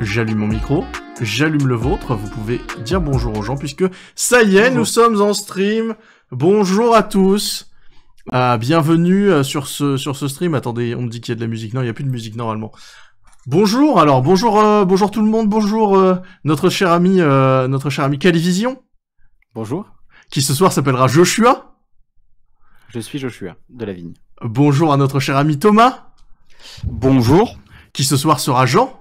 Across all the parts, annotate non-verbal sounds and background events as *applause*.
j'allume mon micro, j'allume le vôtre, vous pouvez dire bonjour aux gens puisque ça y est, nous sommes en stream. Bonjour à tous. Ah, euh, bienvenue sur ce, sur ce stream. Attendez, on me dit qu'il y a de la musique. Non, il n'y a plus de musique normalement. Bonjour, alors bonjour, euh, bonjour tout le monde, bonjour euh, notre cher ami, euh, notre cher ami Calivision. Bonjour. Qui ce soir s'appellera Joshua. Je suis Joshua de la Vigne. Bonjour à notre cher ami Thomas. Bonjour. Qui ce soir sera Jean.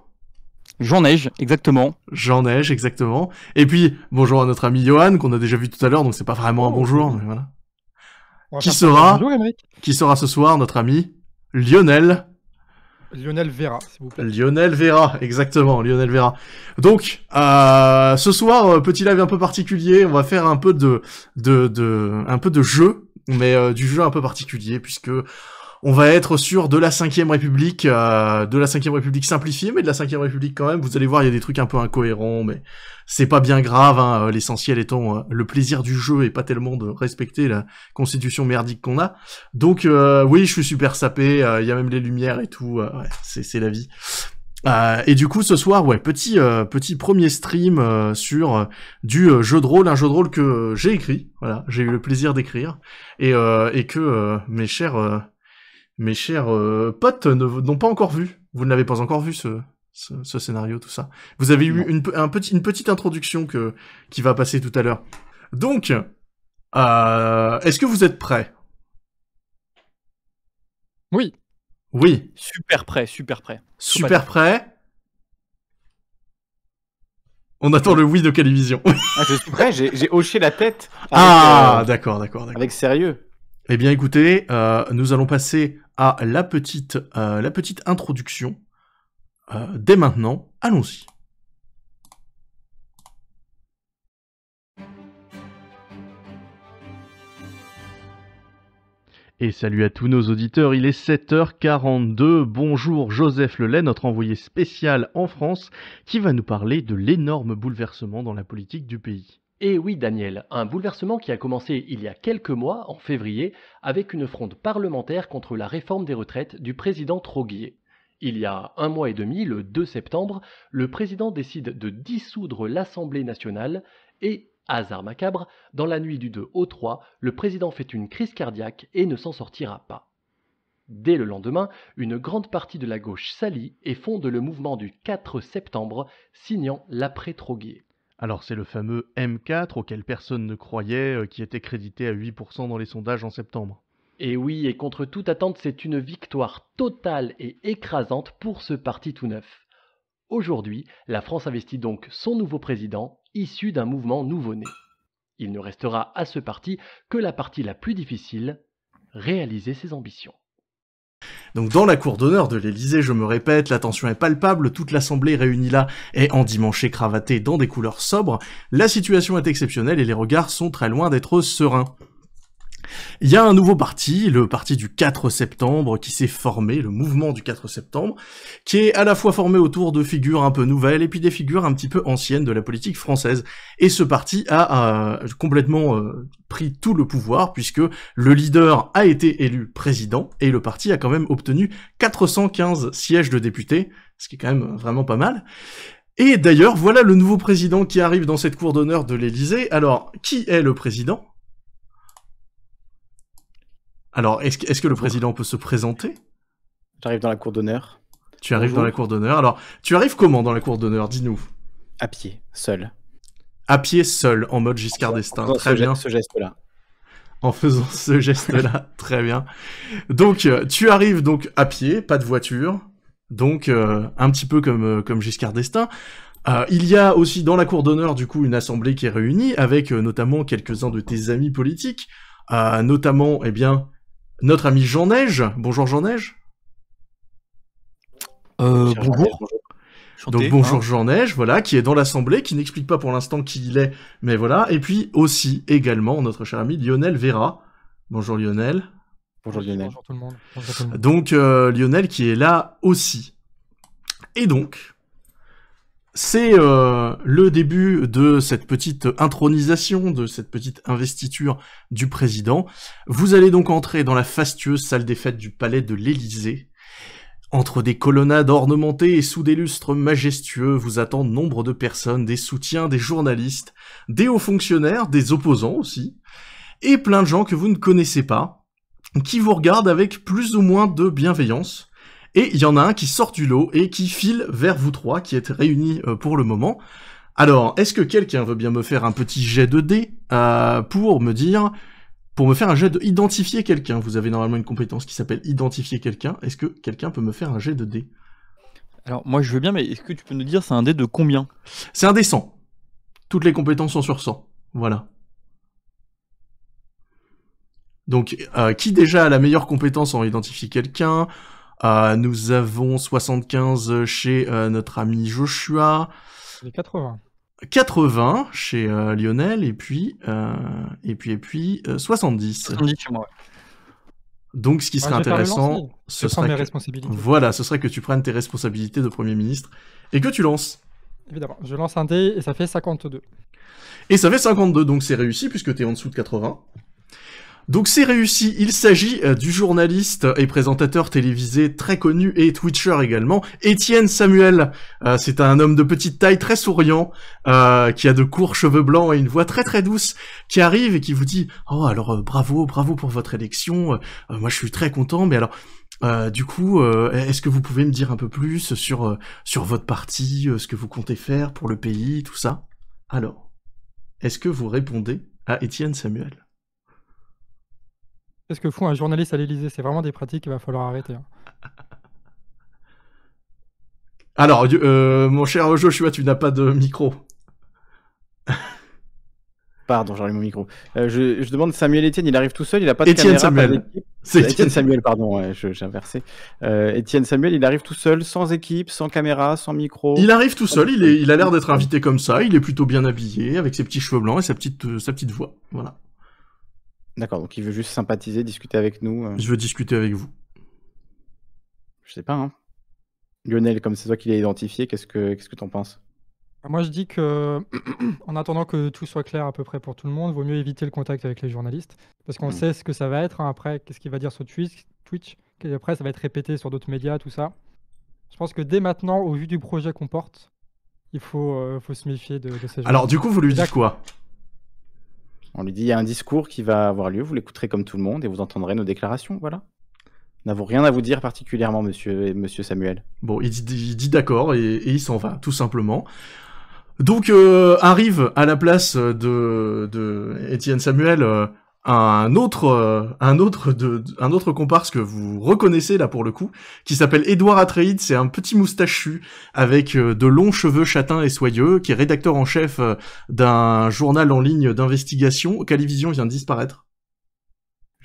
Jean Neige, exactement. Jean Neige, exactement. Et puis, bonjour à notre ami Johan, qu'on a déjà vu tout à l'heure, donc c'est pas vraiment un oh. bonjour, mais voilà. Qui sera, qui sera ce soir notre ami Lionel. Lionel Vera, s'il vous plaît. Lionel Vera, exactement, Lionel Vera. Donc, euh, ce soir, euh, petit live un peu particulier, on va faire un peu de, de, de un peu de jeu, mais euh, du jeu un peu particulier, puisque on va être sur de la cinquième République, euh, de la cinquième République simplifiée, mais de la cinquième République quand même. Vous allez voir, il y a des trucs un peu incohérents, mais c'est pas bien grave. Hein. Euh, l'essentiel étant euh, le plaisir du jeu et pas tellement de respecter la constitution merdique qu'on a. Donc oui, je suis super sapé. Il y a même les lumières et tout. Ouais, c'est la vie. et du coup, ce soir, ouais, petit petit premier stream sur du jeu de rôle, un jeu de rôle que j'ai écrit. Voilà, j'ai eu le plaisir d'écrire et que mes chers mes chers euh, potes n'ont pas encore vu. Vous ne l'avez pas encore vu ce, scénario, tout ça. Vous avez eu une, petite introduction que, qui va passer tout à l'heure. Donc, euh, est-ce que vous êtes prêts Oui. Oui. Super prêt, super prêt. Super prêt. On attend le oui de Calivision. *laughs* Ah, je suis prêt, j'ai hoché la tête. ah, euh, d'accord, d'accord, Avec sérieux. Eh bien, écoutez, nous allons passer à la petite, euh, la petite introduction. Euh, dès maintenant, allons-y. Et salut à tous nos auditeurs, il est 7h42. Bonjour Joseph Lelay, notre envoyé spécial en France, qui va nous parler de l'énorme bouleversement dans la politique du pays. Et eh oui, Daniel, un bouleversement qui a commencé il y a quelques mois, en février, avec une fronde parlementaire contre la réforme des retraites du président Troguier. Il y a un mois et demi, le 2 septembre, le président décide de dissoudre l'Assemblée nationale et, hasard macabre, dans la nuit du 2 au 3, le président fait une crise cardiaque et ne s'en sortira pas. Dès le lendemain, une grande partie de la gauche s'allie et fonde le mouvement du 4 septembre, signant l'après-Troguier. Alors c'est le fameux M4 auquel personne ne croyait, euh, qui était crédité à 8% dans les sondages en septembre. Et oui, et contre toute attente, c'est une victoire totale et écrasante pour ce parti tout neuf. Aujourd'hui, la France investit donc son nouveau président, issu d'un mouvement nouveau-né. Il ne restera à ce parti que la partie la plus difficile, réaliser ses ambitions. Donc dans la cour d'honneur de l'Élysée, je me répète, la tension est palpable, toute l'Assemblée réunie là est endimanchée cravatée dans des couleurs sobres, la situation est exceptionnelle et les regards sont très loin d'être sereins. Il y a un nouveau parti, le parti du 4 septembre, qui s'est formé, le mouvement du 4 septembre, qui est à la fois formé autour de figures un peu nouvelles et puis des figures un petit peu anciennes de la politique française. Et ce parti a complètement euh, pris tout le pouvoir, puisque le leader a été élu président, et le parti a quand même obtenu 415 sièges de députés, ce qui est quand même vraiment pas mal. Et d'ailleurs, voilà le nouveau président qui arrive dans cette cour d'honneur de l'Élysée. Alors, qui est le président alors, est-ce que le président peut se présenter J'arrive dans la cour d'honneur. Tu arrives dans la cour d'honneur. Alors, tu arrives comment dans la cour d'honneur Dis-nous. À pied, seul. À pied, seul, en mode Giscard d'Estaing. Très bien. Ce geste-là. En faisant ce geste-là, *laughs* très bien. Donc, euh, tu arrives donc à pied, pas de voiture. Donc, euh, un petit peu comme, euh, comme Giscard d'Estaing. il y a aussi dans la cour d'honneur, du coup, une assemblée qui est réunie avec notamment quelques-uns de tes amis politiques. notamment, eh bien, notre ami Jean Neige. Bonjour Jean Neige. Euh, bonjour. Donc bonjour hein. Jean Neige, voilà, qui est dans l'assemblée, qui n'explique pas pour l'instant qui il est, mais voilà. Et puis aussi, également, notre cher ami Lionel Vera. Bonjour Lionel. Bonjour Lionel. Bonjour tout le monde. Donc euh, Lionel qui est là aussi. Et donc, c'est euh, le début de cette petite intronisation, de cette petite investiture du président. Vous allez donc entrer dans la fastueuse salle des fêtes du palais de l'Élysée. Entre des colonnades ornementées et sous des lustres majestueux, vous attendent nombre de personnes, des soutiens, des journalistes, des hauts fonctionnaires, des opposants aussi, et plein de gens que vous ne connaissez pas, qui vous regardent avec plus ou moins de bienveillance, et il y en a un qui sort du lot et qui file vers vous trois, qui êtes réunis euh, pour le moment. Alors, est-ce que quelqu'un veut bien me faire un petit jet de dés euh, pour me dire, pour me faire un jet de identifier quelqu'un Vous avez normalement une compétence qui s'appelle identifier quelqu'un. Est-ce que quelqu'un peut me faire un jet de dés Alors, moi je veux bien, mais est-ce que tu peux nous dire c'est un dé de combien C'est un dé 100. Toutes les compétences sont sur 100. Voilà. Donc, euh, qui déjà a la meilleure compétence en identifier quelqu'un euh, nous avons 75 euh, chez euh, notre ami Joshua. 80. 80 chez Lionel et puis et puis et puis 70. Donc ce qui ah, serait intéressant, ce serait voilà, ce serait que tu prennes tes responsabilités de Premier ministre et que tu lances. Évidemment, je lance un dé et ça fait 52. Et ça fait 52, donc c'est réussi puisque tu es en dessous de 80. Donc c'est réussi, il s'agit euh, du journaliste et présentateur télévisé très connu et Twitcher également, Étienne Samuel. Euh, c'est un homme de petite taille, très souriant, euh, qui a de courts cheveux blancs et une voix très très douce, qui arrive et qui vous dit « Oh alors bravo, bravo pour votre élection, moi je suis très content, mais alors... » du coup, est-ce que vous pouvez me dire un peu plus sur, sur votre parti, ce que vous comptez faire pour le pays, tout ça Alors, est-ce que vous répondez à Étienne Samuel quest ce que fout un journaliste à l'Elysée. C'est vraiment des pratiques qu'il va falloir arrêter. Hein. Alors, euh, mon cher Joshua, tu n'as pas de micro. Pardon, j'enlève mon micro. Euh, je, demande Samuel Etienne, il arrive tout seul, il n'a pas de Etienne caméra. Samuel. Etienne euh, Samuel, pardon, j'ai inversé. Etienne Étienne Samuel, il arrive tout seul, sans équipe, sans caméra, sans micro. Il arrive tout seul, il, il a l'air d'être invité comme ça, il est plutôt bien habillé, avec ses petits cheveux blancs et sa petite, sa petite voix. Voilà. D'accord, donc il veut juste sympathiser, discuter avec nous. Euh. Je veux discuter avec vous. Je sais pas. Hein. Lionel, comme c'est toi qui l'as identifié, qu'est-ce que qu'est-ce que t'en penses bah, Moi, je dis que, *clears throat* en attendant que tout soit clair à peu près pour tout le monde, vaut mieux éviter le contact avec les journalistes. Parce qu'on hmm. sait ce que ça va être. Hein. après, qu'est-ce qu'il va dire sur Twitch, Twitch et Après, ça va être répété sur d'autres médias, tout ça. Je pense que dès maintenant, au vu du projet qu'on porte, il faut, euh, se méfier de, ces gens. Alors, du coup, vous lui dites quoi on lui dit il y a un discours qui va avoir lieu, vous l'écouterez comme tout le monde et vous entendrez nos déclarations, voilà. N'avons rien à vous dire particulièrement, monsieur, monsieur Samuel. Bon, il dit, d'accord et, il s'en va, tout simplement. Donc euh, arrive à la place de, de Étienne Samuel euh, un autre, euh, un autre de, un autre comparse que vous reconnaissez là pour le coup, qui s'appelle Édouard Atreides. C'est un petit moustachu avec euh, de longs cheveux châtains et soyeux, qui est rédacteur en chef euh, d'un journal en ligne d'investigation. Calivision vient de disparaître.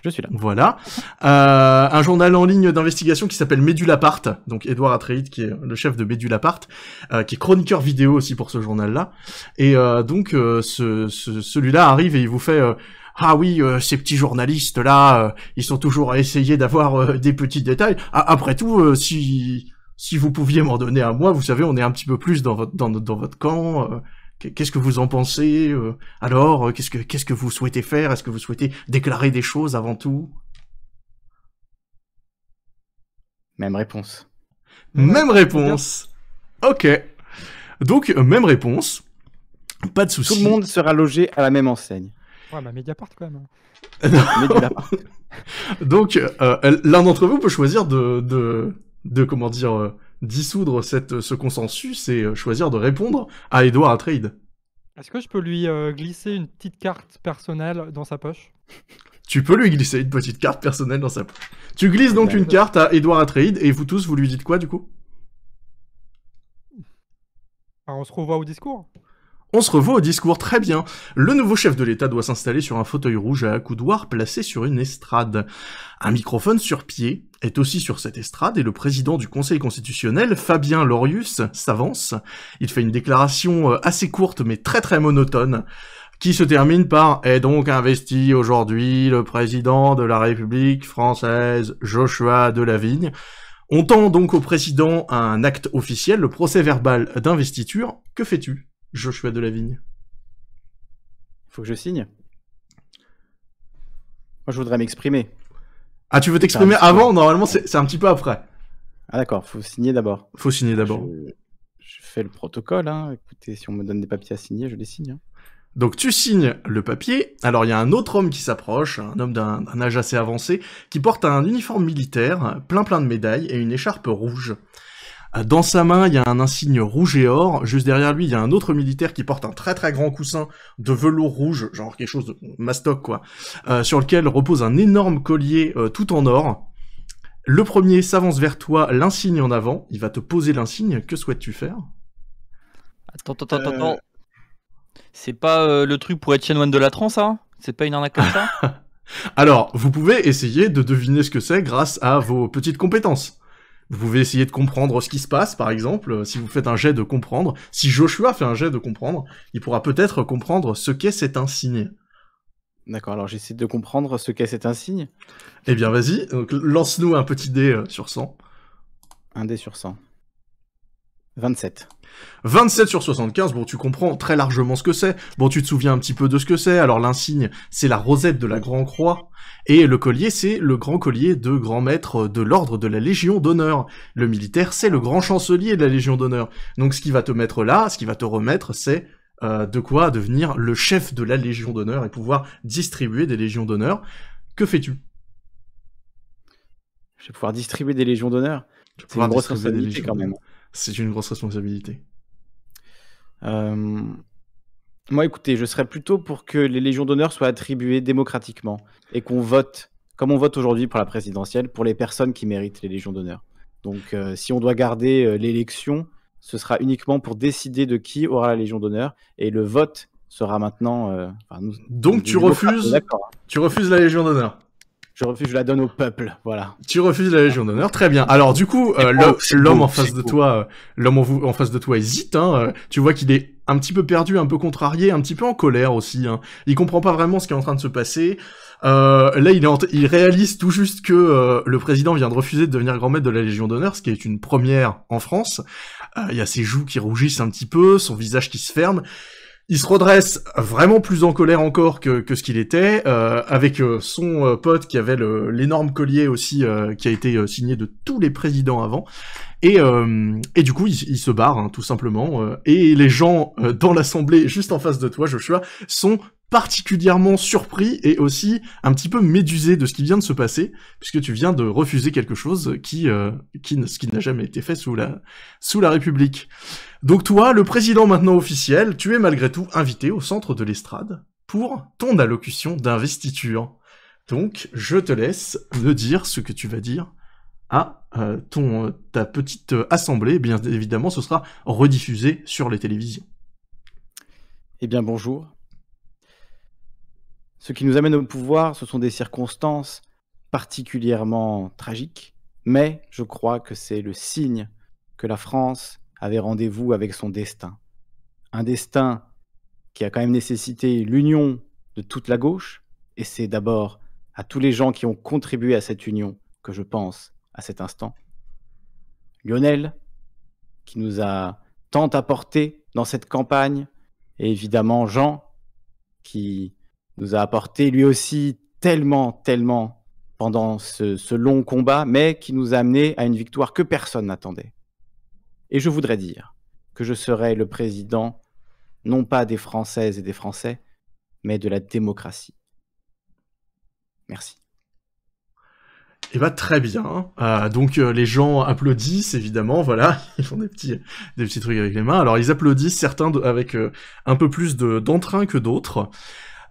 Je suis là. Voilà. un journal en ligne d'investigation qui s'appelle médulaparte donc Édouard Atreides, qui est le chef de médulaparte qui est chroniqueur vidéo aussi pour ce journal-là. Et donc, celui-là arrive et il vous fait ah oui, euh, ces petits journalistes là, euh, ils sont toujours à essayer d'avoir euh, des petits détails. Ah, après tout, si si vous pouviez m'en donner à moi, vous savez, on est un petit peu plus dans votre votre camp. Qu'est-ce que vous en pensez Alors, qu'est-ce que qu'est-ce que vous souhaitez faire Est-ce que vous souhaitez déclarer des choses avant tout Même réponse. Même réponse. Ok. Donc même réponse. Pas de souci. Tout le monde sera logé à la même enseigne. Ouais, mais bah, Mediapart quand même. Hein. *laughs* Donc, euh, l'un d'entre vous peut choisir de, de, de comment dire, euh, dissoudre cette, ce consensus et euh, choisir de répondre à Edouard Atreide. Est-ce que je peux lui glisser une petite carte personnelle dans sa poche Tu peux lui glisser une petite carte personnelle dans sa poche. Tu glisses donc bah, une carte à Edouard Atreide et vous tous, vous lui dites quoi du coup bah, On se revoit au discours on se revoit au discours, très bien. Le nouveau chef de l'État doit s'installer sur un fauteuil rouge à accoudoir placé sur une estrade. Un microphone sur pied est aussi sur cette estrade et le président du Conseil constitutionnel, Fabien Lorius, s'avance. Il fait une déclaration euh, assez courte mais très très monotone qui se termine par est donc investi aujourd'hui le président de la République française Joshua Delavigne. On tend donc au président un acte officiel, le procès verbal d'investiture. Que fais-tu Joshua vigne. Faut que je signe. Moi, je voudrais m'exprimer. Ah, tu veux t'exprimer avant Normalement, c'est un petit peu après. Ah, d'accord, faut signer d'abord. Faut signer d'abord. Je... fais le protocole. Hein. Écoutez, si on me donne des papiers à signer, je les signe. Hein. Donc, tu signes le papier. Alors, il y a un autre homme qui s'approche, un homme d'un âge assez avancé, qui porte un uniforme militaire, plein plein de médailles et une écharpe rouge. Dans sa main, il y a un insigne rouge et or. Juste derrière lui, il y a un autre militaire qui porte un très très grand coussin de velours rouge, genre quelque chose de mastoc quoi, euh, sur lequel repose un énorme collier euh, tout en or. Le premier s'avance vers toi, l'insigne en avant. Il va te poser l'insigne. Que souhaites-tu faire Attends, attends, attends, attends. C'est pas euh, le truc pour être chanoine de la transe, hein? C'est pas une arnaque comme ça *laughs* Alors, vous pouvez essayer de deviner ce que c'est grâce à vos petites compétences. Vous pouvez essayer de comprendre ce qui se passe, par exemple, euh, si vous faites un jet de comprendre. Si Joshua fait un jet de comprendre, il pourra peut-être comprendre ce qu'est cet insigne. D'accord, alors j'essaie de comprendre ce qu'est cet insigne. Eh bien, vas-y, lance-nous un petit dé euh, sur 100. Un dé sur 100. 27. 27 sur 75, bon tu comprends très largement ce que c'est, bon tu te souviens un petit peu de ce que c'est, alors l'insigne c'est la rosette de la Grand Croix, et le collier, c'est le grand collier de grand maître de l'ordre de la Légion d'honneur. Le militaire, c'est le grand chancelier de la Légion d'honneur. Donc ce qui va te mettre là, ce qui va te remettre, c'est euh, de quoi devenir le chef de la Légion d'honneur et pouvoir distribuer des Légions d'honneur. Que fais-tu Je vais pouvoir distribuer des Légions d'honneur. C'est une grosse responsabilité quand même. C'est une grosse responsabilité. Euh... Moi, écoutez, je serais plutôt pour que les légions d'honneur soient attribuées démocratiquement et qu'on vote, comme on vote aujourd'hui pour la présidentielle, pour les personnes qui méritent les légions d'honneur. Donc, euh, si on doit garder euh, l'élection, ce sera uniquement pour décider de qui aura la légion d'honneur et le vote sera maintenant. Euh, Donc, tu refuses, hein. tu refuses la légion d'honneur. Je refuse, je la donne au peuple, voilà. Tu refuses la Légion d'honneur, très bien. Alors du coup, oh, l'homme en face de toi, l'homme en, face de toi hésite. Hein, tu vois qu'il est un petit peu perdu, un peu contrarié, un petit peu en colère aussi. Hein. Il comprend pas vraiment ce qui est en train de se passer. Euh, là, il, est il réalise tout juste que euh, le président vient de refuser de devenir grand maître de la Légion d'honneur, ce qui est une première en France. Euh, il y a ses joues qui rougissent un petit peu, son visage qui se ferme. Il se redresse vraiment plus en colère encore que, que ce qu'il était, euh, avec euh, son euh, pote qui avait l'énorme collier aussi, qui a été signé de tous les présidents avant. Et, et du coup, il, se barre, hein, tout simplement. et les gens dans l'assemblée, juste en face de toi, Joshua, sont particulièrement surpris et aussi un petit peu médusé de ce qui vient de se passer, puisque tu viens de refuser quelque chose qui, euh, qui, n'a jamais été fait sous la, sous la République. Donc toi, le président maintenant officiel, tu es malgré tout invité au centre de l'estrade pour ton allocution d'investiture. Donc, je te laisse me dire ce que tu vas dire à euh, ton, euh, ta petite assemblée. Bien évidemment, ce sera rediffusé sur les télévisions. Eh bien, bonjour. Ce qui nous amène au pouvoir, ce sont des circonstances particulièrement tragiques, mais je crois que c'est le signe que la France avait rendez-vous avec son destin. Un destin qui a quand même nécessité l'union de toute la gauche, et c'est d'abord à tous les gens qui ont contribué à cette union que je pense à cet instant. Lionel, qui nous a tant apporté dans cette campagne, et évidemment Jean, qui nous a apporté lui aussi tellement, tellement pendant ce, long combat, mais qui nous a amené à une victoire que personne n'attendait. Et je voudrais dire que je serai le président, non pas des Françaises et des Français, mais de la démocratie. Merci. Eh bien, très bien. Euh, donc euh, les gens applaudissent évidemment, voilà, *laughs* ils font des petits, des petits trucs avec les mains. Alors ils applaudissent certains avec euh, un peu plus d'entrain que d'autres.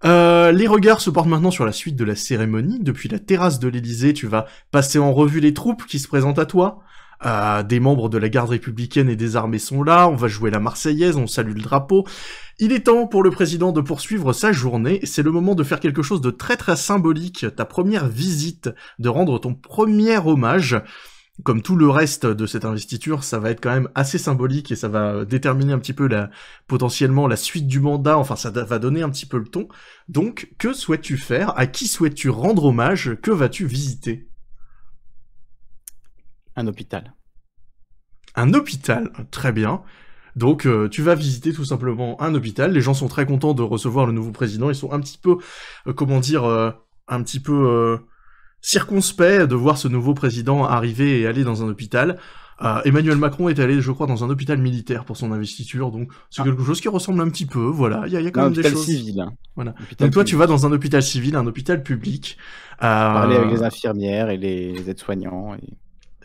Euh, les regards se portent maintenant sur la suite de la cérémonie. Depuis la terrasse de l'Elysée, tu vas passer en revue les troupes qui se présentent à toi. Euh, des membres de la garde républicaine et des armées sont là, on va jouer la Marseillaise, on salue le drapeau. Il est temps pour le président de poursuivre sa journée, c'est le moment de faire quelque chose de très très symbolique, ta première visite, de rendre ton premier hommage comme tout le reste de cette investiture, ça va être quand même assez symbolique et ça va déterminer un petit peu la, potentiellement la suite du mandat, enfin ça va donner un petit peu le ton. Donc, que souhaites-tu faire À qui souhaites-tu rendre hommage Que vas-tu visiter Un hôpital. Un hôpital, très bien. Donc euh, tu vas visiter tout simplement un hôpital, les gens sont très contents de recevoir le nouveau président, ils sont un petit peu, euh, comment dire, euh, un petit peu circonspect de voir ce nouveau président arriver et aller dans un hôpital. Euh, Emmanuel Macron est allé, je crois, dans un hôpital militaire pour son investiture, donc c'est ah. quelque chose qui ressemble un petit peu. Voilà, il y, a quand même des choses. Civil, hein. Voilà. donc toi, tu vas dans un hôpital civil, un hôpital public. Euh, Parler avec les infirmières et les aides-soignants. Et...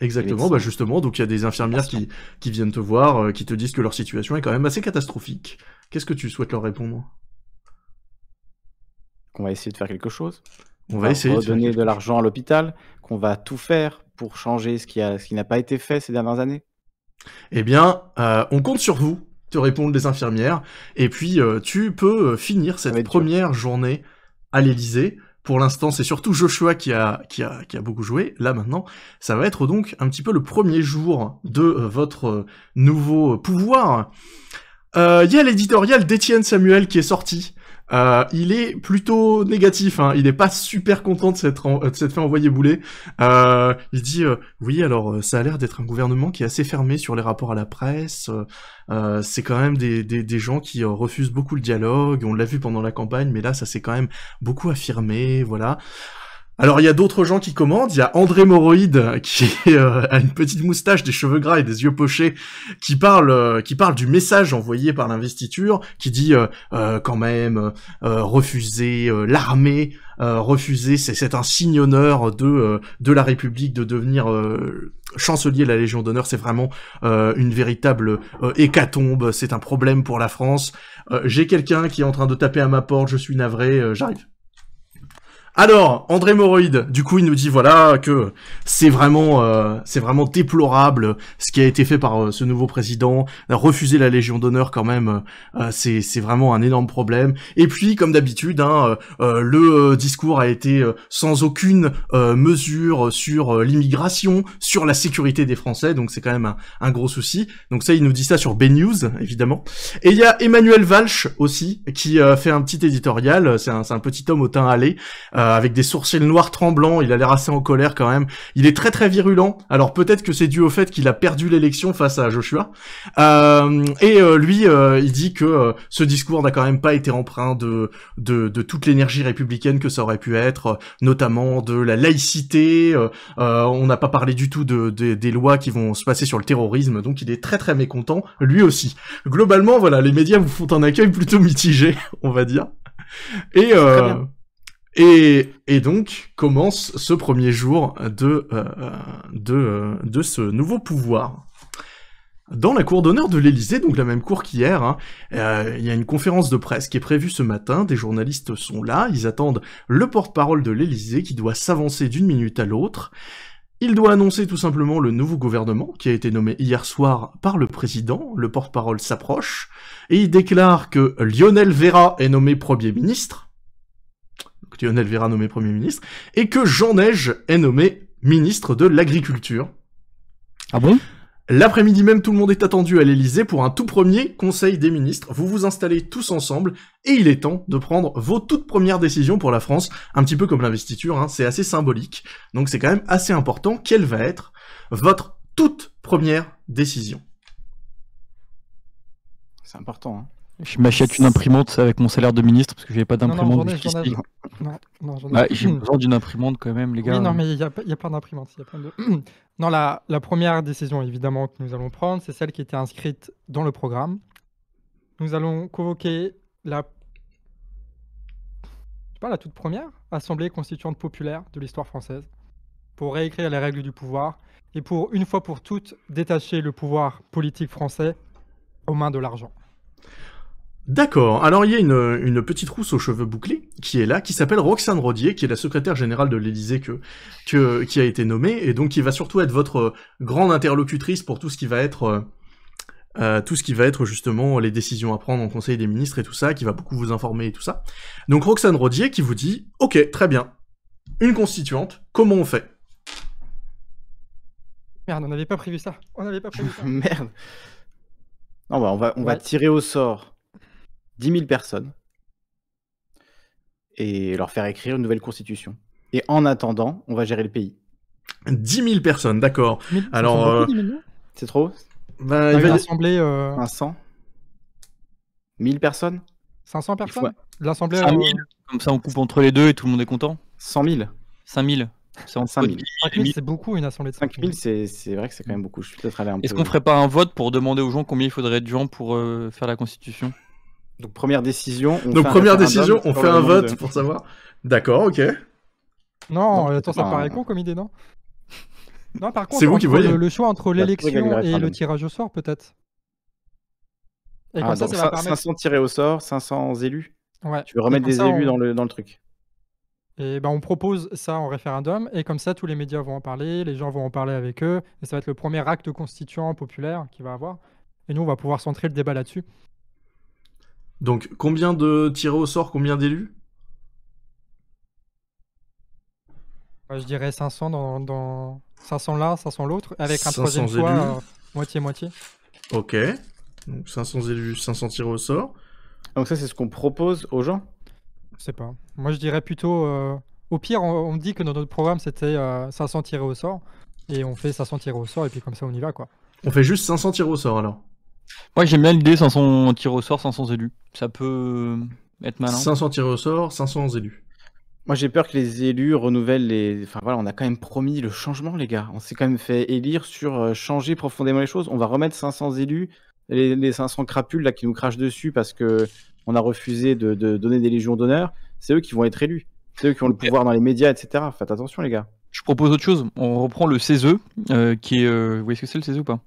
Exactement, bah justement, donc il y a des infirmières qui, viennent te voir, euh, qui te disent que leur situation est quand même assez catastrophique. Qu'est-ce que tu souhaites leur répondre On va essayer de faire quelque chose on va essayer redonner donner de l'argent à l'hôpital, qu'on va tout faire pour changer ce qui, a, ce qui n'a pas été fait ces dernières années Eh bien, euh, on compte sur vous, te répondent les infirmières, et puis euh, tu peux euh, finir cette première journée à l'Elysée. Pour l'instant, c'est surtout Joshua qui a, qui, a, beaucoup joué. Là maintenant, ça va être donc un petit peu le premier jour de votre nouveau pouvoir. Il y a l'éditorial d'Étienne Samuel qui est sorti, euh, il est plutôt négatif, hein. il n'est pas super content de s'être fait envoyer boulet. Euh, il dit euh, oui, alors ça a l'air d'être un gouvernement qui est assez fermé sur les rapports à la presse. c'est quand même des, des, des gens qui refusent beaucoup le dialogue. On l'a vu pendant la campagne, mais là ça s'est quand même beaucoup affirmé, voilà. Alors il y a d'autres gens qui commandent, il y a André Moroïde euh, qui euh, a une petite moustache, des cheveux gras et des yeux pochés, qui parle, euh, qui parle du message envoyé par l'investiture, qui dit quand même refuser l'armée, refuser c'est un signe honneur de de la République de devenir chancelier de la Légion d'honneur, c'est vraiment une véritable hécatombe, c'est un problème pour la France. J'ai quelqu'un qui est en train de taper à ma porte, je suis navré, j'arrive. Alors, André Moroid, du coup, il nous dit voilà que c'est vraiment, euh, c'est vraiment déplorable euh, ce qui a été fait par euh, ce nouveau président. Refuser la Légion d'honneur, quand même, c'est, vraiment un énorme problème. Et puis, comme d'habitude, hein, le discours a été sans aucune mesure sur l'immigration, sur la sécurité des Français, donc c'est quand même un, gros souci. Donc ça, il nous dit ça sur BNews, évidemment. Et il y a Emmanuel Valch aussi qui fait un petit éditorial. C'est un, un, petit homme au teint allé. Euh, avec des sourcils noirs tremblants, il a l'air assez en colère quand même. Il est très très virulent, alors peut-être que c'est dû au fait qu'il a perdu l'élection face à Joshua. Euh, et euh, lui, euh, il dit que ce discours n'a quand même pas été empreint de, de, de toute l'énergie républicaine que ça aurait pu être, notamment de la laïcité, on n'a pas parlé du tout de, des lois qui vont se passer sur le terrorisme, donc il est très très mécontent, lui aussi. Globalement, voilà, les médias vous font un accueil plutôt mitigé, *laughs* on va dire. Et... Euh, et, donc commence ce premier jour de, euh, euh, euh, de, ce nouveau pouvoir. Dans la cour d'honneur de l'Elysée, donc la même cour qu'hier, hein, il y a une conférence de presse qui est prévue ce matin, des journalistes sont là, ils attendent le porte-parole de l'Elysée qui doit s'avancer d'une minute à l'autre. Il doit annoncer tout simplement le nouveau gouvernement qui a été nommé hier soir par le président, le porte-parole s'approche, et il déclare que Lionel Vera est nommé Premier ministre, Lionel Vera nommé Premier ministre, et que Jean Neige est nommé ministre de l'Agriculture. Ah bon L'après-midi même, tout le monde est attendu à l'Elysée pour un tout premier Conseil des ministres. Vous vous installez tous ensemble et il est temps de prendre vos toutes premières décisions pour la France, un petit peu comme l'investiture, hein, c'est assez symbolique. Donc c'est quand même assez important quelle va être votre toute première décision. C'est important. Hein. Je m'achète une imprimante avec mon salaire de ministre parce que j'avais pas d'imprimante. Non, non, bah, j'ai besoin d'une imprimante quand même, les gars. Oui, non, mais il n'y a, pas d'imprimante. *clears throat* non, la, la, première décision évidemment que nous allons prendre, c'est celle qui était inscrite dans le programme. Nous allons convoquer la, pas, la toute première assemblée constituante populaire de l'histoire française pour réécrire les règles du pouvoir et pour une fois pour toutes détacher le pouvoir politique français aux mains de l'argent. D'accord. Alors il y a une, petite rousse aux cheveux bouclés qui est là, qui s'appelle Roxane Rodier, qui est la secrétaire générale de l'Élysée que, qui a été nommée et donc qui va surtout être votre euh, grande interlocutrice pour tout ce qui va être euh, euh, tout ce qui va être justement les décisions à prendre en Conseil des ministres et tout ça, qui va beaucoup vous informer et tout ça. Donc Roxane Rodier qui vous dit Ok, très bien, une constituante, comment on fait Merde, on n'avait pas prévu ça. On n'avait pas prévu ça. *laughs* Merde. Non, bah, on va, on va tirer au sort 10 000 personnes et leur faire écrire une nouvelle constitution. Et en attendant, on va gérer le pays. 10 000 personnes, d'accord. Alors, euh, c'est trop bah, Il va euh, l'assemblée. euh... 500 1000 personnes 500 personnes L'Assemblée. Comme ça, on coupe entre les deux et tout le monde est content 100 000. 5 000. C'est 5 000. c'est beaucoup une assemblée de 5 000. 000 c'est vrai que c'est quand même beaucoup. Est-ce qu'on qu'on ferait pas un vote pour demander aux gens combien il faudrait de gens pour euh, faire la constitution donc première décision. On Donc première décision, on fait un vote pour savoir. D'accord, ok. Non, ça paraît con comme idée, non *laughs* Non, par contre, vous qui Le, choix entre l'élection et le tirage au sort, peut-être. Et comme ah, ça, ça 500 tirés au sort, 500 élus. Ouais. Tu veux remettre des élus dans, le, dans le truc. Et ben on propose ça en référendum, et comme ça, tous les médias vont en parler, les gens vont en parler avec eux, et ça va être le premier acte constituant populaire qu'il va avoir. Et nous, on va pouvoir centrer le débat là-dessus. Donc, combien de tirés au sort, combien d'élus euh, je dirais 500 dans, 500 l'un, 500 l'autre, avec un troisième choix euh, moitié-moitié. ok. Donc 500 élus, 500 tirés au sort. Ah, donc ça, c'est ce qu'on propose aux gens Je sais pas. Moi, je dirais plutôt... Euh, au pire, on, me dit que dans notre programme, c'était 500 tirés au sort. Et on fait 500 tirés au sort, et puis comme ça, on y va, quoi. On fait juste 500 tirés au sort, alors moi j'aime bien l'idée 500 tirs au sort, 500 élus. Ça peut être malin. 500 tirs au sort, 500 élus. Moi j'ai peur que les élus renouvellent les. Enfin voilà, on a quand même promis le changement, les gars. On s'est quand même fait élire sur euh, changer profondément les choses. On va remettre 500 élus, les, 500 crapules là qui nous crachent dessus parce que on a refusé de, donner des légions d'honneur. C'est eux qui vont être élus. C'est eux qui ont le pouvoir dans les médias, etc. Faites attention, les gars. Je propose autre chose. On reprend le CESE, euh, qui est. Euh, vous voyez ce que c'est le CESE ou pas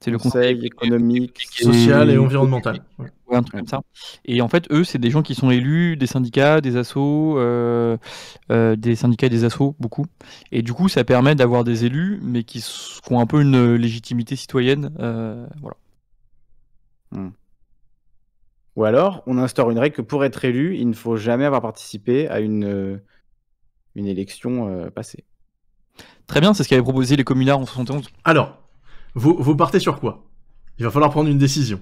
c'est le conseil, économique, social et environnemental. un truc comme ça. Et en fait, eux, c'est des gens qui sont élus des syndicats, des assos, euh, euh, des syndicats et des assos, beaucoup. Et du coup, ça permet d'avoir des élus, mais qui ont un peu une légitimité citoyenne. Euh, voilà. Hmm. Ou alors, on instaure une règle que pour être élu, il ne faut jamais avoir participé à une, une élection passée. Très bien, c'est ce qu'avaient proposé les communards en 71. Alors, vous, partez sur quoi Il va falloir prendre une décision.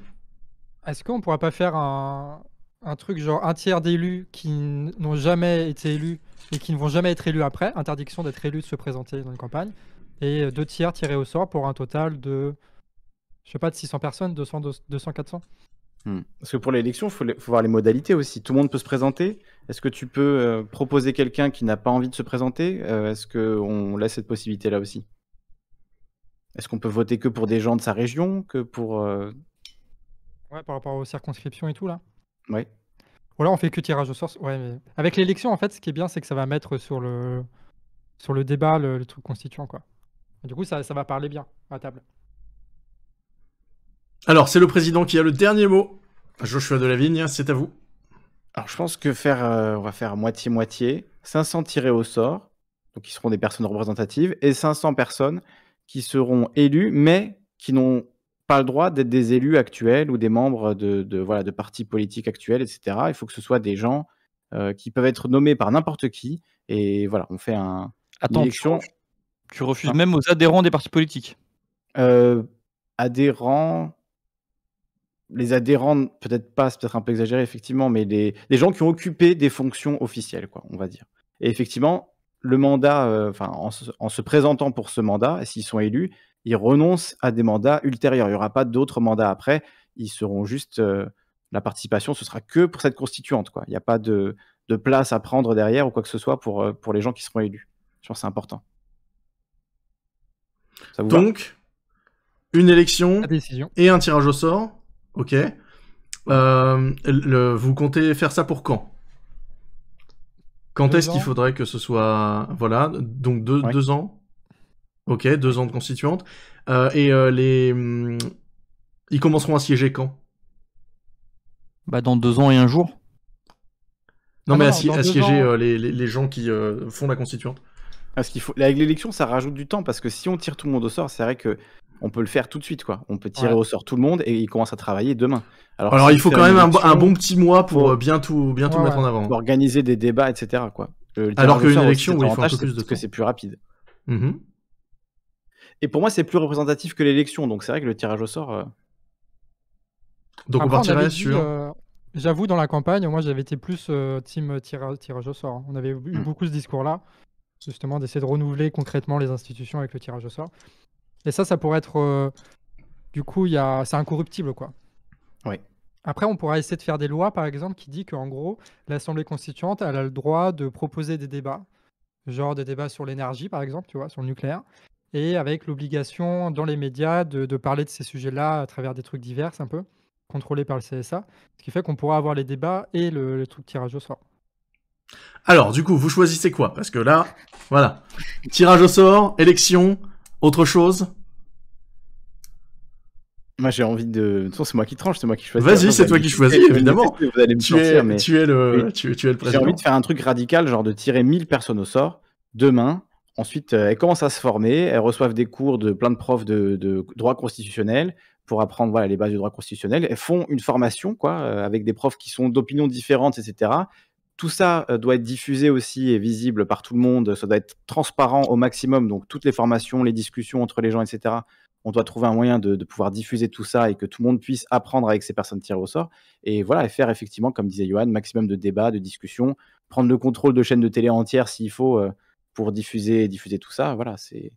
Est-ce qu'on ne pourra pas faire un, truc genre un tiers d'élus qui n'ont jamais été élus et qui ne vont jamais être élus après, interdiction d'être élu, de se présenter dans une campagne, et deux tiers tirés au sort pour un total de, je sais pas, de 600 personnes, 200, 200 400 Parce que pour l'élection, il faut, voir les modalités aussi. Tout le monde peut se présenter. Est-ce que tu peux euh, proposer quelqu'un qui n'a pas envie de se présenter euh, Est-ce qu'on laisse cette possibilité-là aussi est-ce qu'on peut voter que pour des gens de sa région, que pour... Euh ouais, par rapport aux circonscriptions et tout, là. Ouais. Ou là on fait que tirage au sort. Ouais, Avec l'élection, en fait, ce qui est bien, c'est que ça va mettre sur le, sur le débat le, truc constituant, quoi. du coup, ça, ça va parler bien à table. Alors, c'est le président qui a le dernier mot. Joshua Delavigne, c'est à vous. Alors je pense que faire, euh, on va faire moitié-moitié, 500 tirés au sort, donc qui seront des personnes représentatives, et 500 personnes qui seront élus, mais qui n'ont pas le droit d'être des élus actuels ou des membres de, voilà, de partis politiques actuels, etc. Il faut que ce soit des gens euh, qui peuvent être nommés par n'importe qui. Et voilà, on fait un, une élection. Tu, refuses hein? même aux adhérents des partis politiques euh, Adhérents. Les adhérents, peut-être pas, c'est peut-être un peu exagéré, effectivement, mais les, gens qui ont occupé des fonctions officielles, quoi, on va dire. Et effectivement, le mandat, euh, enfin, en, se présentant pour ce mandat, s'ils sont élus, ils renoncent à des mandats ultérieurs. Il n'y aura pas d'autres mandats après. Ils seront juste. Euh, la participation, ce sera que pour cette constituante. Il n'y a pas de, place à prendre derrière ou quoi que ce soit pour, euh, les gens qui seront élus. Je pense c'est important. Donc, une élection et un tirage au sort. Ok. vous comptez faire ça pour quand quand est-ce qu'il faudrait que ce soit... Voilà, donc deux, ans Ok, deux ans de constituante. Euh, et euh, les... Hmm, ils commenceront à siéger quand Bah dans deux ans et un jour. Non, ah mais à, siéger euh, les, gens qui font la constituante. Parce qu'il faut... Avec l'élection, ça rajoute du temps, parce que si on tire tout le monde au sort, c'est vrai que on peut le faire tout de suite, quoi. On peut tirer au sort tout le monde et ils commencent à travailler demain. Alors, il faut quand même un, bon petit mois pour euh, bien tout, mettre en avant. Hein. organiser des débats, etc. Quoi. Euh, Alors qu'une élection, que c'est plus rapide. Mmh et pour moi, c'est plus représentatif que l'élection, donc c'est vrai que le tirage au sort. Euh, donc on partirait sur. J'avoue, dans la campagne, moi j'avais été plus team tirage, au sort. Hein. On avait eu mmh. beaucoup ce discours-là, justement, d'essayer de renouveler concrètement les institutions avec le tirage au sort. Et ça, ça pourrait être. Euh, du coup, il y a... c'est incorruptible, quoi. Oui. Après, on pourra essayer de faire des lois, par exemple, qui dit qu'en gros, l'Assemblée constituante, elle a le droit de proposer des débats. Genre des débats sur l'énergie, par exemple, tu vois, sur le nucléaire. Et avec l'obligation dans les médias de, parler de ces sujets-là à travers des trucs divers, un peu, contrôlés par le CSA. Ce qui fait qu'on pourra avoir les débats et le, le truc tirage au sort. Alors, du coup, vous choisissez quoi Parce que là, voilà. Tirage au sort, élection, autre chose moi j'ai envie de. c'est moi qui tranche, c'est moi qui choisis. Vas-y, c'est toi qui choisis, évidemment. Vous allez tu, es, mais... tu, es, le, président. J'ai envie de faire un truc radical, genre de tirer 1000 personnes au sort demain. Ensuite, euh, elles commencent à se former, elles reçoivent des cours de plein de profs de, de droit constitutionnel pour apprendre voilà, les bases du droit constitutionnel. Elles font une formation quoi, euh, avec des profs qui sont d'opinions différentes, etc tout ça euh, doit être diffusé aussi et visible par tout le monde. Ça doit être transparent au maximum. Donc, toutes les formations, les discussions entre les gens, etc. On doit trouver un moyen de, pouvoir diffuser tout ça et que tout le monde puisse apprendre avec ces personnes tirées au sort. Et voilà, et faire effectivement, comme disait Johan, maximum de débats, de discussions, prendre le contrôle de chaînes de télé entières s'il faut euh, pour diffuser, diffuser tout ça. Voilà, c'est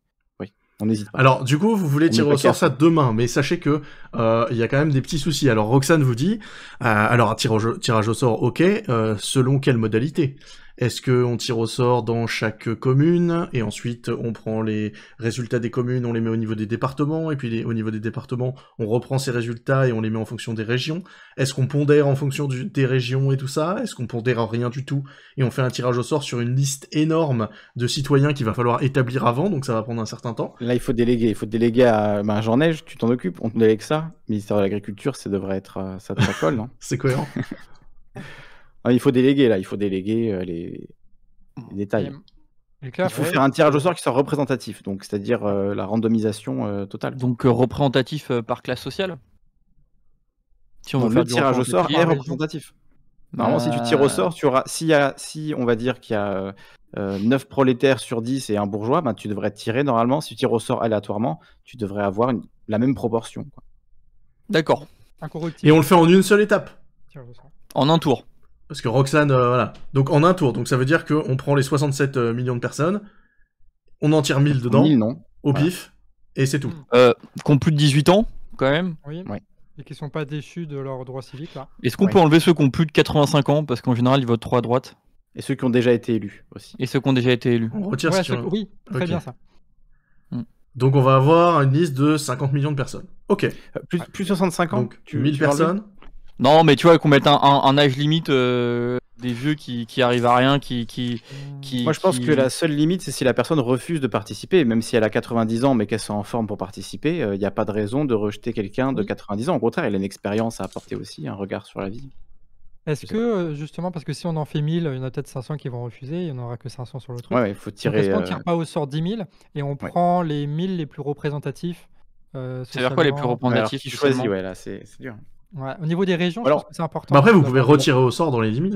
alors, du coup, vous voulez tirer au sort ça demain, mais sachez que euh, il y a quand même des petits soucis. Alors, Roxane vous dit, euh, alors tirage, tirage au sort, ok, euh, selon quelle modalité est-ce qu'on tire au sort dans chaque commune et ensuite on prend les résultats des communes, on les met au niveau des départements et puis au niveau des départements on reprend ces résultats et on les met en fonction des régions Est-ce qu'on pondère en fonction des régions et tout ça Est-ce qu'on pondère en rien du tout et on fait un tirage au sort sur une liste énorme de citoyens qu'il va falloir établir avant donc ça va prendre un certain temps Là il faut déléguer, il faut déléguer à ben, Jean Neige, tu t'en occupes, on te délègue ça. Ministère de l'Agriculture, ça devrait être euh, ça te *laughs* colle, non C'est cohérent. *laughs* Ah, il faut déléguer là, il faut déléguer euh, les... Mm. détails. Mm. il faut faire un tirage au sort qui soit représentatif, donc c'est-à-dire euh, la randomisation euh, totale. Donc représentatif par classe sociale si on le tirage au sort est représentatif. Normalement, si tu tires au ah. sort, si, on va dire qu'il y a 9 prolétaires sur 10 et un bourgeois, ben, tu devrais tirer normalement. Si tu tires au sort aléatoirement, tu devrais avoir la même proportion. D'accord. Et on le fait en une seule étape. En un tour. Parce que Roxane, euh, voilà. Donc en un tour, donc ça veut dire qu'on prend les 67 euh, millions de personnes, on en tire 1000 dedans, non. au pif, et c'est tout. Euh, ont plus de 18 ans, quand même Oui. Et qui sont pas déchus de leurs droits civiques, là. Est-ce qu'on peut enlever ceux qui ont plus de 85 ans, parce qu'en général, ils votent 3 à droite Et ceux qui ont déjà été élus aussi. Et ceux qui ont déjà été élus. On retire ceux... Oui, très bien ça. Hmm. Donc on va avoir une liste de 50 millions de personnes. Ok. Euh, plus, plus 65 ans tu, 1000 personnes non, mais tu vois, qu'on mette un, âge limite euh, des vieux qui, qui arrivent à rien, qui. qui, Moi, je pense que la seule limite, c'est si la personne refuse de participer. Même si elle a 90 ans, mais qu'elle soit en forme pour participer, il euh, n'y a pas de raison de rejeter quelqu'un de 90 ans. Au contraire, elle a une expérience à apporter aussi, un regard sur la vie. Est-ce que, euh, justement, parce que si on en fait 1000, il y en a peut-être 500 qui vont refuser, il n'y en aura que 500 sur le truc. Ouais, il faut tirer. est ne tire pas au sort 10 000 et on prend les 1000 les plus représentatifs C'est-à-dire quoi les plus représentatifs qui choisit, ouais, là, c'est dur. Au niveau des régions, c'est important. Bah, après, vous pouvez retirer au sort dans les 10 000.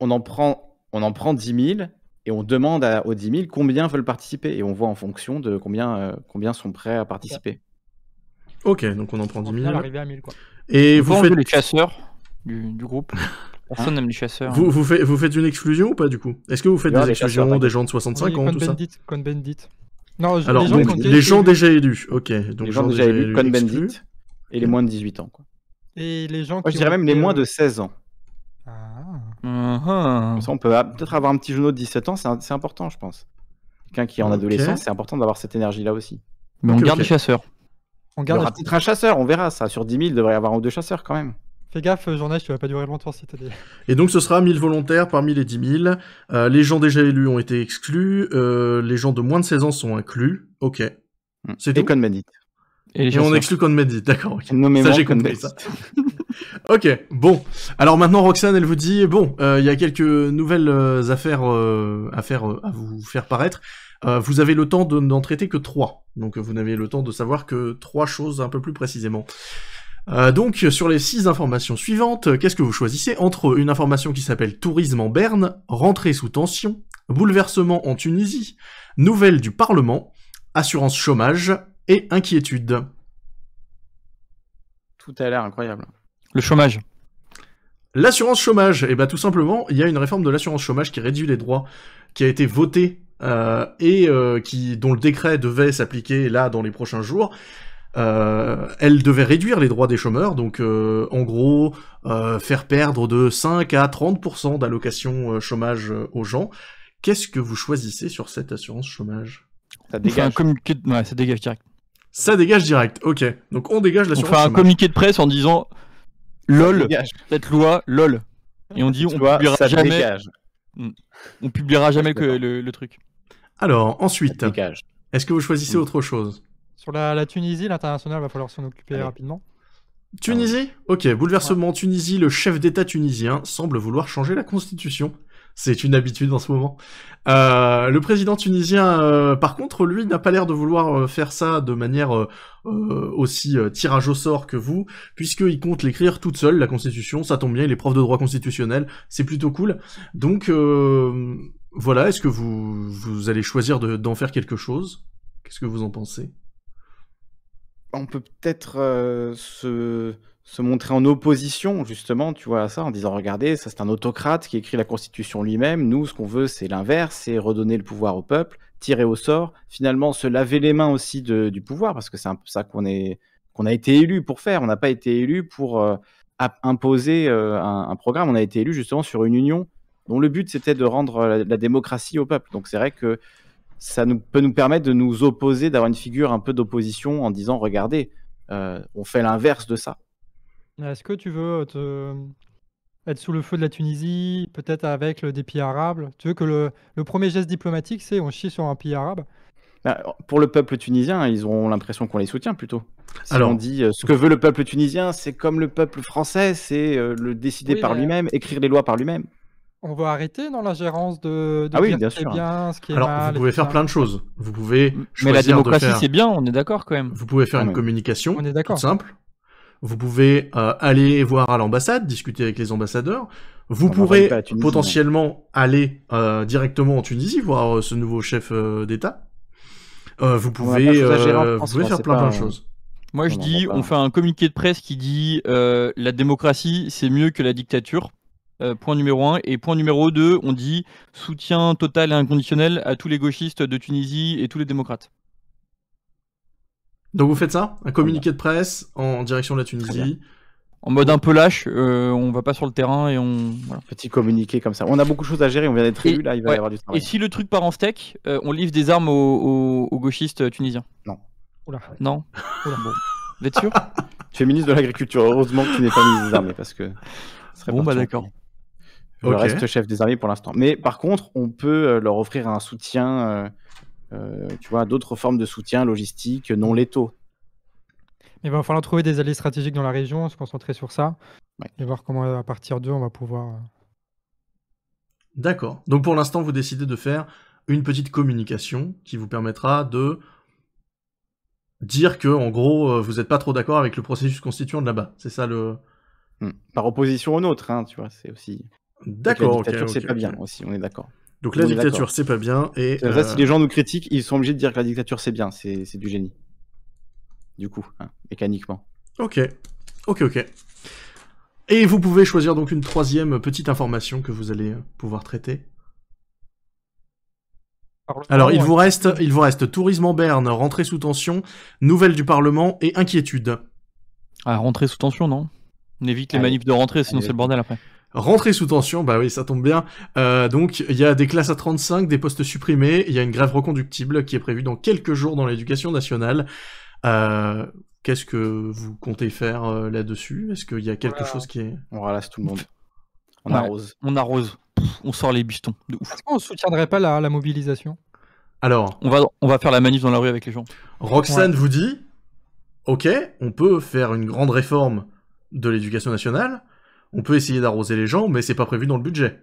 On en prend, on en prend 10 000 et on demande à, aux 10 000 combien veulent participer. Et on voit en fonction de combien, euh, combien sont prêts à participer. Ok, donc on en prend 10 000. Et vous, faites... les chasseurs du, groupe hein Personne n'aime les chasseurs. Vous, vous, vous, faites une exclusion ou pas du coup Est-ce que vous faites des exclusions des gens de 65 ans, hein, ça Non, Alors, les gens, les gens déjà élus, ok. Donc, les gens déjà élus, et les moins de 18 ans. Quoi. Et les gens je dirais même les moins euh, de 16 ans. Ah. Uh-huh. on peut peut-être avoir un petit genou de 17 ans, c'est, important, je pense. Quelqu'un qui est en adolescence, c'est important d'avoir cette énergie-là aussi. Mais on garde les chasseurs. On Il aura peut-être un chasseur, on verra ça. Sur 10 000, il devrait y avoir un ou deux chasseurs quand même. Fais gaffe, euh, journée tu vas pas durer longtemps si t'as des. Et donc ce sera 1000 volontaires parmi les 10 000. Euh, les gens déjà élus ont été exclus. les gens de moins de 16 ans sont inclus. Ok. Mm. C'est tout. Et, on exclut Conmedit, d'accord. Okay. Ça, j'ai *laughs* ok, bon. Alors maintenant, Roxane, elle vous dit bon, euh, il y a quelques nouvelles euh, euh, affaires, euh, à vous faire paraître. vous avez le temps d'en traiter que trois. Donc, vous n'avez le temps de savoir que trois choses un peu plus précisément. donc, sur les six informations suivantes, qu'est-ce que vous choisissez entre une information qui s'appelle Tourisme en Berne, rentrée sous tension, bouleversement en Tunisie, nouvelles du Parlement, assurance chômage, et inquiétude. Tout a l'air incroyable. Le chômage. L'assurance chômage, et eh bien tout simplement, il y a une réforme de l'assurance chômage qui réduit les droits, qui a été votée euh, et euh, qui, dont le décret devait s'appliquer là dans les prochains jours. Euh, elle devait réduire les droits des chômeurs, donc en gros faire perdre de 5 à 30% d'allocation chômage aux gens. Qu'est-ce que vous choisissez sur cette assurance chômage ça dégage. Enfin, ça dégage direct, ok. Donc on dégage la la On fait un communiqué de presse en disant LOL, cette loi, LOL. Et on dit on ne publiera jamais. Hmm. On publiera jamais le, le, truc. Alors ensuite, est-ce que vous choisissez hmm. autre chose Sur la, Tunisie, l'international, va falloir s'en occuper rapidement. Tunisie Ok, bouleversement en Tunisie, le chef d'État tunisien semble vouloir changer la constitution c'est une habitude en ce moment. Euh, le président tunisien, euh, par contre, lui, n'a pas l'air de vouloir euh, faire ça de manière aussi tirage au sort que vous, puisqu'il compte l'écrire toute seule, la Constitution. Ça tombe bien, il est prof de droit constitutionnel. C'est plutôt cool. Donc, voilà, est-ce que vous, vous allez choisir d'en faire quelque chose Qu'est-ce que vous en pensez on peut peut-être se, se montrer en opposition justement, tu vois, à ça, en disant regardez, ça c'est un autocrate qui écrit la Constitution lui-même. Nous, ce qu'on veut, c'est l'inverse, c'est redonner le pouvoir au peuple, tirer au sort, finalement se laver les mains aussi du pouvoir, parce que c'est un peu ça qu'on est, a été élu pour faire. On n'a pas été élu pour euh, imposer euh, un, programme. On a été élu justement sur une union dont le but c'était de rendre la, démocratie au peuple. Donc c'est vrai que ça nous, peut nous permettre de nous opposer, d'avoir une figure un peu d'opposition en disant regardez, euh, on fait l'inverse de ça. Est-ce que tu veux être sous le feu de la Tunisie, peut-être avec le, des pays arabes Tu veux que le, premier geste diplomatique, c'est on chie sur un pays arabe bah, Pour le peuple tunisien, ils ont l'impression qu'on les soutient plutôt. Si Alors, on dit euh, ce que veut le peuple tunisien, c'est comme le peuple français, c'est euh, le décider par lui-même, écrire les lois par lui-même. On va arrêter dans la gérance de, ah oui, bien, ce qui est Alors, vous pouvez faire plein de choses. Vous pouvez Mais la démocratie, c'est bien, on est d'accord quand même. Vous pouvez faire ah une communication on est simple vous pouvez euh, aller voir à l'ambassade, discuter avec les ambassadeurs. Vous pourrez potentiellement aller euh, directement en Tunisie voir euh, ce nouveau chef d'État. vous pouvez, faire plein de choses. Moi, je dis, on fait un communiqué de presse qui dit la démocratie, c'est mieux que la dictature. point numéro un. Et point numéro deux, on dit soutien total et inconditionnel à tous les gauchistes de Tunisie et tous les démocrates. Donc vous faites ça Un communiqué de presse en direction de la Tunisie en mode un peu lâche, euh, on va pas sur le terrain et on. Petit communiqué comme ça. On a beaucoup de choses à gérer, on vient d'être élu là, il va y avoir du travail. Et si le truc part en steak, euh, on livre des armes aux, gauchistes euh, tunisiens Non. Non Vous êtes sûr Tu es *laughs* ministre de l'Agriculture, heureusement que tu n'es pas ministre des armées parce que. Bon, bah d'accord. Je reste chef des armées pour l'instant. Mais par contre, on peut leur offrir un soutien euh, tu vois, d'autres formes de soutien logistique non létaux. Il va falloir trouver des alliés stratégiques dans la région, se concentrer sur ça, et voir comment à partir d'eux on va pouvoir. Euh. D'accord. Donc pour l'instant, vous décidez de faire une petite communication qui vous permettra de dire que, en gros, euh, vous n'êtes pas trop d'accord avec le processus constituant de là-bas. C'est ça le. Hmm. Par opposition aux nôtre, hein, tu vois, c'est aussi. D'accord. c'est pas bien aussi, on est d'accord. Donc la dictature, c'est pas bien. Et ça, si euh, les gens nous critiquent, ils sont obligés de dire que la dictature, c'est bien. C'est du génie. Du coup, hein, mécaniquement. Ok. Ok, ok. Et vous pouvez choisir donc une troisième petite information que vous allez pouvoir traiter. Alors, il vous reste, il vous reste tourisme en berne, rentrée sous tension, nouvelles du Parlement et inquiétude. Ah, rentrée sous tension, non On évite les manifs de rentrée, sinon c'est le bordel après. « Rentrer sous tension, bah oui, ça tombe bien. Euh, donc, il y a des classes à 35, des postes supprimés, il y a une grève reconductible qui est prévue dans quelques jours dans l'éducation nationale. Euh, qu'est-ce que vous comptez faire euh, là-dessus Est-ce qu'il y a quelque chose qui est... On ralasse tout le monde. *laughs* On arrose. On arrose. on sort les bistons. Est-ce soutiendrait pas la, mobilisation Alors... On va, on va faire la manif dans la rue avec les gens. Roxane vous dit, ok, on peut faire une grande réforme de l'éducation nationale, on peut essayer d'arroser les gens, mais c'est pas prévu dans le budget.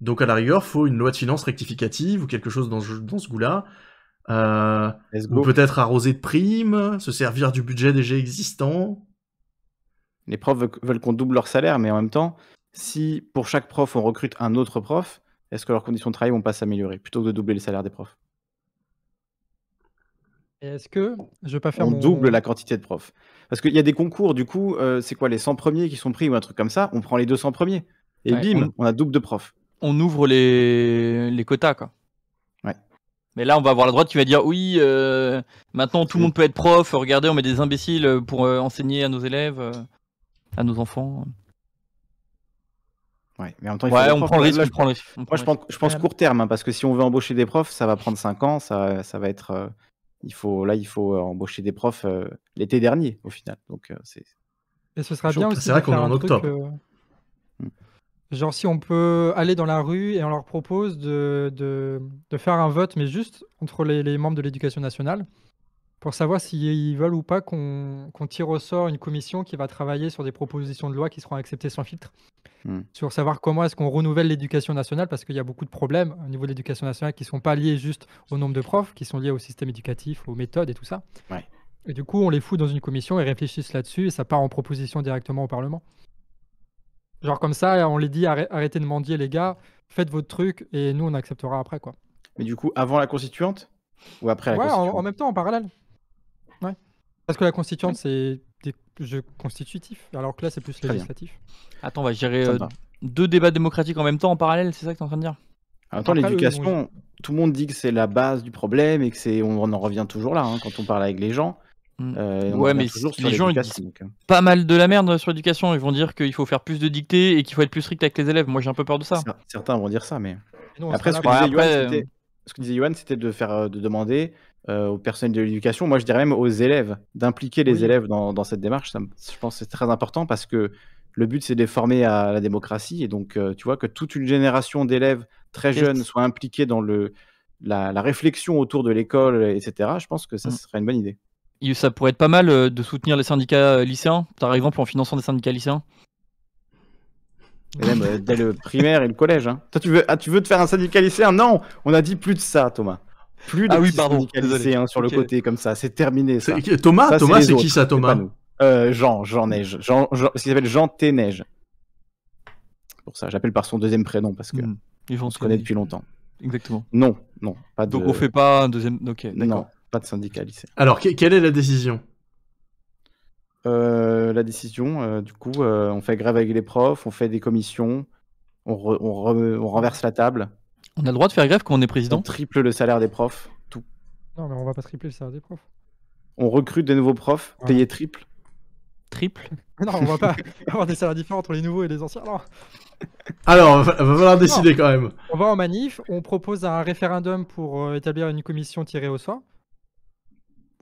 Donc à la rigueur, faut une loi de finances rectificative ou quelque chose dans ce, goût-là. Euh, ou peut-être arroser de primes, se servir du budget déjà existant. Les profs veulent qu'on double leur salaire, mais en même temps, si pour chaque prof on recrute un autre prof, est-ce que leurs conditions de travail vont pas s'améliorer plutôt que de doubler les salaires des profs Est-ce que je pas faire double la quantité de profs. Parce qu'il y a des concours, du coup, euh, c'est quoi les 100 premiers qui sont pris ou un truc comme ça On prend les 200 premiers. Et bim, on... a double de profs. On ouvre les, quotas, quoi. Ouais. Mais là, on va avoir la droite qui va dire oui, euh, maintenant tout le monde peut être prof. Regardez, on met des imbéciles pour euh, enseigner à nos élèves, à nos enfants. Ouais, mais en même temps, il on, prend je... le risque. Moi, je pense, court terme, hein, parce que si on veut embaucher des profs, ça va prendre 5 ans, ça va être faut, là, il faut euh, embaucher des profs euh, l'été dernier, au final. Donc, euh, c'est. Et ce sera bien aussi. C'est vrai qu'on en octobre. Truc, mm. genre, si on peut aller dans la rue et on leur propose de, faire un vote, mais juste entre les membres de l'éducation nationale, pour savoir s'ils veulent ou pas qu'on tire au sort une commission qui va travailler sur des propositions de loi qui seront acceptées sans filtre, hmm. sur savoir comment est-ce qu'on renouvelle l'éducation nationale, parce qu'il y a beaucoup de problèmes au niveau de l'éducation nationale qui ne sont pas liés juste au nombre de profs, qui sont liés au système éducatif, aux méthodes et tout ça. Et du coup, on les fout dans une commission et réfléchissent là-dessus, et ça part en proposition directement au Parlement. Genre comme ça, on les dit arrêtez de mendier les gars, faites votre truc, et nous on acceptera après quoi. Mais du coup, avant la constituante ou après la constituante en même temps, en parallèle. Parce que la constituante, c'est des jeux constitutifs, alors que là, c'est plus législatif. Attends, on va gérer euh, deux débats démocratiques en même temps, en parallèle, c'est ça que tu es en train de dire Attends, l'éducation, tout le monde dit que c'est la base du problème et que c'est, on en revient toujours là hein, quand on parle avec les gens. Mm. Euh, ouais, mais les gens ils disent hein. pas mal de la merde sur l'éducation. Ils vont dire qu'il faut faire plus de dictées et qu'il faut être plus strict avec les élèves. Moi, j'ai un peu peur de ça. Certains vont dire ça, mais après, ce que, Yohan, disait c'était de faire, euh, de demander euh, aux personnes de l'éducation, moi je dirais même aux élèves, d'impliquer les élèves dans, cette démarche. je pense que c'est très important parce que le but c'est de les former à la démocratie. Et donc, euh, tu vois, que toute une génération d'élèves très jeunes soit impliquée dans le, la, réflexion autour de l'école, etc., je pense que ça mm. serait une bonne idée. Ça pourrait être pas mal euh, de soutenir les syndicats lycéens, par exemple en finançant des syndicats lycéens. même dès le primaire et le collège. Hein. Toi, tu veux, ah, tu veux te faire un syndicat lycéen Non On a dit plus de ça, Thomas. Plus de ah oui, sur le côté comme ça, c'est terminé. Thomas, Thomas, c'est qui ça, Thomas euh, Jean, Jean Neige, Jean, s'appelle Jean T Pour ça, j'appelle par son deuxième prénom parce que hmm. se connaît depuis longtemps. Exactement. Non, non, pas de... Donc on fait pas un deuxième. Ok, pas de syndicat Alors quelle est la décision euh, La décision, euh, du coup, on fait grève avec les profs, on fait des commissions, on renverse la table. On a le droit de faire grève quand on est président On triple le salaire des profs, tout. Non, mais on va pas tripler le salaire des profs. On recrute des nouveaux profs, payés triple. Triple *laughs* Non, on va pas *laughs* avoir des salaires différents entre les nouveaux et les anciens, Alors, Alors, va falloir décider quand même. On va en manif, on propose un référendum pour euh, établir une commission tirée au sort.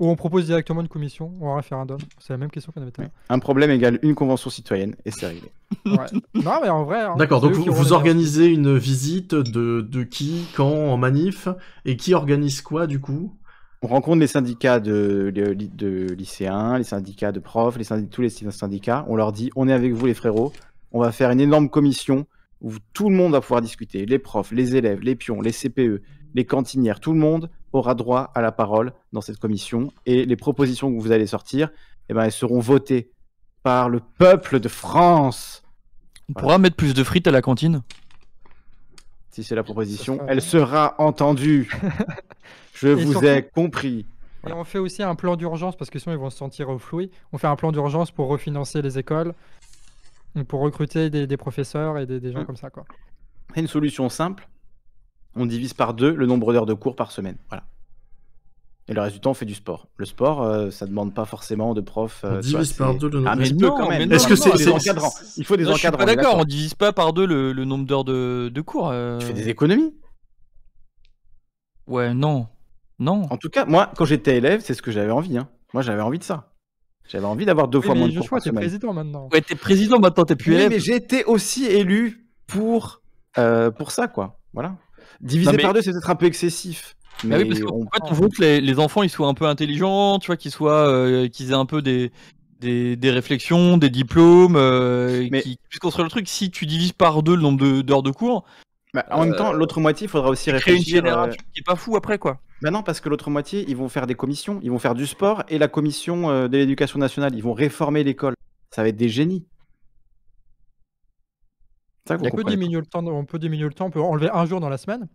Ou on propose directement une commission ou un référendum. C'est la même question qu'on avait tout Un problème égale une convention citoyenne et c'est réglé. Non, mais en vrai. Hein, D'accord, donc vous, organisez une visite de, de qui, quand, en manif, et qui organise quoi du coup On rencontre les syndicats de, de- lycéens, les syndicats de profs, les tous les syndicats. On leur dit on est avec vous les frérots. On va faire une énorme commission où tout le monde va pouvoir discuter. Les profs, les élèves, les pions, les CPE, les cantinières, tout le monde aura droit à la parole dans cette commission et les propositions que vous allez sortir, eh ben, elles seront votées par le peuple de France. On pourra mettre plus de frites à la cantine Si c'est la proposition, elle sera entendue. *laughs* Je vous ai compris. Et on fait aussi un plan d'urgence parce que sinon ils vont se sentir au On fait un plan d'urgence pour refinancer les écoles, pour recruter des, professeurs et des, gens hein. comme ça. Quoi. Une solution simple, on divise par deux le nombre d'heures de cours par semaine. Voilà. Et le reste du temps, on fait du sport. Le sport, ça euh, ça demande pas forcément de prof. Euh, on divise par deux le nombre ah, ah mais non, quand même. Est-ce que c'est Il faut des encadrants. pas d'accord, on divise pas par deux le, nombre d'heures de, de, cours. Euh. Tu fais des économies Ouais, non. Non. En tout cas, moi, quand j'étais élève, c'est ce que j'avais envie. Hein. Moi, j'avais envie de ça. J'avais envie d'avoir deux fois moins de cours. tu es président maintenant. Ouais, es président maintenant, t'es plus élève. Mais j'ai été aussi élu pour, pour ça, quoi. Voilà. Diviser par deux, c'est peut-être un peu excessif. Bah mais oui, parce qu'en fait, veut que les, enfants ils soient un peu intelligents, tu vois, qu'ils soient, euh, qu'ils aient un peu des, des, réflexions, des diplômes, euh, mais... qui puissent le truc. Si tu divises par deux le nombre d'heures de, cours. Bah, en même euh, temps, l'autre moitié, il faudra aussi réfléchir. Créer une génération qui est pas fou après, quoi. maintenant bah non, parce que l'autre moitié, ils vont faire des commissions, ils vont faire du sport et la commission de l'éducation nationale, ils vont réformer l'école. Ça va être des génies on, peut diminuer le temps, on peut diminuer le temps, enlever un jour dans la semaine.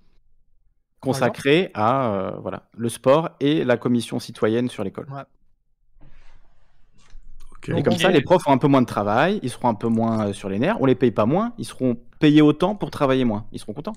Consacré à euh, voilà, le sport et la commission citoyenne sur l'école. Et comme ça, les profs ont un peu moins de travail, ils seront un peu moins euh, sur les nerfs, on les paye pas moins, ils seront payés autant pour travailler moins, ils seront contents.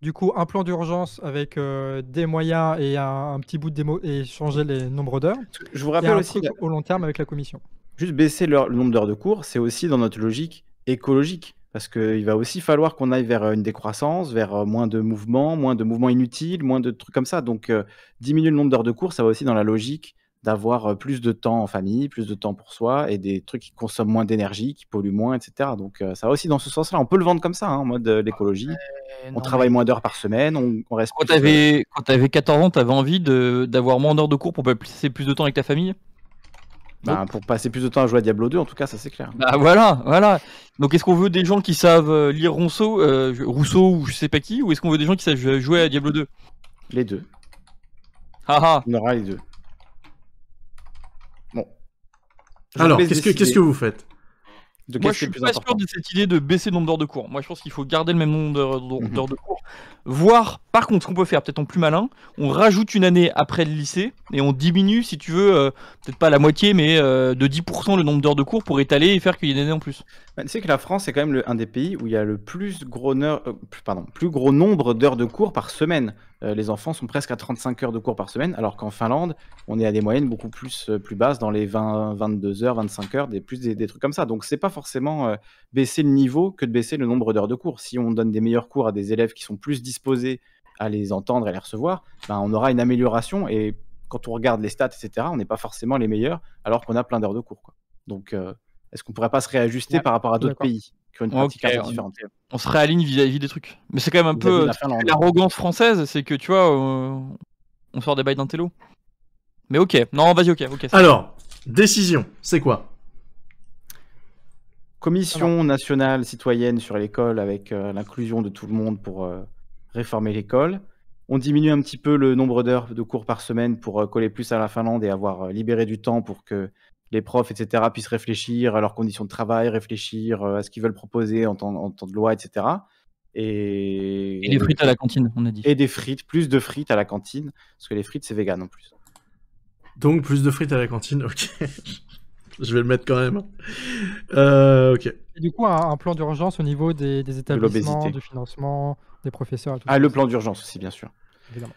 Du coup, un plan d'urgence avec euh, des moyens et un, petit bout de démo et changer les nombres d'heures. Je vous rappelle aussi au long terme avec la commission. Juste baisser le nombre d'heures de cours, c'est aussi dans notre logique écologique. Parce qu'il va aussi falloir qu'on aille vers euh, une décroissance, vers euh, moins de mouvements, moins de mouvements inutiles, moins de trucs comme ça. Donc, euh, diminuer le nombre d'heures de cours, ça va aussi dans la logique d'avoir plus de temps en famille, plus de temps pour soi et des trucs qui consomment moins d'énergie, qui polluent moins, etc. Donc, ça va aussi dans ce sens-là. On peut le vendre comme ça, hein, en mode ah l'écologie. on travaille moins d'heures par semaine, on, reste. Quand tu avais, 14 ans, tu avais envie d'avoir moins d'heures de cours pour passer plus de temps avec ta famille bah, pour passer plus de temps à jouer à Diablo 2, en tout cas, ça c'est clair. Bah voilà, voilà. Donc est-ce qu'on veut des gens qui savent euh, lire euh, Rousseau, ou je sais pas qui, ou est-ce qu'on veut des gens qui savent jouer à Diablo 2 Les deux. Haha. Ah. On aura les deux. Bon. Alors, qu'est-ce que vous faites moi, je suis pas sûr de cette idée de baisser le nombre d'heures de cours. Moi, je pense qu'il faut garder le même nombre mhm. d'heures de cours. Voir, par contre, ce qu'on peut faire, peut-être en plus malin, on rajoute une année après le lycée et on diminue, si tu veux, euh, peut-être pas la moitié, mais euh, de 10% le nombre d'heures de cours pour étaler et faire qu'il y ait une année en plus. Bah, tu sais que la France est quand même un des pays où il y a le plus euh, plus gros nombre d'heures de cours par semaine. Euh, les enfants sont presque à 35 heures de cours par semaine, alors qu'en Finlande, on est à des moyennes beaucoup plus, euh, plus basses, dans les 20, 22 heures, 25 heures, des, plus des, trucs comme ça. Donc, c'est pas forcément euh, baisser le niveau que de baisser le nombre d'heures de cours. Si on donne des meilleurs cours à des élèves qui sont plus disposés à les entendre et à les recevoir, ben, on aura une amélioration. Et quand on regarde les stats, etc., on n'est pas forcément les meilleurs, alors qu'on a plein d'heures de cours. Donc, est-ce qu'on ne pourrait pas se réajuster par rapport à d'autres pays on, se réaligne vis-à-vis des trucs. Mais c'est quand même un peu l'arrogance française, c'est que tu vois, euh, on sort des bails d'un télo Mais ok, non, vas-y, ok, ok. Alors, décision, c'est quoi Commission nationale citoyenne sur l'école avec euh, l'inclusion de tout le monde pour euh, réformer l'école. On diminue un petit peu le nombre d'heures de cours par semaine pour coller plus à la Finlande et avoir libéré du temps pour que les profs, etc., puissent réfléchir à leurs conditions de travail, réfléchir euh, à ce qu'ils veulent proposer en temps, de loi, etc. Et... et des frites à la cantine, on a dit. Et des frites, plus de frites à la cantine, parce que les frites, c'est vegan en plus. Donc plus de frites à la cantine, ok. *laughs* Je vais le mettre quand même. Hein. Euh, ok. du coup, un, plan d'urgence au niveau des, établissements, de du financement, des professeurs. Tout ah, le plan d'urgence aussi, bien sûr. Évidemment.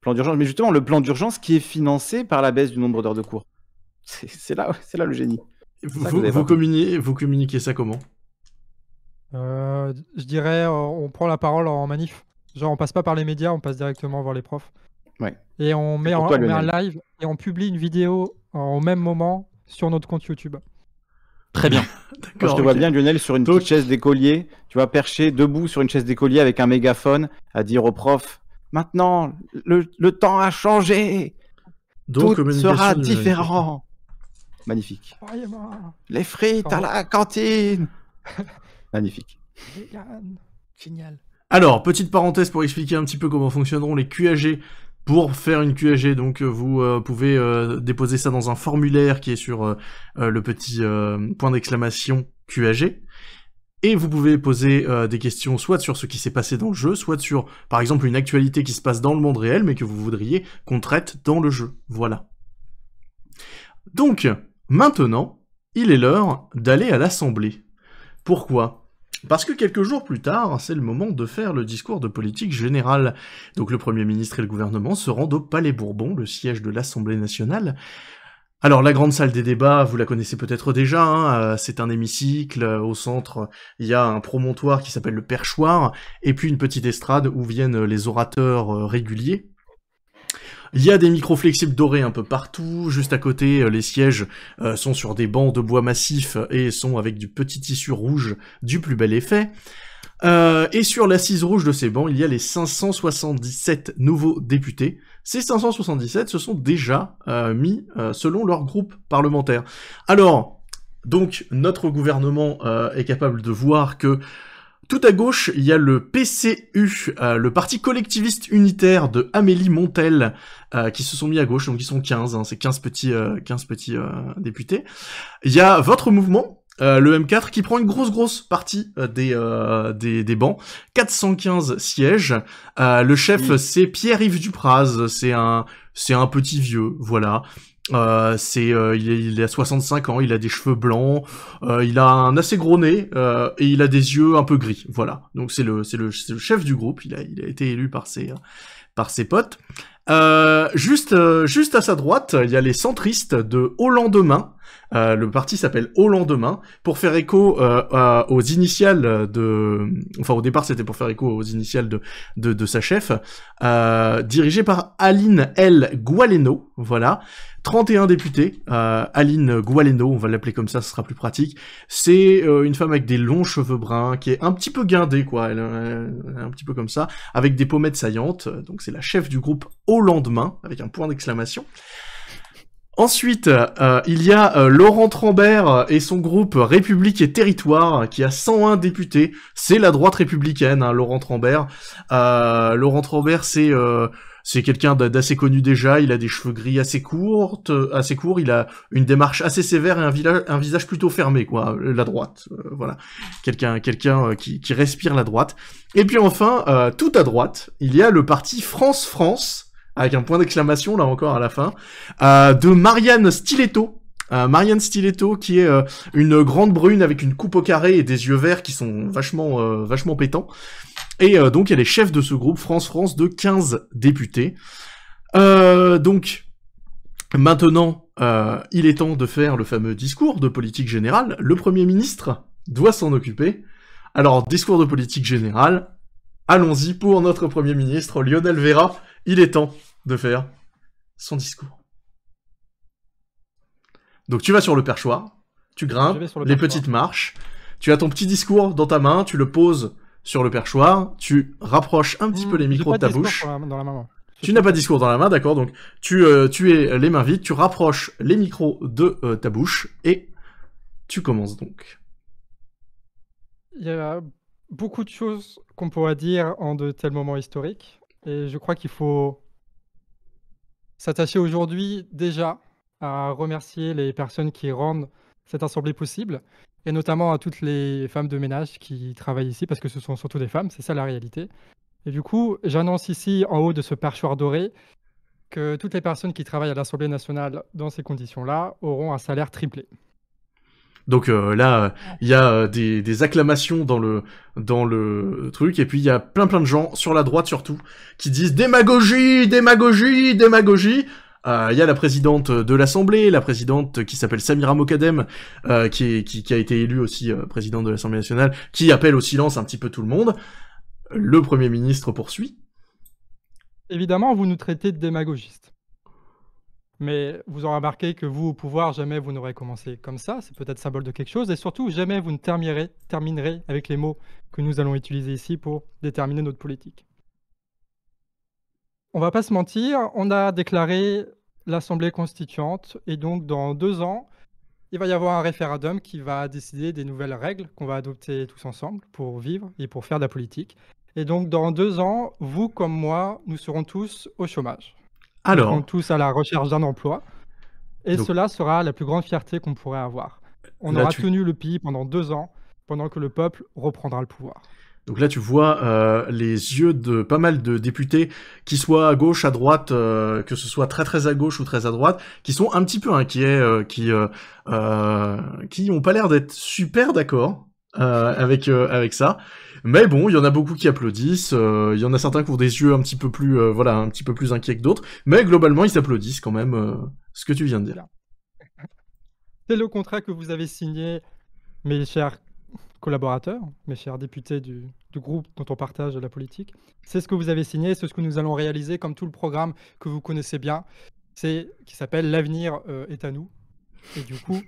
Plan d'urgence, mais justement, le plan d'urgence qui est financé par la baisse du nombre d'heures de cours. C'est là, c'est là le génie. Vous, communiquez, vous communiquez ça comment euh, Je dirais, euh, on prend la parole en manif. Genre, on passe pas par les médias, on passe directement voir les profs. Et on met, en, un live et on publie une vidéo au même moment sur notre compte YouTube. Très bien. *laughs* je te vois bien, Lionel, sur une chaise d'écolier, tu vas percher debout sur une chaise d'écolier avec un mégaphone à dire au prof Maintenant, le, le temps a changé. Donc, Tout sera différent. Magnifique. Les frites à la cantine *laughs* Magnifique. Génial. Alors, petite parenthèse pour expliquer un petit peu comment fonctionneront les QAG. Pour faire une QAG, donc euh, vous euh, pouvez euh, déposer ça dans un formulaire qui est sur le petit point d'exclamation QAG. Et vous pouvez poser des questions soit sur ce qui s'est passé dans le jeu, soit sur, par exemple, une actualité qui se passe dans le monde réel, mais que vous voudriez qu'on traite dans le jeu. Voilà. Donc, Maintenant, il est l'heure d'aller à l'Assemblée. Pourquoi parce que quelques jours plus tard, c'est le moment de faire le discours de politique générale. Donc le Premier ministre et le gouvernement se rendent au Palais Bourbon, le siège de l'Assemblée nationale, alors la grande salle des débats, vous la connaissez peut-être déjà, hein, euh, c'est un hémicycle, euh, au centre il y a un promontoire qui s'appelle le perchoir, et puis une petite estrade où viennent les orateurs euh, réguliers, il y a des micros flexibles dorés un peu partout. Juste à côté, euh, les sièges euh, sont sur des bancs de bois massif et sont avec du petit tissu rouge du plus bel effet. Euh, et sur l'assise rouge de ces bancs, il y a les 577 nouveaux députés. Ces 577 se sont déjà mis selon leur groupe parlementaire. Alors, donc, notre gouvernement est capable de voir que tout à gauche, il y a le PCU, euh, le Parti collectiviste unitaire de Amélie Montel, euh, qui se sont mis à gauche, donc ils sont 15, hein, c'est 15 petits, 15 euh, petits députés. Il y a votre mouvement, le M4 qui prend une grosse grosse partie des, des, des bancs, 415 sièges. le chef c'est Pierre-Yves Dupraz, c'est un c'est un petit vieux, voilà. Euh, c'est, euh, il, est, a 65 ans, il a des cheveux blancs, euh, il a un assez gros nez et il a des yeux un peu gris. Voilà. Donc c'est le, chef du groupe. Il a, été élu par ses, par ses potes. juste, juste à sa droite, il y a les centristes de Au lendemain. Euh, le parti s'appelle Au lendemain pour faire écho euh, aux initiales de, enfin au départ c'était pour faire écho aux initiales de de, sa chef, euh, dirigée par Aline L. Gualeno, voilà. 31 députés, euh, Aline Gualeno, on va l'appeler comme ça, ce sera plus pratique. C'est une femme avec des longs cheveux bruns, qui est un petit peu guindée, quoi, un petit peu comme ça, avec des pommettes saillantes, donc c'est la chef du groupe au lendemain, avec un point d'exclamation. Ensuite, euh, il y a euh, Laurent Trambert et son groupe République et Territoire qui a 101 députés. C'est la droite républicaine, hein, Laurent Trambert. Euh, Laurent Trambert, c'est c'est quelqu'un d'assez connu déjà. Il a des cheveux gris assez courts, assez courts. Il a une démarche assez sévère et un, visage plutôt fermé, quoi. La droite, voilà. Quelqu'un, quelqu'un qui, qui, respire la droite. Et puis enfin, tout à droite, il y a le parti France France avec un point d'exclamation là encore à la fin, euh, de Marianne Stiletto. Euh, Marianne Stiletto qui est euh, une grande brune avec une coupe au carré et des yeux verts qui sont vachement vachement pétants. Et donc elle est chef de ce groupe France France de 15 députés. donc maintenant il est temps de faire le fameux discours de politique générale. Le Premier ministre doit s'en occuper. Alors discours de politique générale, allons-y pour notre Premier ministre Lionel Vera il est temps de faire son discours. Donc tu vas sur le perchoir, tu grimpes les petites marches, tu as ton petit discours dans ta main, tu le poses sur le perchoir, tu rapproches un petit peu hmm, les micros de ta bouche. dans la main. Tu n'as pas de discours dans la main, d'accord Donc tu, euh, es les mains vides, tu rapproches les micros de euh, ta bouche et tu commences donc. Il y a beaucoup de choses qu'on pourrait dire en de tels moments historiques. Et je crois qu'il faut s'attacher aujourd'hui déjà à remercier les personnes qui rendent cette assemblée possible, et notamment à toutes les femmes de ménage qui travaillent ici, parce que ce sont surtout des femmes, c'est ça la réalité. Et du coup, j'annonce ici, en haut de ce perchoir doré, que toutes les personnes qui travaillent à l'Assemblée nationale dans ces conditions-là auront un salaire triplé. Donc euh, là, il y a euh, des, acclamations dans le dans le truc, et puis il y a plein plein de gens sur la droite surtout qui disent démagogie, démagogie, démagogie. Euh, il y a la présidente de l'Assemblée, la présidente qui s'appelle Samira Mokadem, qui, qui, qui, a été élue aussi présidente de l'Assemblée nationale, qui appelle au silence un petit peu tout le monde. Le Premier ministre poursuit. Évidemment, vous nous traitez de démagogistes. Mais vous aurez remarqué que vous, au pouvoir, jamais vous n'aurez commencé comme ça. C'est peut-être symbole de quelque chose. Et surtout, jamais vous ne terminerez, avec les mots que nous allons utiliser ici pour déterminer notre politique. On ne va pas se mentir, on a déclaré l'Assemblée constituante. Et donc, dans deux ans, il va y avoir un référendum qui va décider des nouvelles règles qu'on va adopter tous ensemble pour vivre et pour faire de la politique. Et donc, dans deux ans, vous comme moi, nous serons tous au chômage. Alors, Ils tous à la recherche d'un emploi. Et cela sera la plus grande fierté qu'on pourrait avoir. On aura tenu le pays pendant deux ans, pendant que le peuple reprendra le pouvoir. Donc là, tu vois euh, les yeux de pas mal de députés, qui soient à gauche, à droite, euh, que ce soit très très à gauche ou très à droite, qui sont un petit peu inquiets, euh, qui qui pas l'air d'être super d'accord euh, avec, euh, avec ça. Mais bon, il y en a beaucoup qui applaudissent, euh, il y en a certains qui ont des yeux un petit peu plus, voilà, un petit peu plus inquiets que d'autres, mais globalement, ils applaudissent quand même ce que tu viens de dire. C'est le contrat que vous avez signé, mes chers collaborateurs, mes chers députés du, du groupe dont on partage la politique. C'est ce que vous avez signé, c'est ce que nous allons réaliser comme tout le programme que vous connaissez bien, c'est qui s'appelle L'avenir est à nous. Et du coup,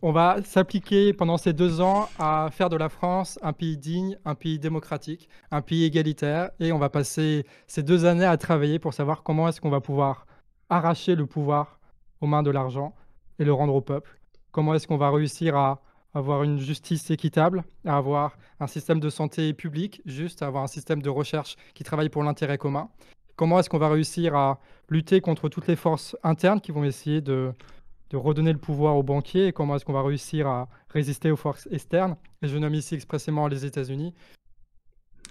on va s'appliquer pendant ces deux ans à faire de la France un pays digne, un pays démocratique, un pays égalitaire, et on va passer ces deux années à travailler pour savoir comment est-ce qu'on va pouvoir arracher le pouvoir aux mains de l'argent et le rendre au peuple. Comment est-ce qu'on va réussir à avoir une justice équitable, à avoir un système de santé publique juste, à avoir un système de recherche qui travaille pour l'intérêt commun. Comment est-ce qu'on va réussir à lutter contre toutes les forces internes qui vont essayer de, de redonner le pouvoir aux banquiers et comment est-ce qu'on va réussir à résister aux forces externes. Et je nomme ici expressément les États-Unis.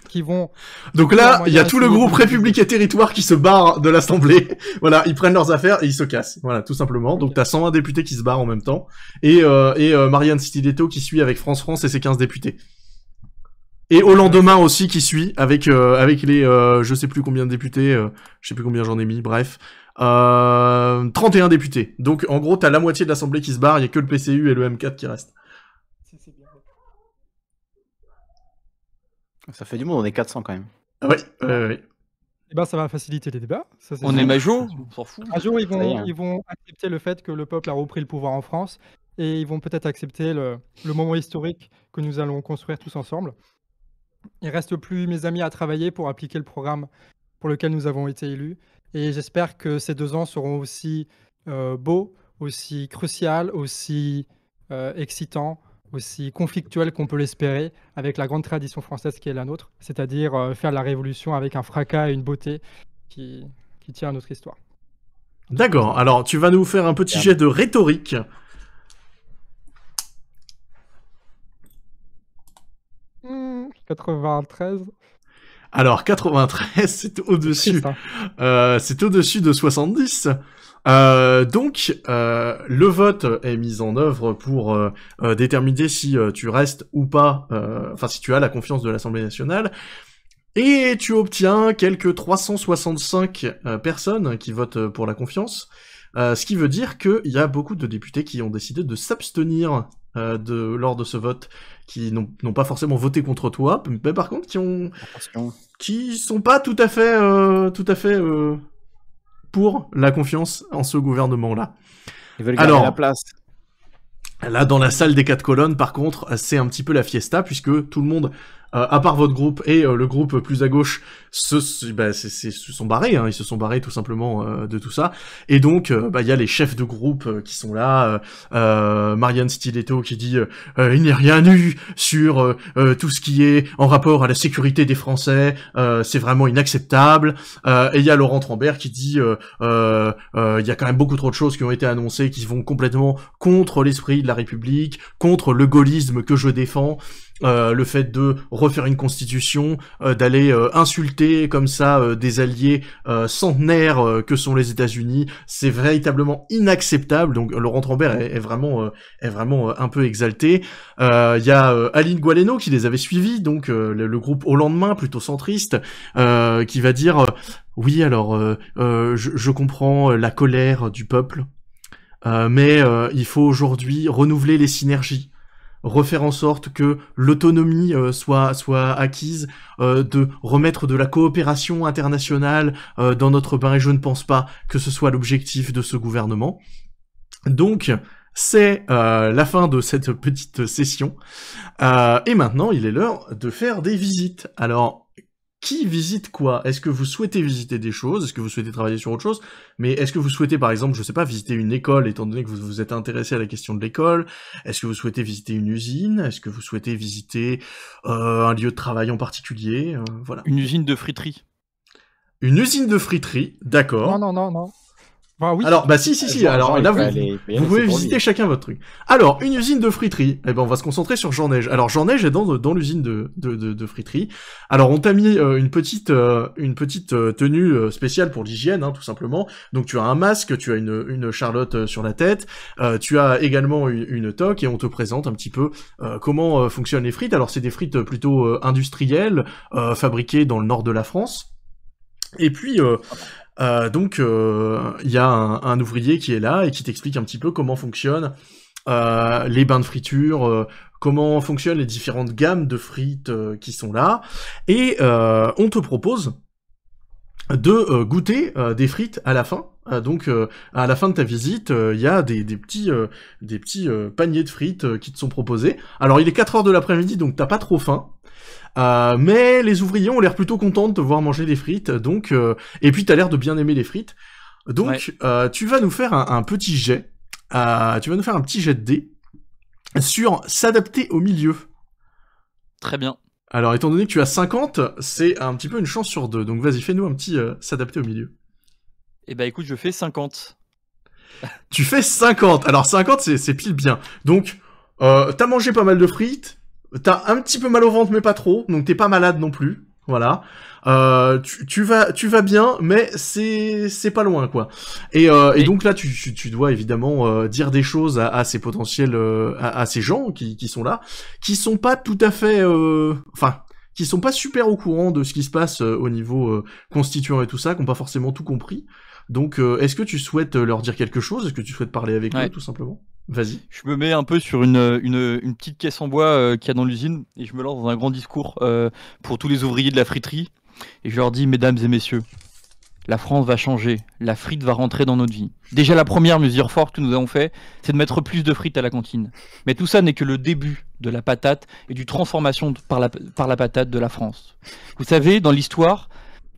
Qui vont. Donc là, il y a tout le groupe République et Territoire qui se barre de l'Assemblée. *laughs* voilà, ils prennent leurs affaires et ils se cassent. Voilà, tout simplement. Donc tu as 120 députés qui se barrent en même temps et euh, et euh, Marianne Citiletto qui suit avec France France et ses 15 députés. Et au lendemain aussi qui suit avec euh, avec les je sais plus combien de députés, je sais plus combien j'en ai mis, bref, 31 euh, députés. Donc en gros, t'as la moitié de l'Assemblée qui se barre, il n'y a que le PCU et le M4 qui restent. Ça fait du monde, on est 400 quand même. oui, eh ben, ça va faciliter les débats. on est major, on s'en fout. Major ils vont, accepter le fait que le peuple a repris le pouvoir en France et ils vont peut-être accepter le, le, moment historique que nous allons construire tous ensemble. Il reste plus, mes amis, à travailler pour appliquer le programme pour lequel nous avons été élus et j'espère que ces deux ans seront aussi euh, beaux, aussi cruciaux, aussi euh, excitants, aussi conflictuels qu'on peut l'espérer avec la grande tradition française qui est la nôtre, c'est-à-dire euh, faire la révolution avec un fracas et une beauté qui, tient à notre histoire. D'accord, alors tu vas nous faire un petit jet de rhétorique. 93 hmm. Alors 93, c'est au-dessus. C'est euh, au-dessus de 70. Euh, donc, euh, le vote est mis en œuvre pour déterminer si tu restes ou pas, enfin si tu as la confiance de l'Assemblée nationale, et tu obtiens quelques 365 personnes qui votent pour la confiance, ce qui veut dire qu'il y a beaucoup de députés qui ont décidé de s'abstenir lors de ce vote qui n'ont pas forcément voté contre toi, mais par contre qui ont qui sont pas tout à fait euh, tout à fait euh, pour la confiance en ce gouvernement là. Alors, la place. Là, dans la salle des quatre colonnes, par contre, c'est un petit peu la fiesta puisque tout le monde euh, à part votre groupe et euh, le groupe plus à gauche, se, ben, se sont barrés, hein, ils se sont barrés tout simplement euh, de tout ça. Et donc, bah, il y a les chefs de groupe qui sont là, Marianne Stiletto qui dit il n'y a rien eu sur tout ce qui est en rapport à la sécurité des Français, c'est vraiment inacceptable. et il y a Laurent Trambert qui dit il y a quand même beaucoup trop de choses qui ont été annoncées qui vont complètement contre l'esprit de la République, contre le gaullisme que je défends. » Euh, le fait de refaire une constitution, euh, d'aller euh, insulter comme ça des alliés centenaires que sont les États-Unis, c'est véritablement inacceptable. Donc Laurent Trembert est, vraiment est vraiment un peu exalté. Il y a Aline Gualeno qui les avait suivis, donc le, groupe au lendemain plutôt centriste, qui va dire oui alors je comprends la colère du peuple, mais il faut aujourd'hui renouveler les synergies refaire en sorte que l'autonomie euh, soit soit acquise, euh, de remettre de la coopération internationale euh, dans notre bain et je ne pense pas que ce soit l'objectif de ce gouvernement. Donc c'est la fin de cette petite session. et maintenant, il est l'heure de faire des visites. Alors, qui visite quoi Est-ce que vous souhaitez visiter des choses Est-ce que vous souhaitez travailler sur autre chose Mais est-ce que vous souhaitez, par exemple, je sais pas, visiter une école, étant donné que vous vous êtes intéressé à la question de l'école Est-ce que vous souhaitez visiter une usine Est-ce que vous souhaitez visiter euh, un lieu de travail en particulier euh, Voilà. Une usine de friterie. Une usine de friterie, d'accord. Non, non, non, non. Alors, bah si, si, si. alors, là, vous, pouvez visiter chacun votre truc. Alors, une usine de friterie. Eh ben, on va se concentrer sur Jean Neige. Alors, Jean Neige est dans, dans l'usine de, de, friterie. Alors, on t'a mis euh, une petite, euh, une petite euh, tenue spéciale pour l'hygiène, hein, tout simplement. Donc, tu as un masque, tu as une, une charlotte sur la tête, tu as également une, toque et on te présente un petit peu comment fonctionnent les frites. Alors, c'est des frites plutôt industrielles, fabriquées dans le nord de la France. Et puis, euh, euh, donc, euh, il y a un, ouvrier qui est là et qui t'explique un petit peu comment fonctionnent euh, les bains de friture, comment fonctionnent les différentes gammes de frites qui sont là. Et on te propose de goûter des frites à la fin. donc, à la fin de ta visite, il y a des, petits, des petits paniers de frites qui te sont proposés. Alors, il est 4 heures de l'après-midi, donc t'as pas trop faim. Euh, mais les ouvriers ont l'air plutôt contents de te voir manger des frites, donc euh, et puis t'as l'air de bien aimer les frites, donc euh, tu vas nous faire un, petit jet, tu vas nous faire un petit jet de sur s'adapter au milieu. Très bien. Alors étant donné que tu as 50, c'est un petit peu une chance sur deux, donc vas-y fais-nous un petit s'adapter au milieu. Eh ben écoute, je fais 50. tu fais 50. Alors 50 c'est pile bien. Donc t'as mangé pas mal de frites, T'as un petit peu mal au ventre, mais pas trop, donc t'es pas malade non plus. Voilà. Euh, tu, vas, tu vas bien, mais c'est, c'est pas loin, quoi. Et, euh, donc là, tu, dois évidemment euh, dire des choses à, à ces potentiels, à, ces gens qui, sont là, qui sont pas tout à fait, enfin, qui sont pas super au courant de ce qui se passe au niveau constituant et tout ça, qui ont pas forcément tout compris. Donc, est-ce que tu souhaites leur dire quelque chose Est-ce que tu souhaites parler avec eux, tout simplement je me mets un peu sur une, petite caisse en bois euh, qu'il y a dans l'usine et je me lance dans un grand discours euh, pour tous les ouvriers de la friterie. Et je leur dis, mesdames et messieurs, la France va changer, la frite va rentrer dans notre vie. Déjà la première mesure forte que nous avons fait, c'est de mettre plus de frites à la cantine. Mais tout ça n'est que le début de la patate et du transformation par, la, par la patate de la France. Vous savez, dans l'histoire,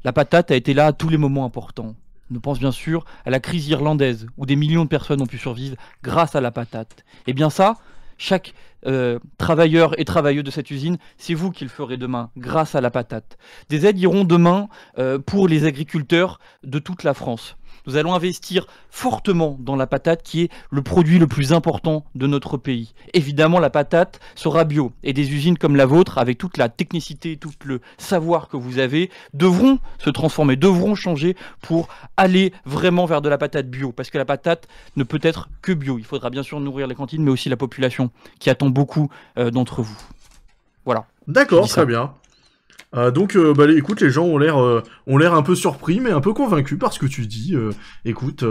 la patate a été là à tous les moments importants. On pense bien sûr à la crise irlandaise, où des millions de personnes ont pu survivre grâce à la patate. Eh bien ça, chaque euh, travailleur et travailleuse de cette usine, c'est vous qui le ferez demain, grâce à la patate. Des aides iront demain euh, pour les agriculteurs de toute la France. Nous allons investir fortement dans la patate qui est le produit le plus important de notre pays. Évidemment, la patate sera bio et des usines comme la vôtre, avec toute la technicité, tout le savoir que vous avez, devront se transformer, devront changer pour aller vraiment vers de la patate bio. Parce que la patate ne peut être que bio. Il faudra bien sûr nourrir les cantines, mais aussi la population qui attend beaucoup euh, d'entre vous. Voilà. D'accord, très bien. Euh, donc, euh, bah, écoute, les gens euh, ont l'air, un peu surpris, mais un peu convaincus parce que tu dis. écoute,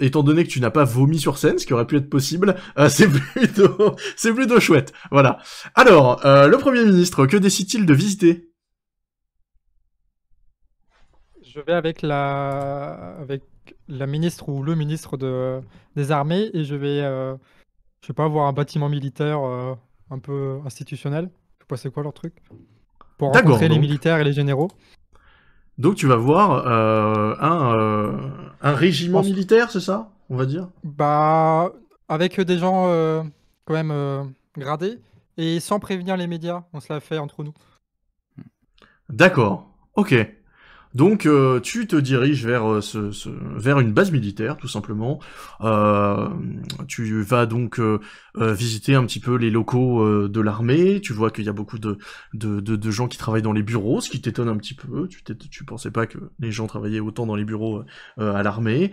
étant donné que tu n'as pas vomi sur scène, ce qui aurait pu être possible, *laughs* c'est plutôt, chouette. Voilà. Alors, le premier ministre, que décide-t-il de visiter Je vais avec la, avec la ministre ou le ministre des armées et je vais, je sais pas, voir un bâtiment militaire un peu institutionnel. Je sais pas c'est quoi leur truc pour rencontrer les militaires et les généraux. Donc tu vas voir euh, un, euh, un, régiment militaire, c'est ça On va dire Bah, avec des gens euh, quand même gradés et sans prévenir les médias, on se l'a fait entre nous. D'accord, ok. Donc euh, tu te diriges vers, euh, ce, vers une base militaire, tout simplement. Euh, tu vas donc visiter un petit peu les locaux de l'armée. Tu vois qu'il y a beaucoup de, de, de, gens qui travaillent dans les bureaux, ce qui t'étonne un petit peu. Tu, tu pensais pas que les gens travaillaient autant dans les bureaux à l'armée.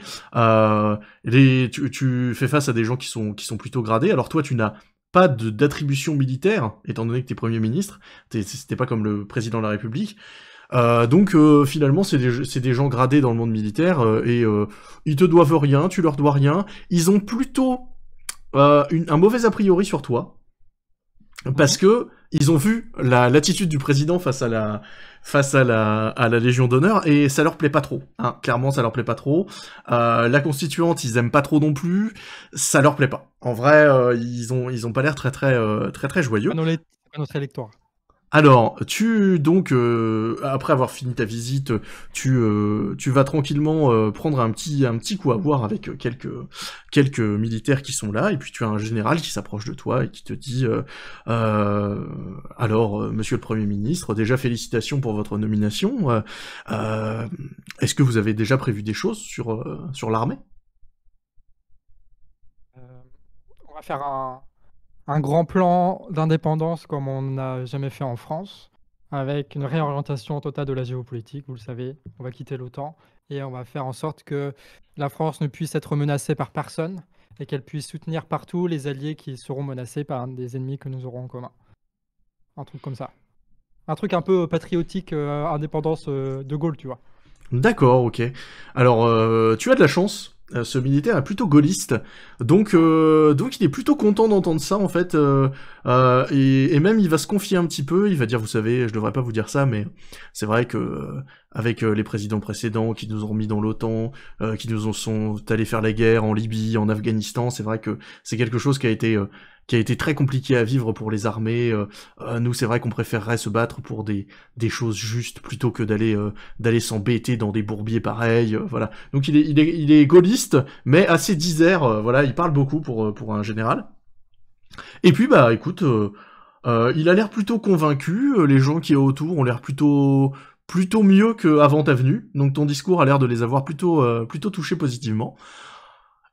les, tu, tu fais face à des gens qui sont, qui sont plutôt gradés. Alors toi, tu n'as pas d'attribution militaire, étant donné que tu es Premier ministre, c'était pas comme le président de la République. Euh, donc euh, finalement, c'est des, gens gradés dans le monde militaire euh, et ils te doivent rien, tu leur dois rien. Ils ont plutôt un mauvais a priori sur toi parce que ils ont vu l'attitude du président face à la Légion d'honneur et ça leur plaît pas trop. Hein. Clairement, ça leur plaît pas trop. la Constituante, ils aiment pas trop non plus. Ça leur plaît pas. En vrai, ils ont pas l'air très très très très joyeux. Pas notre électorat. Alors, tu donc euh, après avoir fini ta visite, tu euh, tu vas tranquillement euh, prendre un petit un petit coup à boire avec quelques quelques militaires qui sont là et puis tu as un général qui s'approche de toi et qui te dit alors monsieur le premier ministre, déjà félicitations pour votre nomination. est-ce que vous avez déjà prévu des choses sur sur l'armée On va faire un un grand plan d'indépendance comme on n'a jamais fait en France, avec une réorientation totale de la géopolitique, vous le savez, on va quitter l'OTAN et on va faire en sorte que la France ne puisse être menacée par personne et qu'elle puisse soutenir partout les alliés qui seront menacés par des ennemis que nous aurons en commun. Un truc comme ça. Un truc un peu patriotique, euh, indépendance euh, de Gaulle, tu vois. D'accord, ok. Alors, euh, tu as de la chance, euh, ce militaire est plutôt gaulliste, donc euh, donc il est plutôt content d'entendre ça en fait, euh, et, et, même il va se confier un petit peu, il va dire vous savez je devrais pas vous dire ça mais c'est vrai que avec euh, les présidents précédents qui nous ont mis dans l'OTAN, euh, qui nous ont sont allés faire la guerre en Libye, en Afghanistan. C'est vrai que c'est quelque chose qui a été euh, qui a été très compliqué à vivre pour les armées. nous, c'est vrai qu'on préférerait se battre pour des, des choses justes plutôt que d'aller d'aller s'embêter dans des bourbiers pareils. voilà. Donc il est, il est, il est gaulliste, mais assez disert. voilà, il parle beaucoup pour, pour un général. Et puis, bah écoute, il a l'air plutôt convaincu. Les gens qui est autour ont l'air plutôt plutôt mieux qu'avant ta venue, donc ton discours a l'air de les avoir plutôt, euh, plutôt touchés positivement.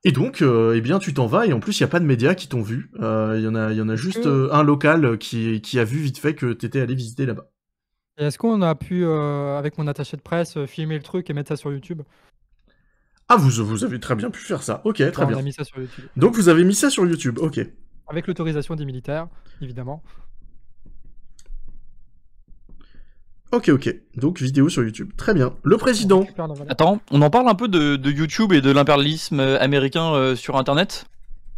Et donc, euh, eh bien, tu t'en vas, et en plus, il n'y a pas de médias qui t'ont vu. Euh, il y, en a, y en a juste mm. un local qui, qui a vu vite fait que tu étais allé visiter là-bas. Est-ce qu'on a pu, avec mon attaché de presse, filmer le truc et mettre ça sur YouTube Ah, vous, vous avez très bien pu faire ça. Ok, très bien. On a mis ça sur YouTube. Donc, vous avez mis ça sur YouTube, ok. Avec l'autorisation des militaires, évidemment. Ok, ok. Donc vidéo sur YouTube. Très bien. Le président. Attends, on en parle un peu de, YouTube et de l'impérialisme euh, américain euh, sur Internet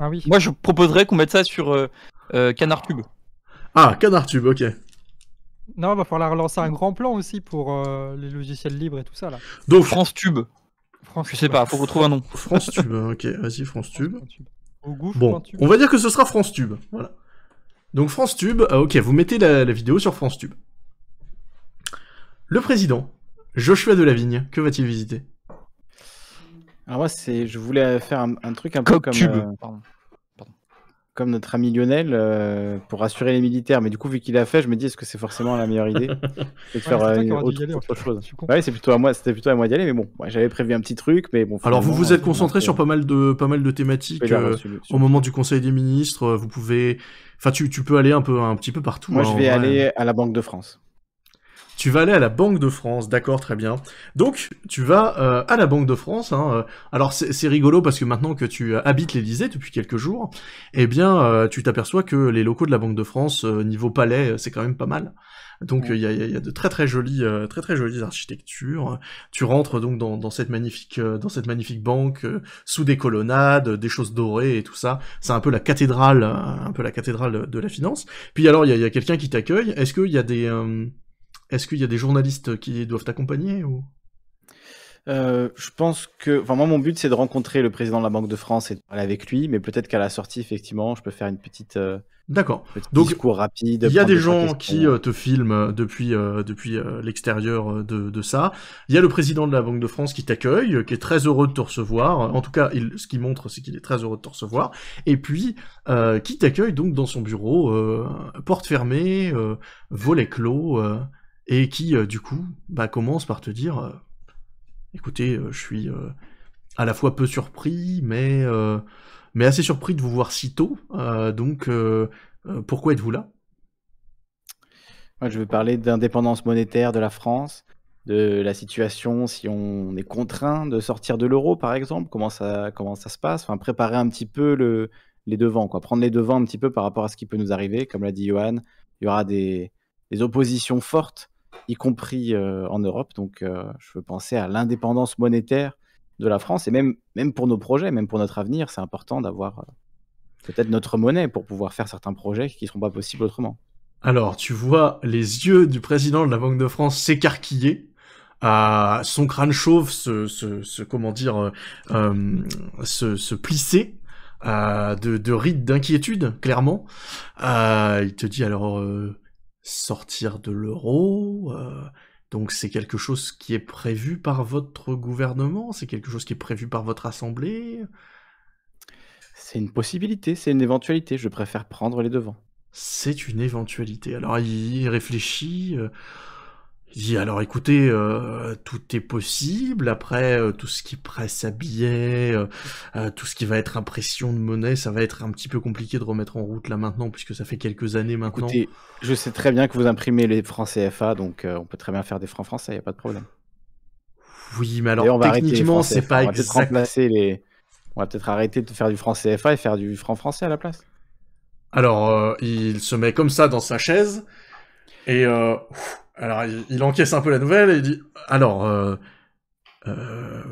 Ah oui. Moi, je proposerais qu'on mette ça sur euh, Canard Tube. Ah, Canard Tube, ok. Non, il va falloir relancer un grand plan aussi pour les logiciels libres et tout ça là. Donc France Tube. France je sais pas, faut qu'on trouve un nom. *laughs* France Tube, hein, ok. Vas-y, France Tube. bon, on va dire que ce sera France Tube. Voilà. Donc France Tube, ok, vous mettez la, la vidéo sur France Tube. Le président, Joshua Delavigne, que va-t-il visiter Alors moi, c'est, je voulais faire un, truc un peu euh, comme, notre ami Lionel euh, pour rassurer les militaires. Mais du coup, vu qu'il a fait, je me dis est-ce que c'est forcément la meilleure idée *laughs* de faire euh, autre, bah c'est plutôt à moi, c'était plutôt à moi d'y aller. Mais bon, j'avais prévu un petit truc, mais bon. Alors vous vous êtes concentré sur pas mal de pas mal de thématiques au moment du Conseil des ministres. Vous pouvez, enfin, tu, tu peux aller un peu un petit peu partout. Moi, hein, je vais aller à la Banque de France tu vas aller à la Banque de France, d'accord, très bien. Donc, tu vas euh, à la Banque de France. Hein, euh, alors, c'est rigolo parce que maintenant que tu euh, habites l'Élysée depuis quelques jours, eh bien, tu t'aperçois que les locaux de la Banque de France, niveau palais, c'est quand même pas mal. Donc, il y a, de très très jolies, très très jolies architectures. Tu rentres donc dans, cette magnifique, dans cette magnifique banque, sous des colonnades, des choses dorées et tout ça. C'est un peu la cathédrale, un peu la cathédrale de la finance. Puis alors, il y a quelqu'un qui t'accueille. Est-ce qu'il y a des est-ce qu'il y a des journalistes qui doivent t'accompagner ou euh, je pense que, enfin moi mon but c'est de rencontrer le président de la Banque de France et de parler avec lui, mais peut-être qu'à la sortie effectivement je peux faire une petite. Euh, D'accord. Donc discours rapide. Il y a des gens qui euh, te filment depuis depuis l'extérieur de, ça. Il y a le président de la Banque de France qui t'accueille, qui est très heureux de te recevoir. En tout cas, ce qu'il montre c'est qu'il est très heureux de te recevoir. Et puis qui t'accueille donc dans son bureau, porte fermée, volet clos et qui, euh, du coup, bah, commence par te dire euh, écoutez, euh, je suis à la fois peu surpris, mais, mais assez surpris de vous voir si tôt, donc pourquoi êtes-vous là Moi, je veux parler d'indépendance monétaire de la France de la situation si on est contraint de sortir de l'euro, par exemple, comment ça, comment ça se passe, enfin, préparer un petit peu le, les devants, quoi. prendre les devants un petit peu par rapport à ce qui peut nous arriver. Comme l'a dit Johan, il y aura des, des oppositions fortes y compris euh, en Europe. Donc, euh, je veux penser à l'indépendance monétaire de la France et même, même pour nos projets, même pour notre avenir, c'est important d'avoir euh, peut-être notre monnaie pour pouvoir faire certains projets qui ne seront pas possibles autrement. Alors, tu vois les yeux du président de la Banque de France s'écarquiller. Ah, son crâne chauve se, comment dire se, plisser de, de rides d'inquiétude clairement ah, il te dit alors sortir de l'euro. Euh, donc c'est quelque chose qui est prévu par votre gouvernement, c'est quelque chose qui est prévu par votre assemblée. C'est une possibilité, c'est une éventualité. Je préfère prendre les devants. C'est une éventualité. Alors il réfléchit. Euh, dit alors écoutez, euh, tout est possible. Après, euh, tout ce qui presse à billets, euh, tout ce qui va être impression de monnaie, ça va être un petit peu compliqué de remettre en route là maintenant, puisque ça fait quelques années maintenant. Écoutez, je sais très bien que vous imprimez les francs CFA, donc on peut très bien faire des francs français, il n'y a pas de problème. Oui, mais alors techniquement, c'est pas On va peut-être arrêter de faire du franc CFA et faire du franc français à la place. Alors, il se met comme ça dans sa chaise et euh, alors, il, encaisse un peu la nouvelle et il dit Alors, euh, euh,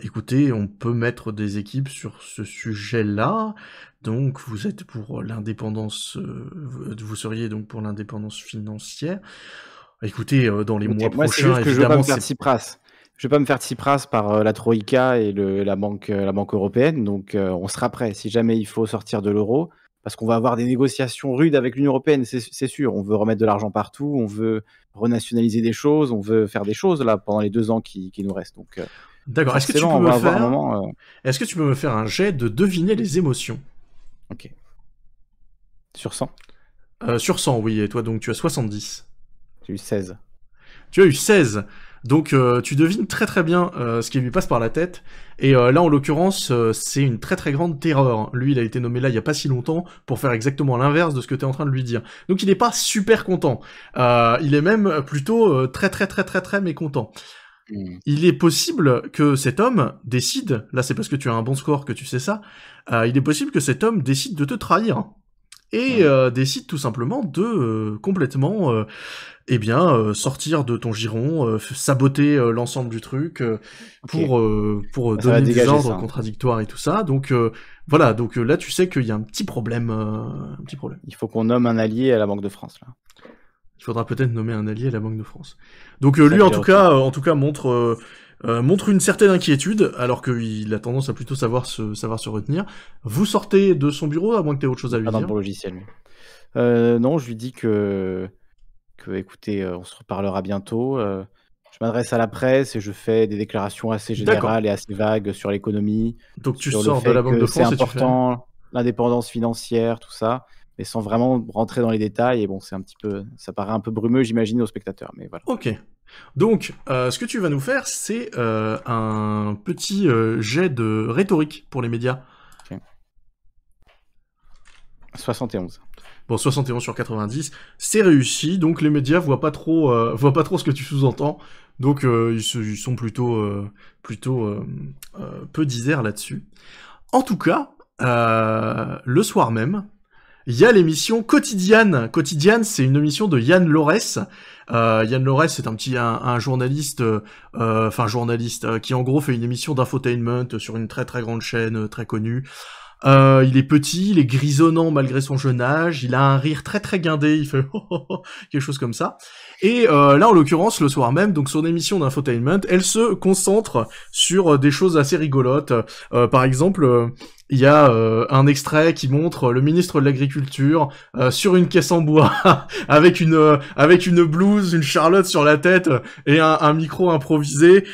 écoutez, on peut mettre des équipes sur ce sujet-là. Donc, vous êtes pour l'indépendance, vous seriez donc pour l'indépendance financière. Écoutez, dans les mois moi, prochains, évidemment, je je vais pas me faire Tsipras par la Troïka et la, banque, la Banque européenne, donc on sera prêt. Si jamais il faut sortir de l'euro, parce qu'on va avoir des négociations rudes avec l'Union européenne, c'est sûr. On veut remettre de l'argent partout, on veut renationaliser des choses, on veut faire des choses là pendant les deux ans qui, nous restent. Donc, euh, D'accord, euh, est-ce que, tu peux me faire... un jet de deviner les émotions Ok. Sur 100 euh, Sur 100, oui, et toi donc tu as 70. J'ai eu 16. Tu as eu 16 donc euh, tu devines très très bien euh, ce qui lui passe par la tête. Et euh, là en l'occurrence c'est une très très grande terreur. Lui il a été nommé là il y a pas si longtemps pour faire exactement l'inverse de ce que tu es en train de lui dire. Donc il n'est pas super content. il est même plutôt très très très très très mécontent. Hmm. Il est possible que cet homme décide, là c'est parce que tu as un bon score que tu sais ça, il est possible que cet homme décide de te trahir et euh, décide tout simplement de euh, complètement euh, eh bien sortir de ton giron, saboter l'ensemble du truc pour pour donner des ordres contradictoires et tout ça. Donc voilà, donc là tu sais qu'il y a un petit problème un petit problème. Il faut qu'on nomme un allié à la Banque de France là. Il faudra peut-être nommer un allié à la Banque de France. Donc lui en tout cas en tout cas montre euh, montre une certaine inquiétude, alors qu'il a tendance à plutôt savoir se, savoir se retenir. Vous sortez de son bureau, à moins que tu aies autre chose à lui ah dire. logiciel. Euh, non, je lui dis que, que écoutez, euh, on se reparlera bientôt. je m'adresse à la presse et je fais des déclarations assez générales et assez vagues sur l'économie. Donc tu sors de la Banque de France. C'est important, l'indépendance financière, tout ça mais sans vraiment rentrer dans les détails. Et bon, c'est un petit peu, ça paraît un peu brumeux, j'imagine, aux spectateurs, mais voilà. Ok. Donc, euh, ce que tu vas nous faire, c'est euh, un petit euh, jet de rhétorique pour les médias. 71. Bon, 71 sur 90, c'est réussi. Donc, les médias voient pas trop, voient pas trop ce que tu sous-entends. Donc, ils, se, sont plutôt, plutôt peu diserts là-dessus. En tout cas, le soir même, il y a l'émission quotidienne. Quotidienne, c'est une émission de Yann Lorès. Euh, Yann Lorès, c'est un petit un, journaliste, euh, enfin journaliste, euh, qui en gros fait une émission d'infotainment sur une très très grande chaîne euh, très connue. il est petit, il est grisonnant malgré son jeune âge, il a un rire très très guindé, il fait *laughs* oh, oh, oh, quelque chose comme ça. Et là, en l'occurrence, le soir même, donc son émission d'infotainment, elle se concentre sur des choses assez rigolotes. par exemple il y a euh, un extrait qui montre euh, le ministre de l'agriculture euh, sur une caisse en bois *laughs* avec une avec une blouse, une charlotte sur la tête et un, micro improvisé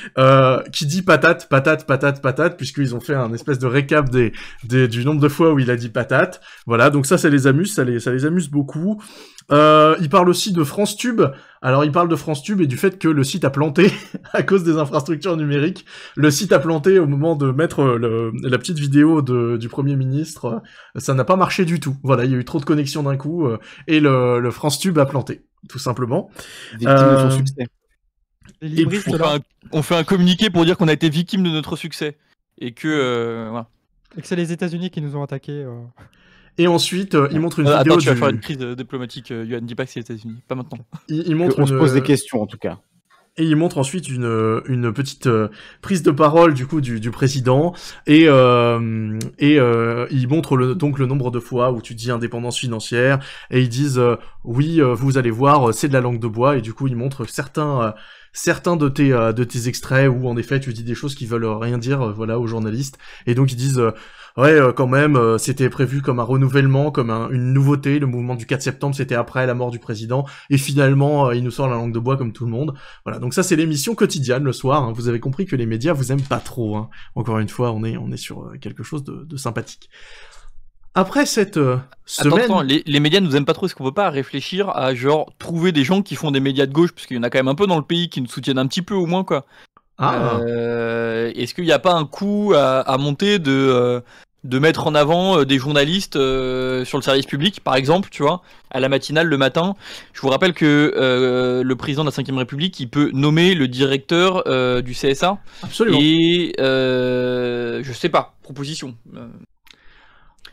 qui dit patate, patate, patate, patate puisqu'ils ont fait un espèce de récap du nombre de fois où il a dit patate. Voilà, donc ça ça les amuse, ça les ça les amuse beaucoup. Euh, il parle aussi de France Tube. Alors, il parle de France Tube et du fait que le site a planté *laughs* à cause des infrastructures numériques. Le site a planté au moment de mettre euh, la petite vidéo du Premier ministre. Ça n'a pas marché du tout. Voilà, il y a eu trop de connexions d'un coup euh, et le, le, France Tube a planté, tout simplement. Euh... De succès. on, fait un, communiqué pour dire qu'on a été victime de notre succès et que c'est les États-Unis qui nous ont attaqués. Et ensuite, euh, il montre une euh, vidéo. Attends, tu vas faire une crise diplomatique, Yuan, euh, dis pas que c'est les États-Unis, pas maintenant. Il, montre On se pose des questions en tout cas. Et il montre ensuite une, une petite prise de parole du coup du, du président et euh, et euh, il montre le, donc le nombre de fois où tu dis indépendance financière et ils disent oui vous allez voir c'est de la langue de bois et du coup il montre certains certains de tes de tes extraits où en effet tu dis des choses qui veulent rien dire voilà aux journalistes et donc ils disent ouais, euh, quand même, euh, c'était prévu comme un renouvellement, comme une nouveauté. Le mouvement du 4 septembre, c'était après la mort du président. Et finalement, euh, il nous sort la langue de bois comme tout le monde. Voilà, donc ça, c'est l'émission quotidienne le soir. Hein. Vous avez compris que les médias vous aiment pas trop. Hein. Encore une fois, on est, on est sur quelque chose de, sympathique. Après cette semaine... les, les, médias nous aiment pas trop, est-ce qu'on peut pas réfléchir à genre trouver des gens qui font des médias de gauche, parce qu'il y en a quand même un peu dans le pays qui nous soutiennent un petit peu au moins quoi. Ah. Euh, est-ce qu'il n'y a pas un coup à, monter de, euh, de mettre en avant euh, des journalistes sur le service public, par exemple, tu vois, à la matinale le matin Je vous rappelle que le président de la Ve République, il peut nommer le directeur du CSA. Absolument. Et je sais pas, proposition.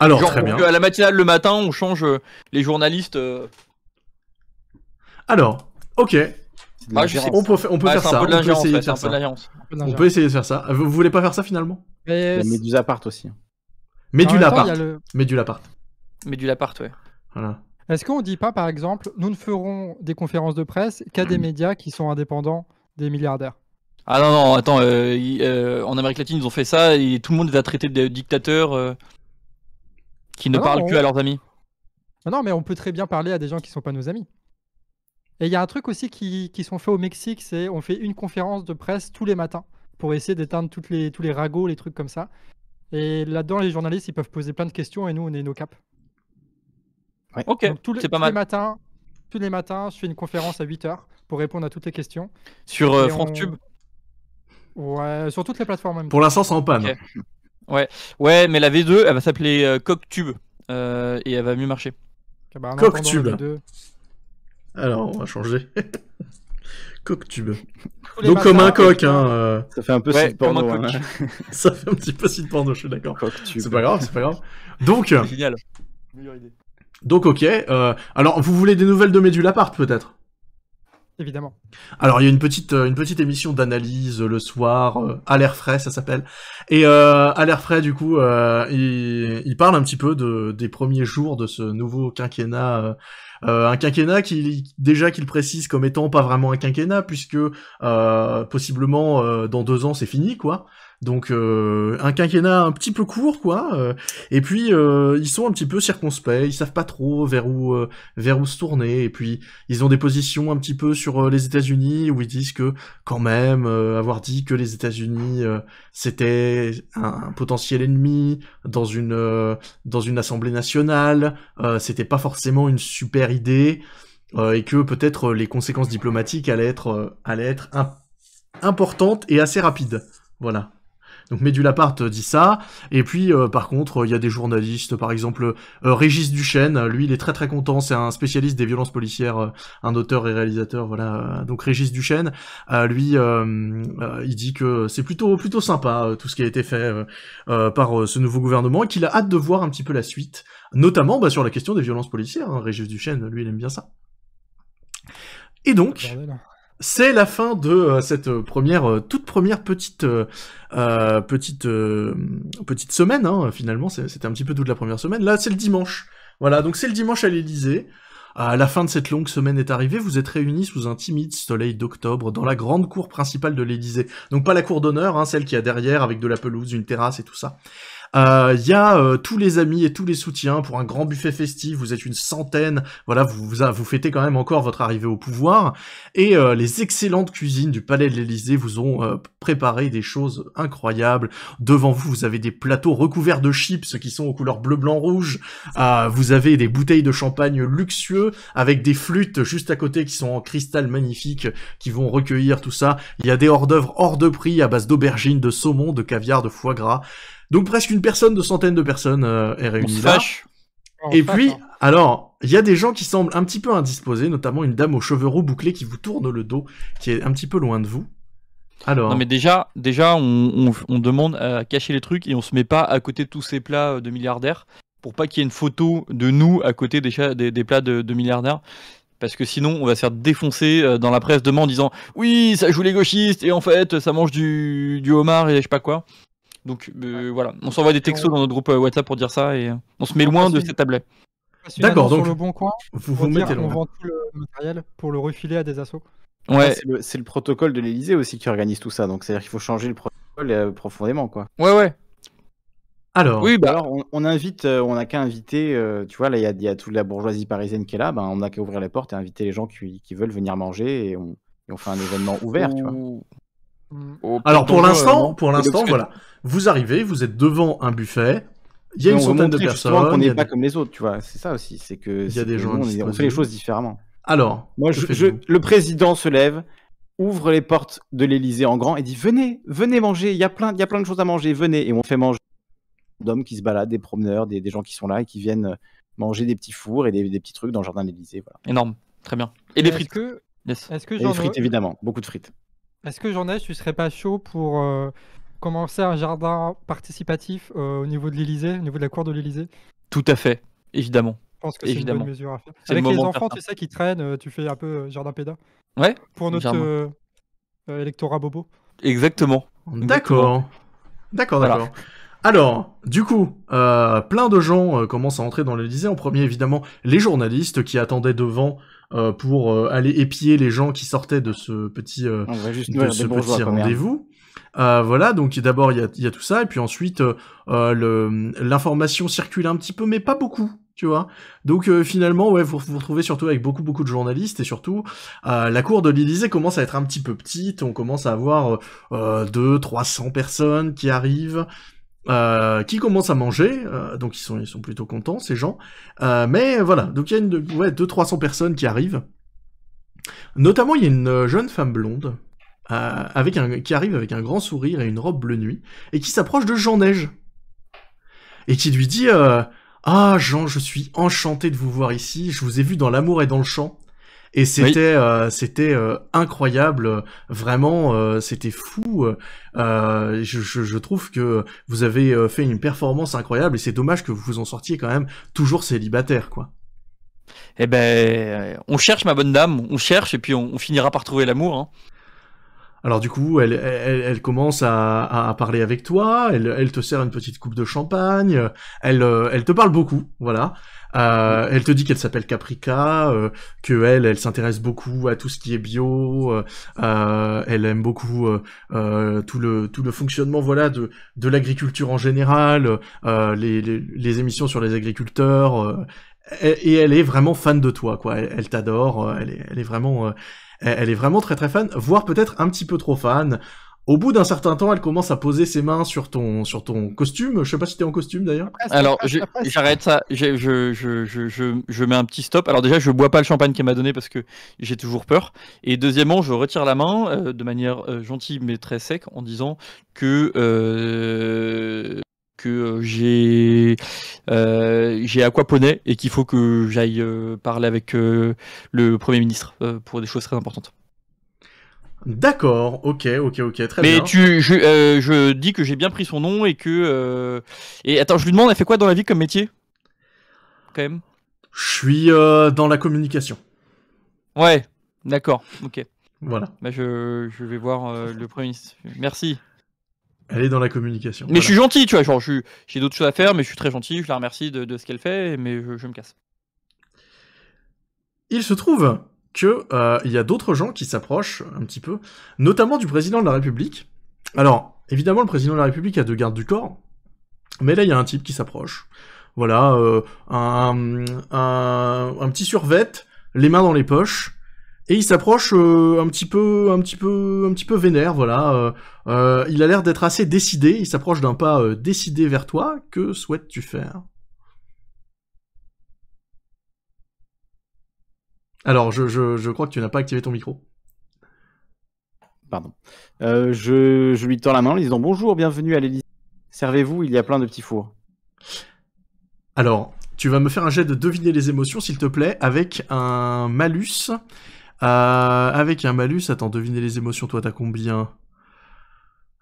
Alors, très bien. À la matinale le matin, on change les journalistes. Alors, ok, ah, on peut, faire ça. On peut essayer de faire ça. On peut essayer de faire ça. Vous voulez pas faire ça finalement Mais du part aussi. Mais du Médula Mais du part, ouais. Est-ce qu'on dit pas, par exemple, nous ne ferons des conférences de presse qu'à des médias qui sont indépendants des milliardaires Ah non, non, attends, euh, euh, en Amérique latine, ils ont fait ça et tout le monde les a traités de dictateurs euh, qui ne ah, parlent que à leurs amis. Ah, non, mais on peut très bien parler à des gens qui ne sont pas nos amis. Et il y a un truc aussi qui, sont faits au Mexique, c'est on fait une conférence de presse tous les matins pour essayer d'éteindre toutes les, tous les ragots, les trucs comme ça. Et là-dedans, les journalistes, ils peuvent poser plein de questions et nous, on est nos caps. Ok, c'est tous les, pas matins, tous les matins, je fais une conférence à 8h pour répondre à toutes les questions. Sur euh, Tube Ouais, sur toutes les plateformes. Même. Pour l'instant, c'est en panne. Ouais. ouais, mais la V2, elle va s'appeler euh, Coctube Cocktube euh, et elle va mieux marcher. Ah bah, Coctube alors, on va changer. *laughs* tube. Donc comme un coq, hein. Euh. Ça fait un peu ouais, site hein. *laughs* *laughs* ça fait un petit peu de porno, je suis d'accord. C'est pas grave, c'est pas grave. Donc. Euh, Génial. Meilleure idée. Donc ok. Euh, alors vous voulez des nouvelles de Part, peut-être Évidemment. Alors il y a une petite une petite émission d'analyse le soir à l'air frais ça s'appelle et à l'air frais du coup il, parle un petit peu de des premiers jours de ce nouveau quinquennat euh, un quinquennat qui déjà qu'il précise comme étant pas vraiment un quinquennat puisque euh, possiblement euh, dans deux ans c'est fini quoi. Donc euh, un quinquennat un petit peu court, quoi. Euh, et puis euh, ils sont un petit peu circonspects, ils savent pas trop vers où vers où se tourner. Et puis ils ont des positions un petit peu sur les États-Unis où ils disent que quand même avoir dit que les États-Unis c'était un, potentiel ennemi dans une dans une assemblée nationale, c'était pas forcément une super idée. et que peut-être les conséquences diplomatiques allaient être, allaient être importantes et assez rapides. Voilà. Donc Médulaparte euh, dit ça. Et puis, euh, par contre, euh, il y a des journalistes, par exemple Régis Duchesne, lui, il est très très content, c'est un spécialiste des violences policières, un auteur et réalisateur, voilà. Donc Régis Duchesne, lui, il dit que c'est plutôt plutôt sympa tout ce qui a été fait par ce nouveau gouvernement et qu'il a hâte de voir un petit peu la suite, notamment bah, sur la question des violences policières. Hein. Régis Duchesne, lui, il aime bien ça. Et donc, hein. C'est la fin de euh, cette euh, première, euh, toute première petite, petite, petite semaine. Hein, finalement, c'était un petit peu toute la première semaine. Là, c'est le dimanche. Voilà, donc c'est le dimanche à l'Élysée. À la fin de cette longue semaine est arrivée, vous êtes réunis sous un timide soleil d'octobre dans la grande cour principale de l'Élysée. Donc pas la cour d'honneur, hein, celle qui a derrière avec de la pelouse, une terrasse et tout ça. Euh, il y a euh, tous les amis et tous les soutiens pour un grand buffet festif. Vous êtes une centaine. Voilà, vous, vous, fêtez quand même encore votre arrivée au pouvoir. Et euh, les excellentes cuisines du Palais de l'Élysée vous ont préparé des choses incroyables. Devant vous, vous avez des plateaux recouverts de chips qui sont aux couleurs bleu, blanc, rouge. vous avez des bouteilles de champagne luxueux avec des flûtes juste à côté qui sont en cristal magnifique qui vont recueillir tout ça. Il y a des hors doeuvre hors de prix à base d'aubergines, de saumon, de caviar, de foie gras. Donc presque une personne de centaines de personnes euh, est réunie là. Et puis, hein. alors, il y a des gens qui semblent un petit peu indisposés, notamment une dame aux cheveux roux bouclés qui vous tourne le dos, qui est un petit peu loin de vous. Alors. Non mais déjà, déjà on, demande à cacher les trucs et on se met pas à côté de tous ces plats euh, de milliardaires pour pas qu'il y ait une photo de nous à côté des, des, plats de, milliardaires. Parce que sinon, on va se faire défoncer euh, dans la presse demain en disant Oui, ça joue les gauchistes et en fait, ça mange du, du homard et je sais pas quoi. Donc euh, voilà, on s'envoie des textos dans notre groupe euh, WhatsApp pour dire ça et euh, on se met loin de cette tablettes D'accord, donc le bon coin, vous vous mettez on vend tout le matériel pour le refiler à des assos. Ouais, c'est le, protocole de l'Elysée aussi qui organise tout ça, donc c'est-à-dire qu'il faut changer le protocole profondément, quoi. Ouais, ouais. Alors, oui, bah... alors on, invite, on n'a qu'à inviter, tu vois, là il y, a toute la bourgeoisie parisienne qui est là, ben, on n'a qu'à ouvrir les portes et inviter les gens qui, veulent venir manger et on, fait un événement ouvert, tu vois. Alors pour euh, l'instant, pour l'instant, voilà, vous arrivez, vous êtes devant un buffet. Il y a une centaine de personnes. On n'est pas comme les autres, tu vois. C'est ça aussi, c'est que il y a gens. On, fait les choses différemment. Alors, moi, le président se lève, ouvre les portes de l'Élysée en grand et dit venez, venez manger. Il y a plein, y a plein de choses à manger. Venez et on fait manger d'hommes qui se baladent, des promeneurs, des, gens qui sont là et qui viennent euh, manger des petits fours et des, petits trucs dans le jardin de l'Élysée. Voilà. Énorme, très bien. Et des frites que. Est-ce que et des frites évidemment, beaucoup de frites. Est-ce que ai, tu serais pas chaud pour euh, commencer un jardin participatif euh, au niveau de l'Elysée, au niveau de la cour de l'Élysée Tout à fait, évidemment. Je pense que c'est une bonne mesure à faire. Avec les enfants, tu sais, qui traînent, euh, tu fais un peu jardin péda. Ouais. Pour notre électorat bobo. Exactement. D'accord. D'accord, d'accord. Alors, du coup, plein de gens commencent à entrer dans l'Elysée. En premier, évidemment, les journalistes qui attendaient devant euh, pour euh, aller épier les gens qui sortaient de ce petit, euh, rendez-vous. voilà, donc d'abord il y a, tout ça, et puis ensuite l'information circule un petit peu, mais pas beaucoup, tu vois. Donc finalement, ouais, vous vous retrouvez surtout avec beaucoup beaucoup de journalistes, et surtout la cour de l'Élysée commence à être un petit peu petite, on commence à avoir deux, 300 personnes qui arrivent. Euh, qui commence à manger, euh, donc ils sont, ils sont plutôt contents, ces gens. Euh, mais voilà, donc il y a une, ouais, 200-300 personnes qui arrivent. Notamment, il y a une jeune femme blonde avec un, qui arrive avec un grand sourire et une robe bleue nuit, et qui s'approche de Jean Neige. Et qui lui dit Ah, Jean, je suis enchanté de vous voir ici, je vous ai vu dans l'amour et dans le chant. Et c'était euh, c'était euh, incroyable, vraiment, euh, c'était fou. Je, trouve que vous avez fait une performance incroyable et c'est dommage que vous vous en sortiez quand même toujours célibataire, quoi. Eh ben, on cherche ma bonne dame, on cherche et puis on, finira par trouver l'amour. Hein. Alors du coup, elle, elle, commence à, à, parler avec toi, elle, elle, te sert une petite coupe de champagne, elle, elle te parle beaucoup, voilà. Euh, elle te dit qu'elle s'appelle Caprica, euh, que elle, elle s'intéresse beaucoup à tout ce qui est bio. Euh, euh elle aime beaucoup euh, tout le tout le fonctionnement, voilà, de de l'agriculture en général, les, les, émissions sur les agriculteurs. et elle est vraiment fan de toi, quoi. Elle, elle t'adore. Elle est, elle est vraiment, elle est vraiment très très fan, voire peut-être un petit peu trop fan. Au bout d'un certain temps, elle commence à poser ses mains sur ton, sur ton costume. Je sais pas si es en costume d'ailleurs. Ah, Alors, j'arrête ça. Je, je, je, je, mets un petit stop. Alors déjà, je bois pas le champagne qu'elle m'a donné parce que j'ai toujours peur. Et deuxièmement, je retire la main euh, de manière euh, gentille mais très sec en disant que euh, que j'ai j'ai aquaponé et qu'il faut que j'aille parler avec le premier ministre pour des choses très importantes. D'accord, ok, ok, ok, très bien. Mais euh, je, dis que j'ai bien pris son nom et que. Euh, et attends, je lui demande, elle fait quoi dans la vie comme métier Quand même. Je suis euh, dans la communication. Ouais, d'accord, ok. Voilà. mais bah, je, vais voir le premier ministre. Merci. Elle est dans la communication. Mais je suis gentil, tu vois. j'ai d'autres choses à faire, mais je suis très gentil. Je la remercie de, ce qu'elle fait, mais je me casse. Il se trouve que euh, il y a d'autres gens qui s'approchent un petit peu, notamment du président de la République. Alors, évidemment, le président de la République a deux gardes du corps, mais là, il y a un type qui s'approche. Voilà, euh, un, petit survêt, les mains dans les poches, et il s'approche euh, un petit peu, un petit peu, un petit peu vénère. Voilà, il a l'air d'être assez décidé. Il s'approche d'un pas décidé vers toi. Que souhaites-tu faire Alors, je, crois que tu n'as pas activé ton micro. Pardon. Euh, je, lui tends la main en disant Bonjour, bienvenue à l'Élysée. Servez-vous, il y a plein de petits fours. Alors, tu vas me faire un jet de deviner les émotions, s'il te plaît, avec un malus. Euh, avec un malus, attends, deviner les émotions, toi, t'as combien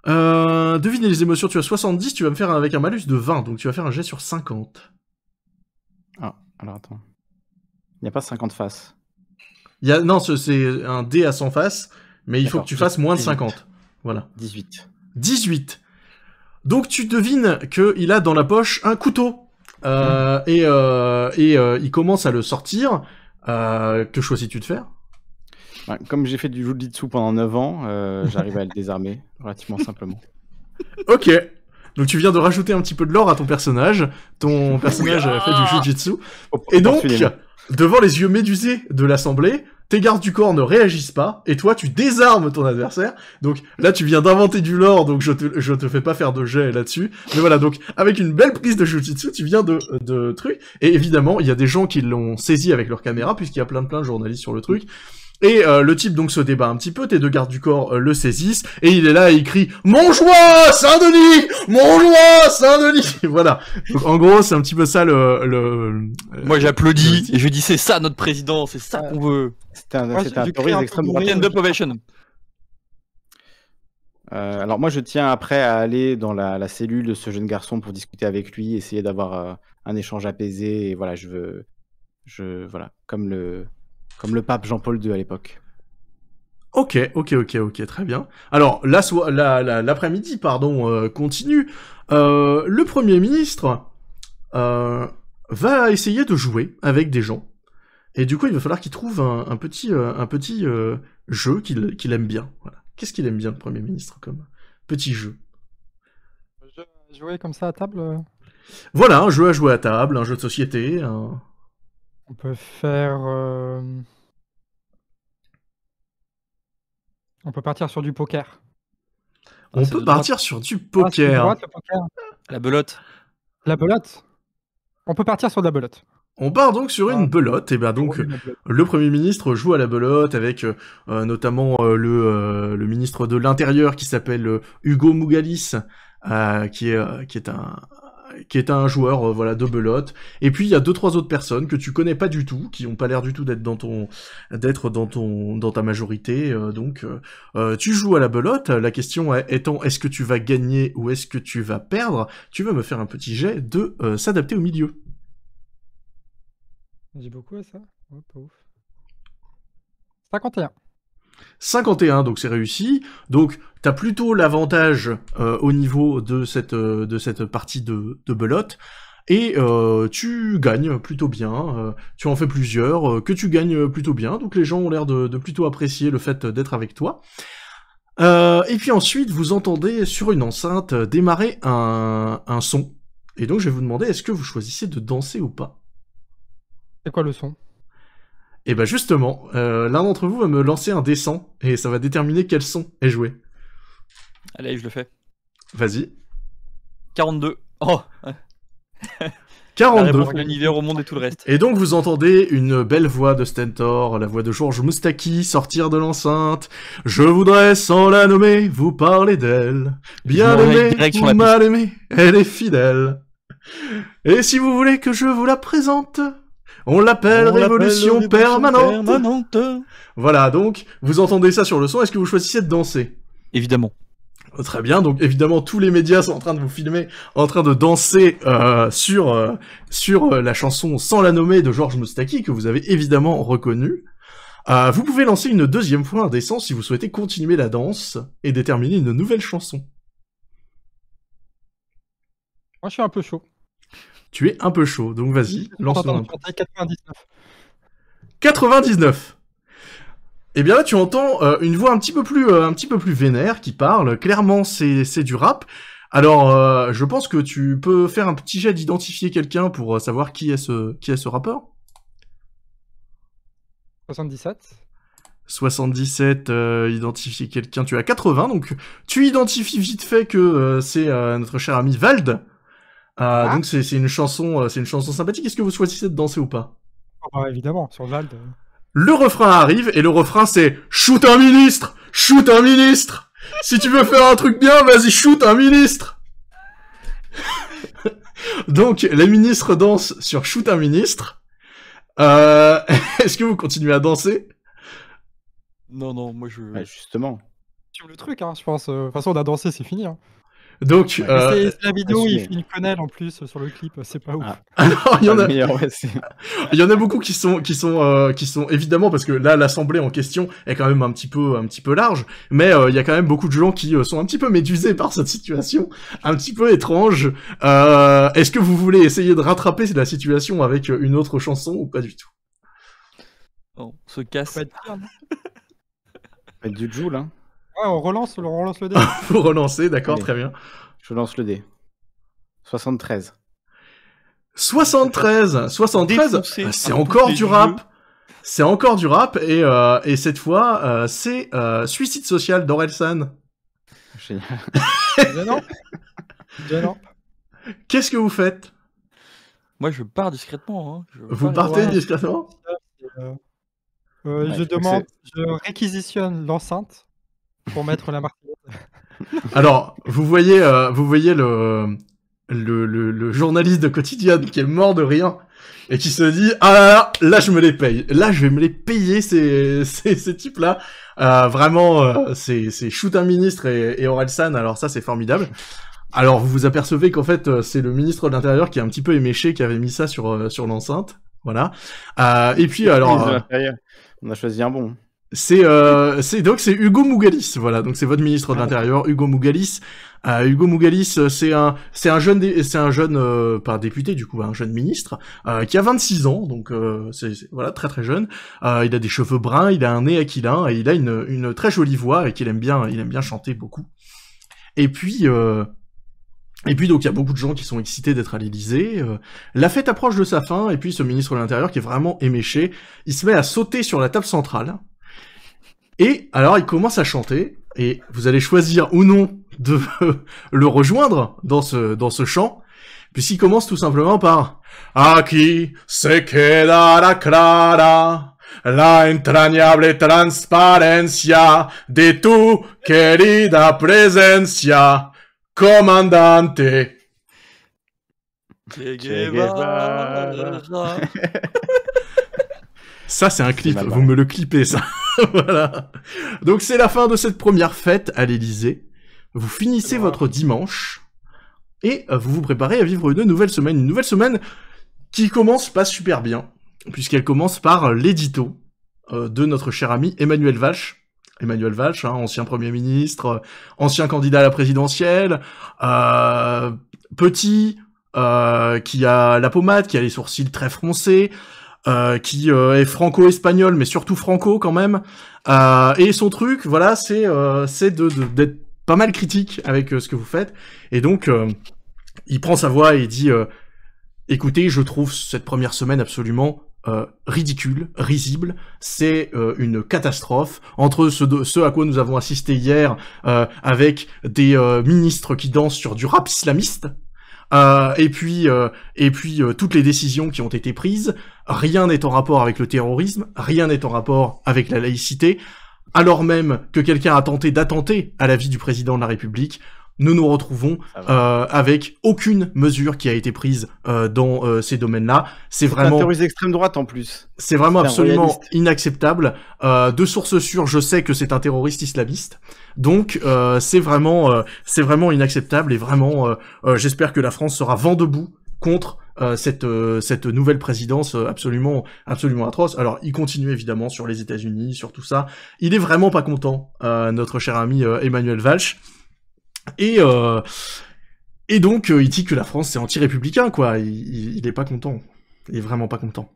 euh, Deviner les émotions, tu as 70, tu vas me faire avec un malus de 20, donc tu vas faire un jet sur 50. Ah, alors attends. Il n'y a pas 50 faces. Il y a, non, c'est un dé à 100 faces, mais il faut que tu fasses moins de 50. Voilà. 18. 18. Donc tu devines qu'il a dans la poche un couteau. Euh, mmh. Et, euh, et euh, il commence à le sortir. que choisis-tu de faire bah, Comme j'ai fait du Jujitsu pendant 9 ans, *laughs* j'arrive à le désarmer relativement simplement. Ok. Donc tu viens de rajouter un petit peu de l'or à ton personnage. Ton personnage a fait du ah. Jujitsu. et donc, devant les yeux médusés de l'assemblée, tes gardes du corps ne réagissent pas, et toi, tu désarmes ton adversaire. Donc là, tu viens d'inventer du lore, donc je te, je te fais pas faire de jet là-dessus. Mais voilà, donc avec une belle prise de jujitsu, tu viens de, de truc. Et évidemment, il y a des gens qui l'ont saisi avec leur caméra, puisqu'il y a plein de plein de journalistes sur le truc. Et euh, le type donc se débat un petit peu, tes deux gardes du corps euh, le saisissent, et il est là et il crie « Mon joie, Saint-Denis Mon joie, Saint-Denis » *laughs* Voilà. en gros, c'est un petit peu ça le... Euh, moi j'applaudis, et je dis « C'est ça notre président, c'est ça qu'on veut !» C'est un, C'est un extrêmement... Euh, alors moi, je tiens après à aller dans la, cellule de ce jeune garçon pour discuter avec lui, essayer d'avoir un échange apaisé. Et voilà, je veux, je voilà, comme le comme le pape Jean-Paul II à l'époque. Ok, ok, ok, ok, très bien. Alors, l'après-midi, pardon, euh, continue. Euh, le Premier ministre euh, va essayer de jouer avec des gens. Et du coup, il va falloir qu'il trouve un, petit, un petit jeu qu'il aime bien. Voilà. Qu'est-ce qu'il aime bien, le Premier ministre, comme petit jeu Jouer comme ça à table Voilà, un jeu à jouer à table, un jeu de société, un... On peut faire. Euh, on peut partir sur du poker. On ah, peut partir sur du ah, poker. La belote. La belote. On peut partir sur de la belote. On part donc sur une ah. belote, et eh ben donc le Premier ministre joue à la belote avec euh, euh, notamment le, ministre de l'Intérieur qui s'appelle Hugo Mugalis qui est, qui est un, qui est un joueur euh, voilà de belote. Et puis il y a deux trois autres personnes que tu connais pas du tout, qui n'ont pas l'air du tout d'être dans ton d'être dans ton dans ta majorité. Euh, donc euh, tu joues à la belote. La question étant est-ce que tu vas gagner ou est-ce que tu vas perdre Tu veux me faire un petit jet de s'adapter au milieu. J'ai beaucoup à ça. Oh, pas ouf. 51. 51, donc c'est réussi. Donc T'as plutôt l'avantage euh, au niveau de cette, euh, de cette partie de, de belote, et euh, tu gagnes plutôt bien, tu en fais plusieurs, que tu gagnes plutôt bien, donc les gens ont l'air de, plutôt apprécier le fait d'être avec toi. et puis ensuite, vous entendez sur une enceinte démarrer un, son, et donc je vais vous demander, est-ce que vous choisissez de danser ou pas C'est quoi le son et eh ben justement, l'un d'entre vous va me lancer un dessin et ça va déterminer quel son est joué. Allez, je le fais. Vas-y. 42. Oh 42. *laughs* L'univers au monde et tout le reste. Et donc vous entendez une belle voix de Stentor, la voix de Georges Moustaki sortir de l'enceinte. Je voudrais, sans la nommer, vous parler d'elle. Bien aimée mal aimée, elle est fidèle. Et si vous voulez que je vous la présente, on l'appelle révolution, permanente. permanente. Voilà, donc vous entendez ça sur le son. Est-ce que vous choisissez de danser Évidemment. Oh, très bien, donc évidemment tous les médias sont en train de vous filmer, en train de danser euh, sur, euh, sur euh, la chanson Sans la nommer de Georges Moustaki, que vous avez évidemment reconnue. vous pouvez lancer une deuxième fois un dessin si vous souhaitez continuer la danse et déterminer une nouvelle chanson. Moi je suis un peu chaud. Tu es un peu chaud, donc vas-y, lance moi 99. 99 et eh bien là, tu entends euh, une voix un petit peu plus, euh, un petit peu plus vénère qui parle. Clairement, c'est, c'est du rap. Alors, euh, je pense que tu peux faire un petit jet d'identifier quelqu'un pour savoir qui est ce, qui est ce rappeur. 77 77, identifier quelqu'un, tu as 80, donc tu identifies vite fait que c'est notre cher ami Vald. Ah. Donc c'est, une chanson, c'est une chanson sympathique. Est-ce que vous choisissez de danser ou pas ah, Évidemment, sur Vald. Le refrain arrive et le refrain c'est shoot un ministre, shoot un ministre. Si tu veux faire un truc bien, vas-y shoot un ministre. Donc les ministres dansent sur shoot un ministre. Euh, *laughs* Est-ce que vous continuez à danser Non non, moi je. Ouais, bah, justement. Le truc, hein, je pense. Euh, de toute façon, on a dansé, c'est fini. Hein. Donc, euh, la vidéo, il fait une en plus sur le clip, c'est pas ouf. il, y en a... beaucoup qui sont, qui sont, euh, qui sont évidemment parce que là, l'assemblée en question est quand même un petit peu, un petit peu large, mais euh, il y a quand même beaucoup de gens qui sont un petit peu médusés par cette situation, un petit peu étrange. Est-ce que vous voulez essayer de rattraper la situation avec une autre chanson ou pas du tout On se casse. du Joule, là. Hein. Ouais, ah, on relance, on relance le dé. Vous *laughs* relancer, d'accord, très bien. Je lance le dé. 73. 73 73 C'est ah, encore du rap C'est encore du rap, et, euh, et cette fois, euh, c'est euh, Suicide Social d'Orelsan. Génial. Qu'est-ce que vous faites Moi, je pars discrètement. Hein. vous partez discrètement je demande, je réquisitionne l'enceinte pour mettre la marque. Alors, vous voyez, euh, vous voyez le, le, le, journaliste de quotidien qui est mort de rien et qui se dit Ah là, je me les paye. Là, je vais me les payer, ces, ces, types-là. Euh, vraiment, euh, c'est shoot un ministre et, et Orelsan. Alors, ça, c'est formidable. Alors, vous vous apercevez qu'en fait, c'est le ministre de l'Intérieur qui est un petit peu éméché qui avait mis ça sur, sur l'enceinte. Voilà. et puis, alors. On a choisi un bon. C'est euh, donc c'est Hugo Mougalis, voilà. Donc c'est votre ministre de ah. l'Intérieur, Hugo Mougalis. Euh, Hugo Mougalis, euh, c'est un c'est un jeune c'est un jeune euh, par député du coup, un jeune ministre qui a 26 ans, donc c'est voilà très très jeune. il a des cheveux bruns, il a un nez aquilin et il a une, une très jolie voix et qu'il aime bien il aime bien chanter beaucoup. Et puis et puis donc il y a beaucoup de gens qui sont excités d'être à l'Elysée. la fête approche de sa fin et puis ce ministre de l'Intérieur qui est vraiment éméché, il se met à sauter sur la table centrale et alors il commence à chanter, et vous allez choisir ou non de *laughs* le rejoindre dans ce, dans ce chant, puisqu'il commence tout simplement par Aquí se queda la clara, la entrañable transparencia de tu querida presencia, comandante. *laughs* Ça, c'est un clip. Vous me le clipez, ça. *laughs* voilà. Donc, c'est la fin de cette première fête à l'Elysée. Vous finissez votre dimanche et euh, vous vous préparez à vivre une nouvelle semaine. Une nouvelle semaine qui commence pas super bien, puisqu'elle commence par l'édito euh, de notre cher ami Emmanuel Valls. Emmanuel Valls, hein, ancien Premier ministre, euh, ancien candidat à la présidentielle, petit, qui a la pommade, qui a les sourcils très froncés, euh, qui euh, est franco-espagnol, mais surtout franco quand même. Euh, et son truc, voilà, c'est euh, c'est de d'être pas mal critique avec ce que vous faites. Et donc, il prend sa voix et dit "Écoutez, je trouve cette première semaine absolument." ridicule, risible, c'est une catastrophe entre ce, ce, à quoi nous avons assisté hier avec des ministres qui dansent sur du rap islamiste, euh, et puis, euh, et puis euh, toutes les décisions qui ont été prises, rien n'est en rapport avec le terrorisme, rien n'est en rapport avec la laïcité, alors même que quelqu'un a tenté d'attenter à la vie du président de la République, nous nous retrouvons euh, avec aucune mesure qui a été prise euh, dans euh, ces domaines-là. C'est vraiment terroriste d'extrême droite en plus. C'est vraiment absolument inacceptable. Euh, de source sûres, je sais que c'est un terroriste islamiste. Donc euh, c'est vraiment c'est vraiment inacceptable et vraiment j'espère que la France sera vent debout contre cette cette nouvelle présidence absolument absolument atroce. Alors il continue évidemment sur les États-Unis, sur tout ça. Il est vraiment pas content, euh, notre cher ami Emmanuel Walsh. Et, euh, et donc, euh, il dit que la France, c'est anti-républicain, quoi. Il n'est pas content. Il est vraiment pas content.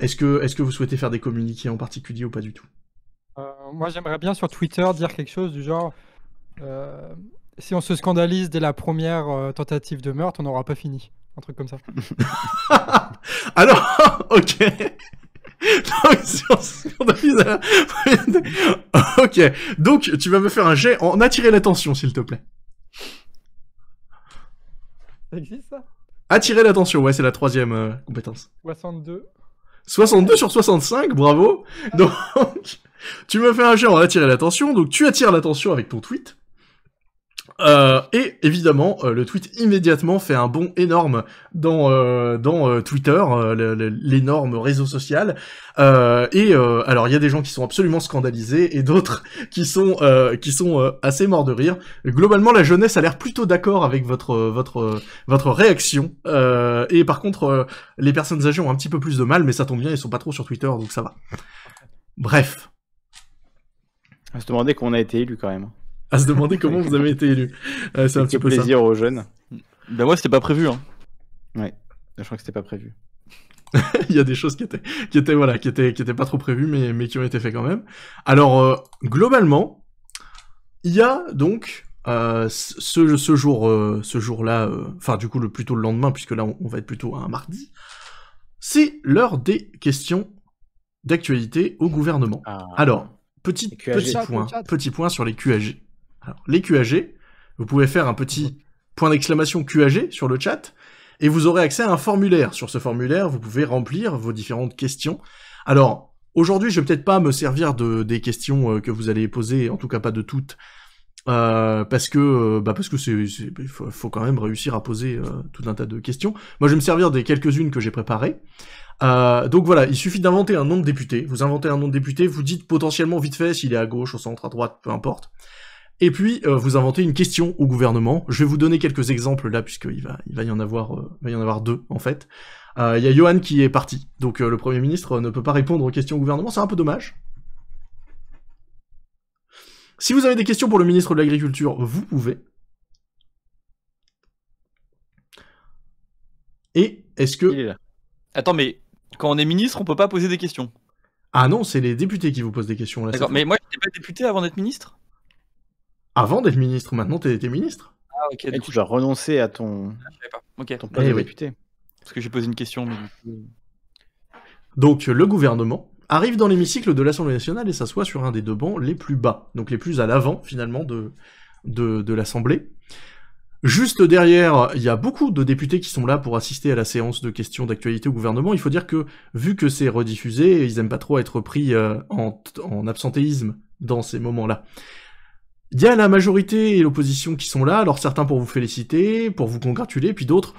Est-ce que, est que vous souhaitez faire des communiqués en particulier ou pas du tout euh, Moi, j'aimerais bien sur Twitter dire quelque chose du genre si on se scandalise dès la première tentative de meurtre, on n'aura pas fini. Un truc comme ça. *laughs* Alors, *laughs* ok. *laughs* ok, donc tu vas me faire un jet en attirer l'attention, s'il te plaît. existe ça Attirer l'attention, ouais, c'est la troisième euh, compétence. 62. 62 sur 65, bravo. Ah. Donc, tu me fais un jet en attirer l'attention, donc tu attires l'attention avec ton tweet. Euh, et évidemment, euh, le tweet immédiatement fait un bond énorme dans euh, dans Twitter, l'énorme réseau social. et alors, il y a des gens qui sont absolument scandalisés et d'autres *laughs* qui sont qui sont assez morts de rire. Globalement, la jeunesse a l'air plutôt d'accord avec votre votre votre réaction. et par contre, les personnes âgées ont un petit peu plus de mal, mais ça tombe bien, ils sont pas trop sur Twitter, donc ça va. Bref. On va se demander qu'on a été élu quand même à se demander comment vous avez été élu. Euh, c'est un petit peu plaisir aux jeunes. Ben moi, c'était pas prévu. Hein. Ouais, je crois que c'était pas prévu. *laughs* il y a des choses qui étaient, qui étaient voilà, qui étaient, qui étaient pas trop prévues, mais, mais qui ont été faites quand même. Alors, euh, globalement, il y a donc euh, ce, ce jour, ce jour-là, enfin du coup le plutôt le lendemain, puisque là on, va être plutôt un mardi. C'est l'heure des questions d'actualité au gouvernement. Ah. Alors, petit, petit point, petit point sur les QAG les QAG, vous pouvez faire un petit mhm. point d'exclamation QAG sur le chat, et vous aurez accès à un formulaire. Sur ce formulaire, vous pouvez remplir vos différentes questions. Alors, aujourd'hui, je vais peut-être pas me servir de, des questions euh, que vous allez poser, en tout cas pas de toutes, euh, parce que euh, bah parce que c'est faut, quand même réussir à poser tout un tas de questions. Moi, je vais me servir des quelques-unes que j'ai préparées. donc voilà, il suffit d'inventer un nom de député. Vous inventez un nom de député, vous dites potentiellement vite fait s'il est à gauche, au centre, à droite, peu importe. Et puis, euh, vous inventez une question au gouvernement. Je vais vous donner quelques exemples là, puisqu'il va, il va, y en avoir, euh, y en avoir deux, en fait. Euh, il y a Johan qui est parti, donc le Premier ministre ne peut pas répondre aux questions au gouvernement, c'est un peu dommage. Si vous avez des questions pour le ministre de l'Agriculture, vous pouvez. Et est-ce que... Attends, mais quand on est ministre, on peut pas poser des questions. Ah non, c'est les députés qui vous posent des questions. D'accord, mais moi j'étais pas député avant d'être ministre avant d'être ministre, maintenant t'es ministre. Ah, ok. tu as à ton, ah, ton eh poste de député. Parce que j'ai posé une question. Euh. Donc, le gouvernement arrive dans l'hémicycle de l'Assemblée nationale et s'assoit sur un des deux bancs les plus bas, donc les plus à l'avant, finalement, de, de, l'Assemblée. Juste derrière, il y a beaucoup de députés qui sont là pour assister à la séance de questions d'actualité au gouvernement. Il faut dire que, vu que c'est rediffusé, ils n'aiment pas trop être pris euh, en, en absentéisme dans ces moments-là il y a la majorité et l'opposition qui sont là, alors certains pour vous féliciter, pour vous congratuler, puis d'autres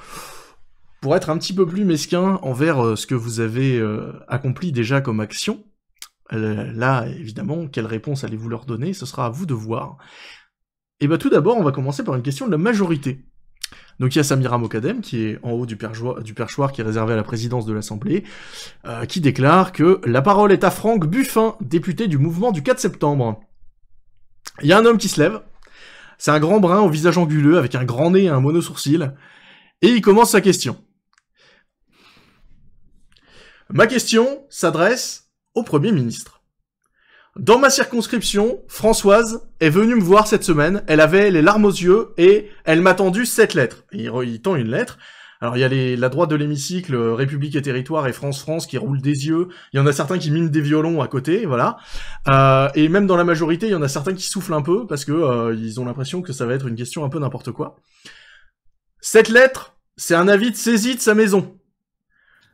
pour être un petit peu plus mesquins envers euh, ce que vous avez euh, accompli déjà comme action. Euh, là, évidemment, quelle réponse allez-vous leur donner Ce sera à vous de voir. Et eh bien tout d'abord, on va commencer par une question de la majorité. Donc il y a Samira Mokadem, qui est en haut du, perchoir, qui est réservé à la présidence de l'Assemblée, qui déclare que la parole est à Franck Buffin, député du mouvement du 4 septembre. Il y a un homme qui se lève. C'est un grand brun au visage anguleux, avec un grand nez et un mono sourcil. Et il commence sa question. Ma question s'adresse au Premier ministre. Dans ma circonscription, Françoise est venue me voir cette semaine. Elle avait les larmes aux yeux et elle m'a tendu cette lettre. il tend une lettre. Alors il y a la droite de l'hémicycle, euh, République et Territoire et France-France qui roulent des yeux. Il y en a certains qui minent des violons à côté, voilà. Euh, et même dans la majorité, il y en a certains qui soufflent un peu parce que euh, ils ont l'impression que ça va être une question un peu n'importe quoi. Cette lettre, c'est un avis de saisie de sa maison.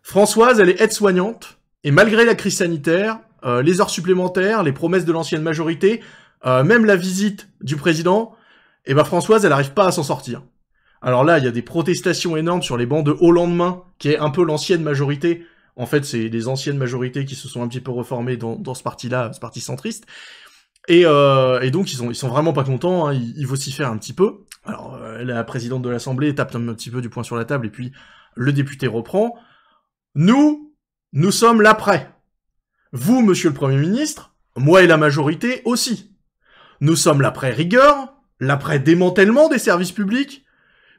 Françoise, elle est aide-soignante et malgré la crise sanitaire, les heures supplémentaires, les promesses de l'ancienne majorité, même la visite du président, eh ben Françoise, elle n'arrive pas à s'en sortir. Alors là, il y a des protestations énormes sur les bancs de Haut Lendemain, qui est un peu l'ancienne majorité. En fait, c'est les anciennes majorités qui se sont un petit peu reformées dans, ce parti-là, ce parti centriste. Et, euh, donc ils sont, sont vraiment pas contents, hein, ils, s'y faire un petit peu. Alors euh, la présidente de l'Assemblée tape un petit peu du poing sur la table et puis le député reprend. Nous, nous sommes l'après. Vous, monsieur le Premier ministre, moi et la majorité aussi. Nous sommes l'après rigueur, l'après démantèlement des services publics,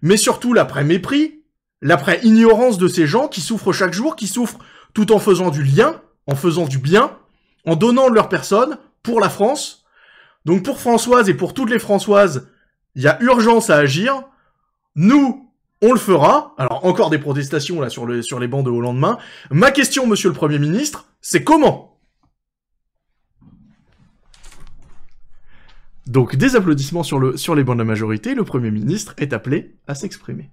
mais surtout l'après-mépris, l'après-ignorance de ces gens qui souffrent chaque jour, qui souffrent tout en faisant du lien, en faisant du bien, en donnant leur personne pour la France. Donc pour Françoise et pour toutes les Françoises, il y a urgence à agir. Nous, on le fera. Alors encore des protestations là sur, sur les bancs de haut lendemain. Ma question, monsieur le Premier ministre, c'est comment Donc des applaudissements sur, les bancs de la majorité, le Premier ministre est appelé à s'exprimer.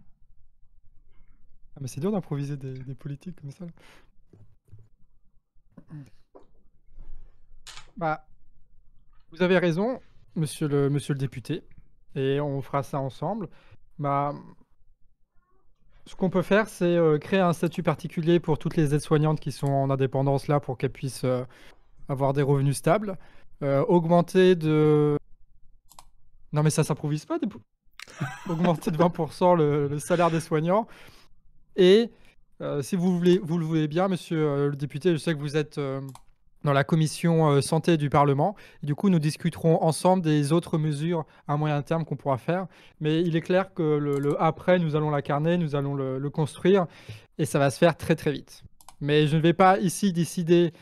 Ah, c'est dur d'improviser des, politiques comme ça. Bah, vous avez raison, monsieur le, député, et on fera ça ensemble. Bah, ce qu'on peut faire, c'est euh, créer un statut particulier pour toutes les aides-soignantes qui sont en indépendance là pour qu'elles puissent euh, avoir des revenus stables. Euh, augmenter de non, mais ça s'improvise pas d'augmenter *laughs* de 20% le, salaire des soignants. Et euh, si vous, voulez, vous le voulez bien, monsieur euh, le député, je sais que vous êtes euh, dans la commission santé du Parlement. du coup, nous discuterons ensemble des autres mesures à moyen terme qu'on pourra faire. Mais il est clair que le, après, nous allons l'incarner, nous allons le, le, construire. Et ça va se faire très très vite. Mais je ne vais pas ici décider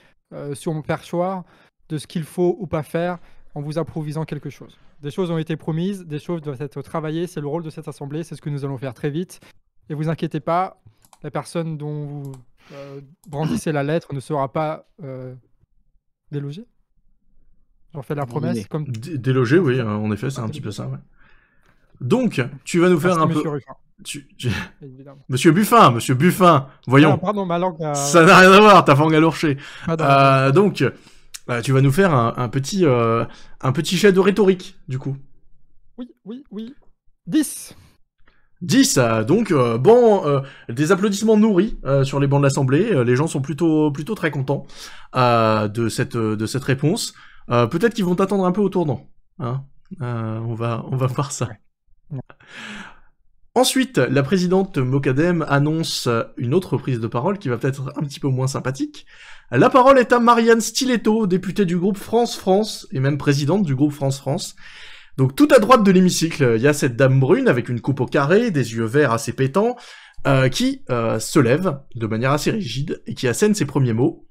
sur mon perchoir de ce qu'il faut ou pas faire en vous improvisant quelque chose. Des choses ont été promises, des choses doivent être travaillées, c'est le rôle de cette assemblée, c'est ce que nous allons faire très vite. Et vous inquiétez pas, la personne dont vous euh, brandissez la lettre ne sera pas euh, délogée. J'en fais la promesse. Comme... Délogée, oui, euh, en effet, c'est ah, un petit peu ça. Donc, tu vas nous ah, faire un peu. *laughs* Monsieur Buffin, Monsieur Buffin, voyons. Ah, pardon, ma Ça n'a rien à voir, ta langue a bah, tu vas nous faire un, petit, euh, un petit jet de rhétorique, du coup. Oui, oui, oui. 10 10, euh, donc euh, bon, des applaudissements nourris sur les bancs de l'Assemblée. les gens sont plutôt, plutôt très contents de, cette, de cette réponse. Peut-être qu'ils vont t'attendre un peu au tournant. Hein. on, va, on va voir ça. Ensuite, la présidente Mokadem annonce une autre prise de parole qui va peut-être un petit peu moins sympathique. La parole est à Marianne Stiletto, députée du groupe France-France, et même présidente du groupe France-France. Donc tout à droite de l'hémicycle, il y a cette dame brune avec une coupe au carré, des yeux verts assez pétants, euh, qui euh, se lève de manière assez rigide et qui assène ses premiers mots.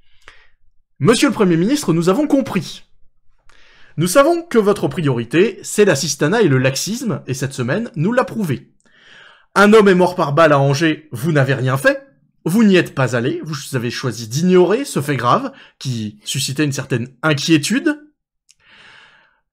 Monsieur le Premier ministre, nous avons compris. Nous savons que votre priorité, c'est l'assistanat et le laxisme, et cette semaine, nous l'a un homme est mort par balle à Angers, vous n'avez rien fait. Vous n'y êtes pas allé, vous avez choisi d'ignorer ce fait grave qui suscitait une certaine inquiétude.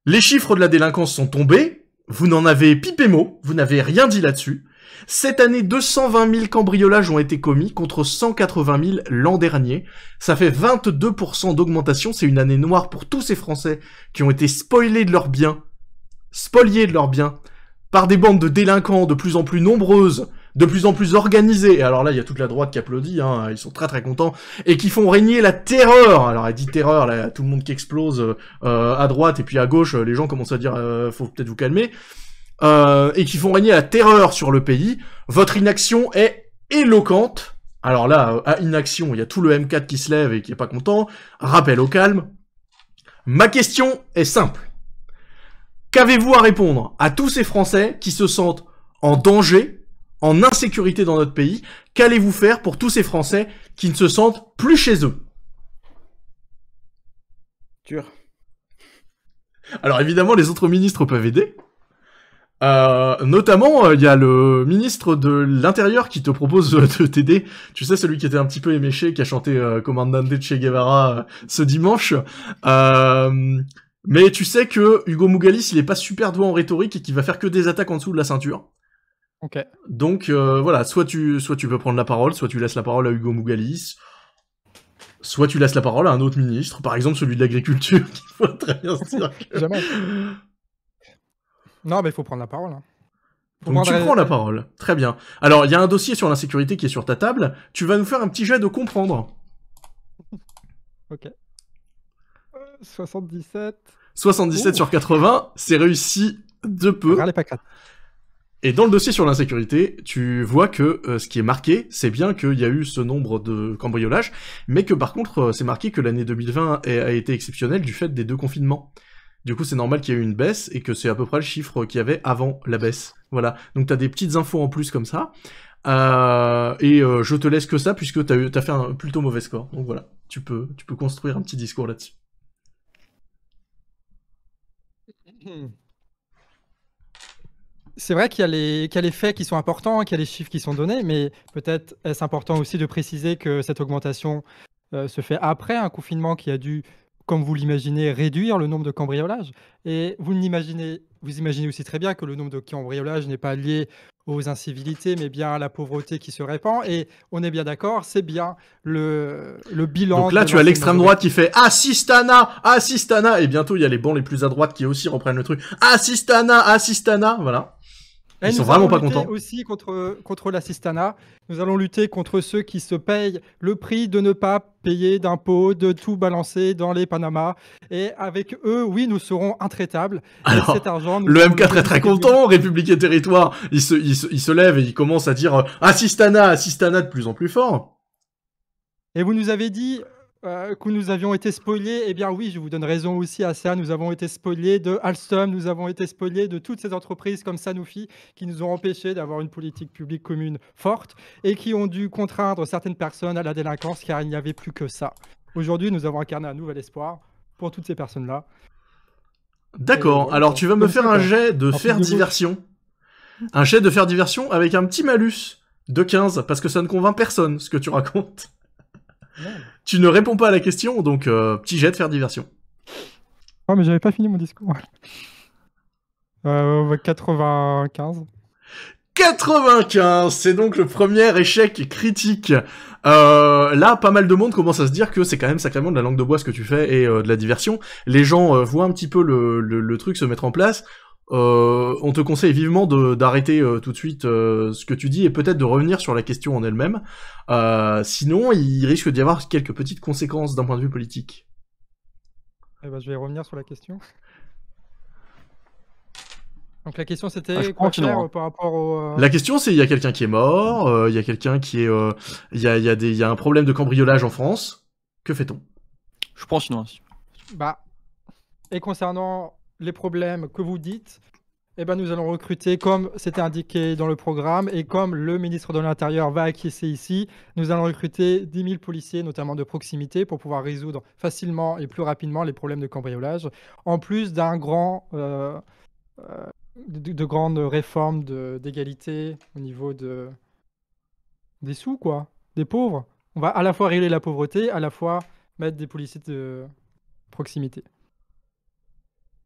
Les chiffres de la délinquance sont tombés, vous n'en avez pipé mot, vous n'avez rien dit là-dessus. Cette année, 220 000 cambriolages ont été commis contre 180 000 l'an dernier. Ça fait 22% d'augmentation, c'est une année noire pour tous ces Français qui ont été spoilés de leurs biens. Spoliés de leurs biens par des bandes de délinquants de plus en plus nombreuses, de plus en plus organisées, et alors là, il y a toute la droite qui applaudit, hein. ils sont très très contents, et qui font régner la terreur Alors, elle dit terreur, là, tout le monde qui explose euh, à droite, et puis à gauche, les gens commencent à dire euh, faut peut-être vous calmer euh, et qui font régner la terreur sur le pays, votre inaction est éloquente, alors là, à inaction, il y a tout le M4 qui se lève et qui est pas content, rappel au calme, ma question est simple, Qu'avez-vous à répondre à tous ces Français qui se sentent en danger, en insécurité dans notre pays Qu'allez-vous faire pour tous ces Français qui ne se sentent plus chez eux Alors évidemment, les autres ministres peuvent aider. Euh, notamment, euh, il y a le ministre de l'Intérieur qui te propose euh, de t'aider. Tu sais, celui qui était un petit peu éméché, qui a chanté Commandante de Che Guevara ce dimanche. Mais tu sais que Hugo Mugalis, il est pas super doué en rhétorique et qu'il va faire que des attaques en dessous de la ceinture. Ok. Donc euh, voilà, soit tu, soit tu peux prendre la parole, soit tu laisses la parole à Hugo Mugalis, soit tu laisses la parole à un autre ministre, par exemple celui de l'agriculture, *laughs* qui faut très bien se Jamais. Non, mais il faut prendre la parole. Hein. Donc tu prends la parole. Très bien. Alors, il y a un dossier sur l'insécurité qui est sur ta table. Tu vas nous faire un petit jet de comprendre. ok. 77. 77 sur 80, c'est réussi de peu. Et dans le dossier sur l'insécurité, tu vois que euh, ce qui est marqué, c'est bien qu'il y a eu ce nombre de cambriolages, mais que par contre, euh, c'est marqué que l'année 2020 a été exceptionnelle du fait des deux confinements. Du coup, c'est normal qu'il y ait eu une baisse et que c'est à peu près le chiffre qu'il y avait avant la baisse. Voilà. Donc, as des petites infos en plus comme ça. Euh, et je te laisse que ça puisque tu as fait un plutôt mauvais score. Donc voilà, tu peux, tu peux construire un petit discours là-dessus. Hmm. C'est vrai qu'il y, a les faits qui sont importants, qu'il y a les chiffres qui sont donnés, mais peut-être est-ce important aussi de préciser que cette augmentation euh, se fait après un confinement qui a dû comme vous l'imaginez, réduire le nombre de cambriolages. Et vous imaginez, vous imaginez aussi très bien que le nombre de cambriolages n'est pas lié aux incivilités, mais bien à la pauvreté qui se répand. Et on est bien d'accord, c'est bien le, le bilan. Donc là, tu as l'extrême droite qui fait Assistana, Assistana, et bientôt il y a les bons les plus à droite qui aussi reprennent le truc. Assistana, Assistana, voilà. Ils Ils sont vraiment pas contents. Aussi contre contre l'assistanat, nous allons lutter contre ceux qui se payent le prix de ne pas payer d'impôts, de tout balancer dans les Panama. Et avec eux, oui, nous serons intraitables. Alors, cet argent, le MK est très content, République et Territoire. Il se, il se, il se lève et il commence à dire assistana, euh, assistana de plus en plus fort. Et vous nous avez dit euh, que nous avions été spoilés, et eh bien oui, je vous donne raison aussi à ça. Nous avons été spoilés de Alstom, nous avons été spoilés de toutes ces entreprises comme Sanofi qui nous ont empêchés d'avoir une politique publique commune forte et qui ont dû contraindre certaines personnes à la délinquance car il n'y avait plus que ça. Aujourd'hui, nous avons incarné un nouvel espoir pour toutes ces personnes-là. D'accord, euh, alors tu vas me faire un jet de faire diversion. Un jet de faire diversion avec un petit malus de 15 parce que ça ne convainc personne ce que tu racontes tu ne réponds pas à la question, donc euh, petit jet de faire diversion. Oh, mais j'avais pas fini mon discours. 95. *laughs* 95, euh, c'est donc le premier échec critique. Euh, là, pas mal de monde commence à se dire que c'est quand même sacrément de la langue de bois ce que tu fais et de la diversion. Les gens voient un petit peu le, truc se mettre en place. Euh, on te conseille vivement d'arrêter euh, tout de suite euh, ce que tu dis et peut-être de revenir sur la question en elle-même. sinon, il risque d'y avoir quelques petites conséquences d'un point de vue politique. Eh ben, je vais revenir sur la question. Donc la question c'était ah, par rapport au. La question c'est il y a quelqu'un qui est mort, il y a quelqu'un qui est, il y a, y a un problème de cambriolage en France. Que fait-on Je prends sinon. Bah et concernant les problèmes que vous dites, eh ben, nous allons recruter comme c'était indiqué dans le programme et comme le ministre de l'Intérieur va acquiescer ici, nous allons recruter 10 000 policiers, notamment de proximité, pour pouvoir résoudre facilement et plus rapidement les problèmes de cambriolage, en plus d'un grand, euh, euh de, grandes réformes d'égalité au niveau de, des sous, quoi, des pauvres. On va à la fois régler la pauvreté, à la fois mettre des policiers de proximité.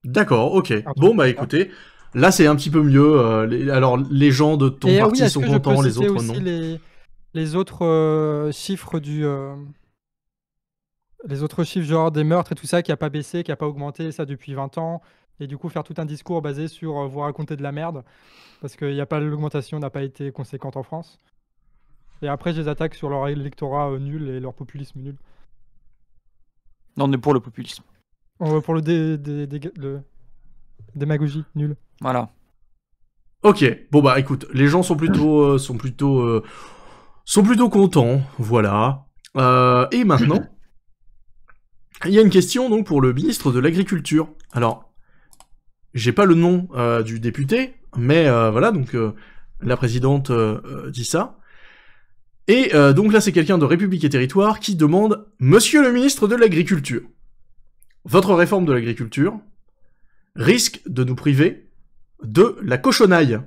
D'accord, ok. Bon, bah écoutez, là c'est un petit peu mieux. Euh, alors les gens de ton parti sont contents, les autres non. Les, les autres euh, chiffres du. Euh, les autres chiffres, genre des meurtres et tout ça, qui n'a pas baissé, qui n'a pas augmenté, ça depuis 20 ans. Et du coup, faire tout un discours basé sur vous raconter de la merde. Parce que n'y a pas l'augmentation n'a pas été conséquente en France. Et après, je les attaque sur leur électorat nul et leur populisme nul. Non, on est pour le populisme pour le, démagogie, nul. Voilà. Ok, bon bah écoute, les gens sont plutôt, euh, sont plutôt, euh, sont plutôt contents, voilà. Euh, et maintenant, il y a une question donc pour le ministre de l'Agriculture. Alors, j'ai pas le nom du député, mais voilà, donc la présidente dit ça. Et donc là, c'est quelqu'un de République et Territoire qui demande Monsieur le ministre de l'Agriculture, votre réforme de l'agriculture risque de nous priver de la cochonaille.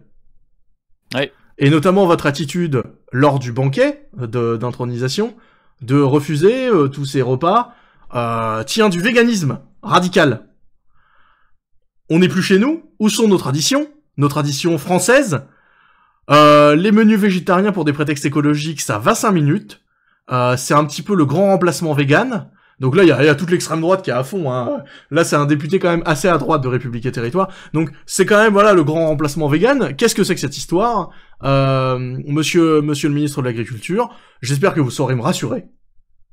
Et notamment votre attitude lors du banquet d'intronisation de, refuser euh, tous ces repas, euh, tient du véganisme radical. On n'est plus chez nous, où sont nos traditions Nos traditions françaises euh, Les menus végétariens pour des prétextes écologiques, ça va cinq minutes. c'est un petit peu le grand remplacement vegan. Donc là, il y, a, toute l'extrême droite qui est à fond. Hein. Là, c'est un député quand même assez à droite de République et Territoire. Donc c'est quand même voilà le grand remplacement vegan. Qu'est-ce que c'est que cette histoire, euh, Monsieur le ministre de l'Agriculture J'espère que vous saurez me rassurer.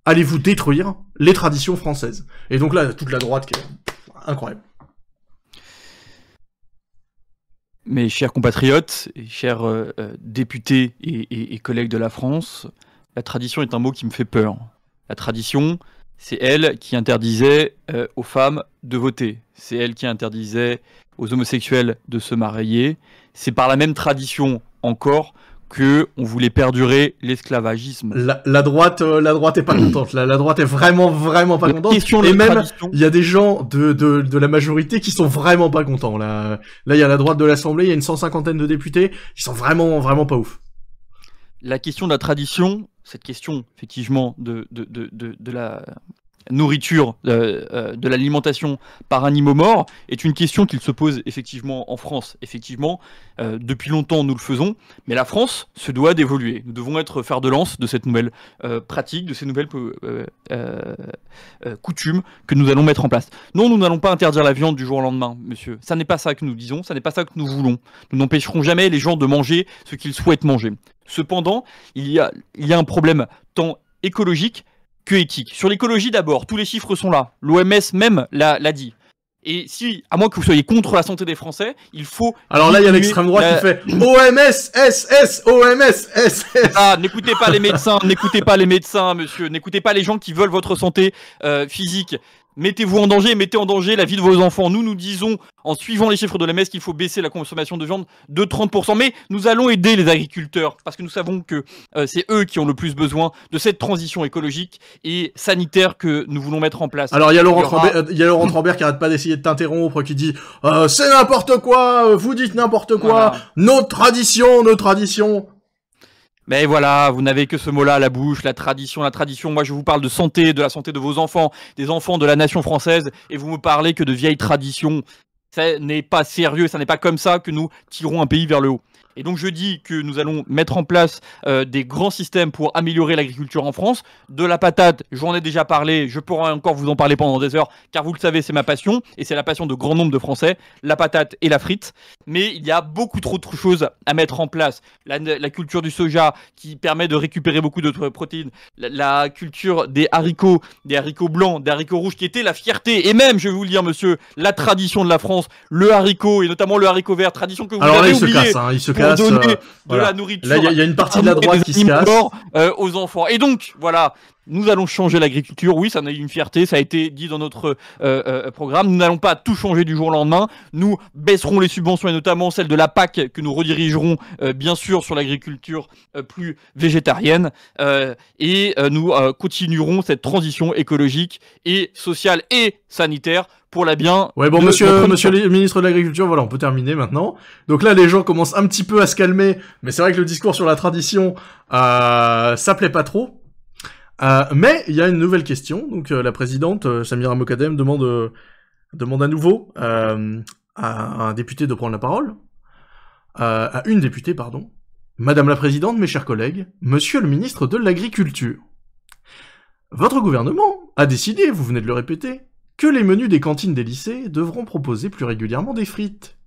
Allez-vous détruire les traditions françaises Et donc là, toute la droite qui est incroyable. Mes chers compatriotes, chers euh, euh, députés et collègues de la France, la tradition est un mot qui me fait peur. La tradition, c'est elle qui interdisait euh, aux femmes de voter. C'est elle qui interdisait aux homosexuels de se marier. C'est par la même tradition encore que on voulait perdurer l'esclavagisme. La, droite, euh, la droite est pas contente. La, droite est vraiment, vraiment pas contente. Et même, il y a des gens de, la majorité qui sont vraiment pas contents. Là, là, il y a la droite de l'Assemblée, il y a une cent cinquantaine de députés qui sont vraiment, vraiment pas ouf la question de la tradition, cette question effectivement de, la nourriture, euh, euh, de l'alimentation par animaux morts, est une question qu'il se pose effectivement en France. Effectivement, euh, depuis longtemps nous le faisons, mais la France se doit d'évoluer. Nous devons être fer de lance de cette nouvelle pratique, de ces nouvelles coutumes que nous allons mettre en place. Non, nous n'allons pas interdire la viande du jour au lendemain, monsieur. Ça n'est pas ça que nous disons, ça n'est pas ça que nous voulons. Nous n'empêcherons jamais les gens de manger ce qu'ils souhaitent manger. Cependant, il y a, un problème tant écologique que éthique. Sur l'écologie d'abord, tous les chiffres sont là. L'OMS même l'a dit. Et si, à moins que vous soyez contre la santé des Français, il faut. Alors là, il y a l'extrême droite qui fait OMS, SS, OMS, SS. Ah, n'écoutez pas les médecins, n'écoutez pas les médecins, monsieur, n'écoutez pas les gens qui veulent votre santé euh, physique mettez-vous en danger, mettez en danger la vie de vos enfants. Nous, nous disons, en suivant les chiffres de la messe, qu'il faut baisser la consommation de viande de 30%. Mais nous allons aider les agriculteurs, parce que nous savons que euh, c'est eux qui ont le plus besoin de cette transition écologique et sanitaire que nous voulons mettre en place. Alors, il y a Laurent, Trambert, qui arrête pas d'essayer de t'interrompre, qui dit euh, C'est n'importe quoi, euh, vous dites n'importe quoi, nos traditions, nos traditions. Mais voilà, vous n'avez que ce mot-là à la bouche, la tradition, la tradition. Moi, je vous parle de santé, de la santé de vos enfants, des enfants de la nation française, et vous me parlez que de vieilles traditions. Ça n'est pas sérieux, ça n'est pas comme ça que nous tirons un pays vers le haut. Et donc je dis que nous allons mettre en place euh, des grands systèmes pour améliorer l'agriculture en France. De la patate, j'en ai déjà parlé, je pourrais encore vous en parler pendant des heures, car vous le savez, c'est ma passion, et c'est la passion de grand nombre de Français, la patate et la frite. Mais il y a beaucoup trop de choses à mettre en place. La, culture du soja qui permet de récupérer beaucoup de protéines, la, culture des haricots, des haricots blancs, des haricots rouges, qui était la fierté, et même, je vais vous le dire, monsieur, la tradition de la France, le haricot, et notamment le haricot vert, tradition que vous Alors avez là, il Se casse, hein, il se casse. Euh, de la nourriture. il y, a une partie de la droite qui se casse. Euh, aux enfants. Et donc, voilà, nous allons changer l'agriculture. Oui, ça a est une fierté, ça a été dit dans notre euh, euh, programme. Nous n'allons pas tout changer du jour au lendemain. Nous baisserons les subventions et notamment celles de la PAC que nous redirigerons euh, bien sûr sur l'agriculture plus végétarienne et nous continuerons cette transition écologique et sociale et sanitaire pour la bien. Ouais, bon, monsieur, monsieur le ministre de l'Agriculture, voilà, on peut terminer maintenant. Donc là, les gens commencent un petit peu à se calmer, mais c'est vrai que le discours sur la tradition, euh, ça plaît pas trop. Euh, mais il y a une nouvelle question. Donc euh, la présidente euh, Samira Mokadem demande demande à nouveau à un député de prendre la parole, à une députée pardon. Madame la présidente, mes chers collègues, Monsieur le ministre de l'Agriculture, votre gouvernement a décidé, vous venez de le répéter, que les menus des cantines des lycées devront proposer plus régulièrement des frites.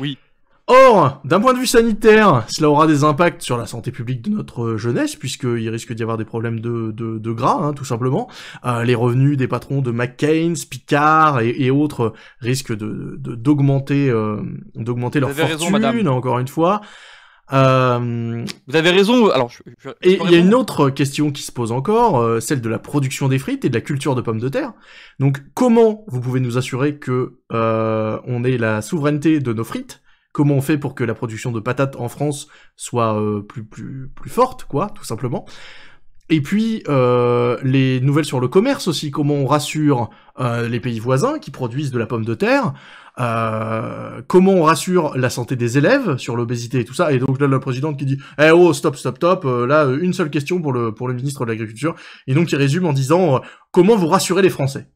Oui. Or, d'un point de vue sanitaire, cela aura des impacts sur la santé publique de notre jeunesse, puisqu'il risque d'y avoir des problèmes de, gras, hein, tout simplement. Euh, les revenus des patrons de McCain, Picard et, autres risquent d'augmenter de, d'augmenter euh, leur fortune, raison, madame. encore une fois. Euh... Vous avez raison. Alors, et il y a une autre question qui se pose encore, euh, celle de la production des frites et de la culture de pommes de terre. Donc, comment vous pouvez nous assurer que euh, on ait la souveraineté de nos frites comment on fait pour que la production de patates en France soit euh, plus, plus, plus forte, quoi, tout simplement. Et puis euh, les nouvelles sur le commerce aussi, comment on rassure euh, les pays voisins qui produisent de la pomme de terre, comment on rassure la santé des élèves sur l'obésité et tout ça. Et donc là, la présidente qui dit "Eh oh, stop, stop, stop. là, une seule question pour le pour le ministre de l'Agriculture." Et donc il résume en disant "Comment vous rassurez les Français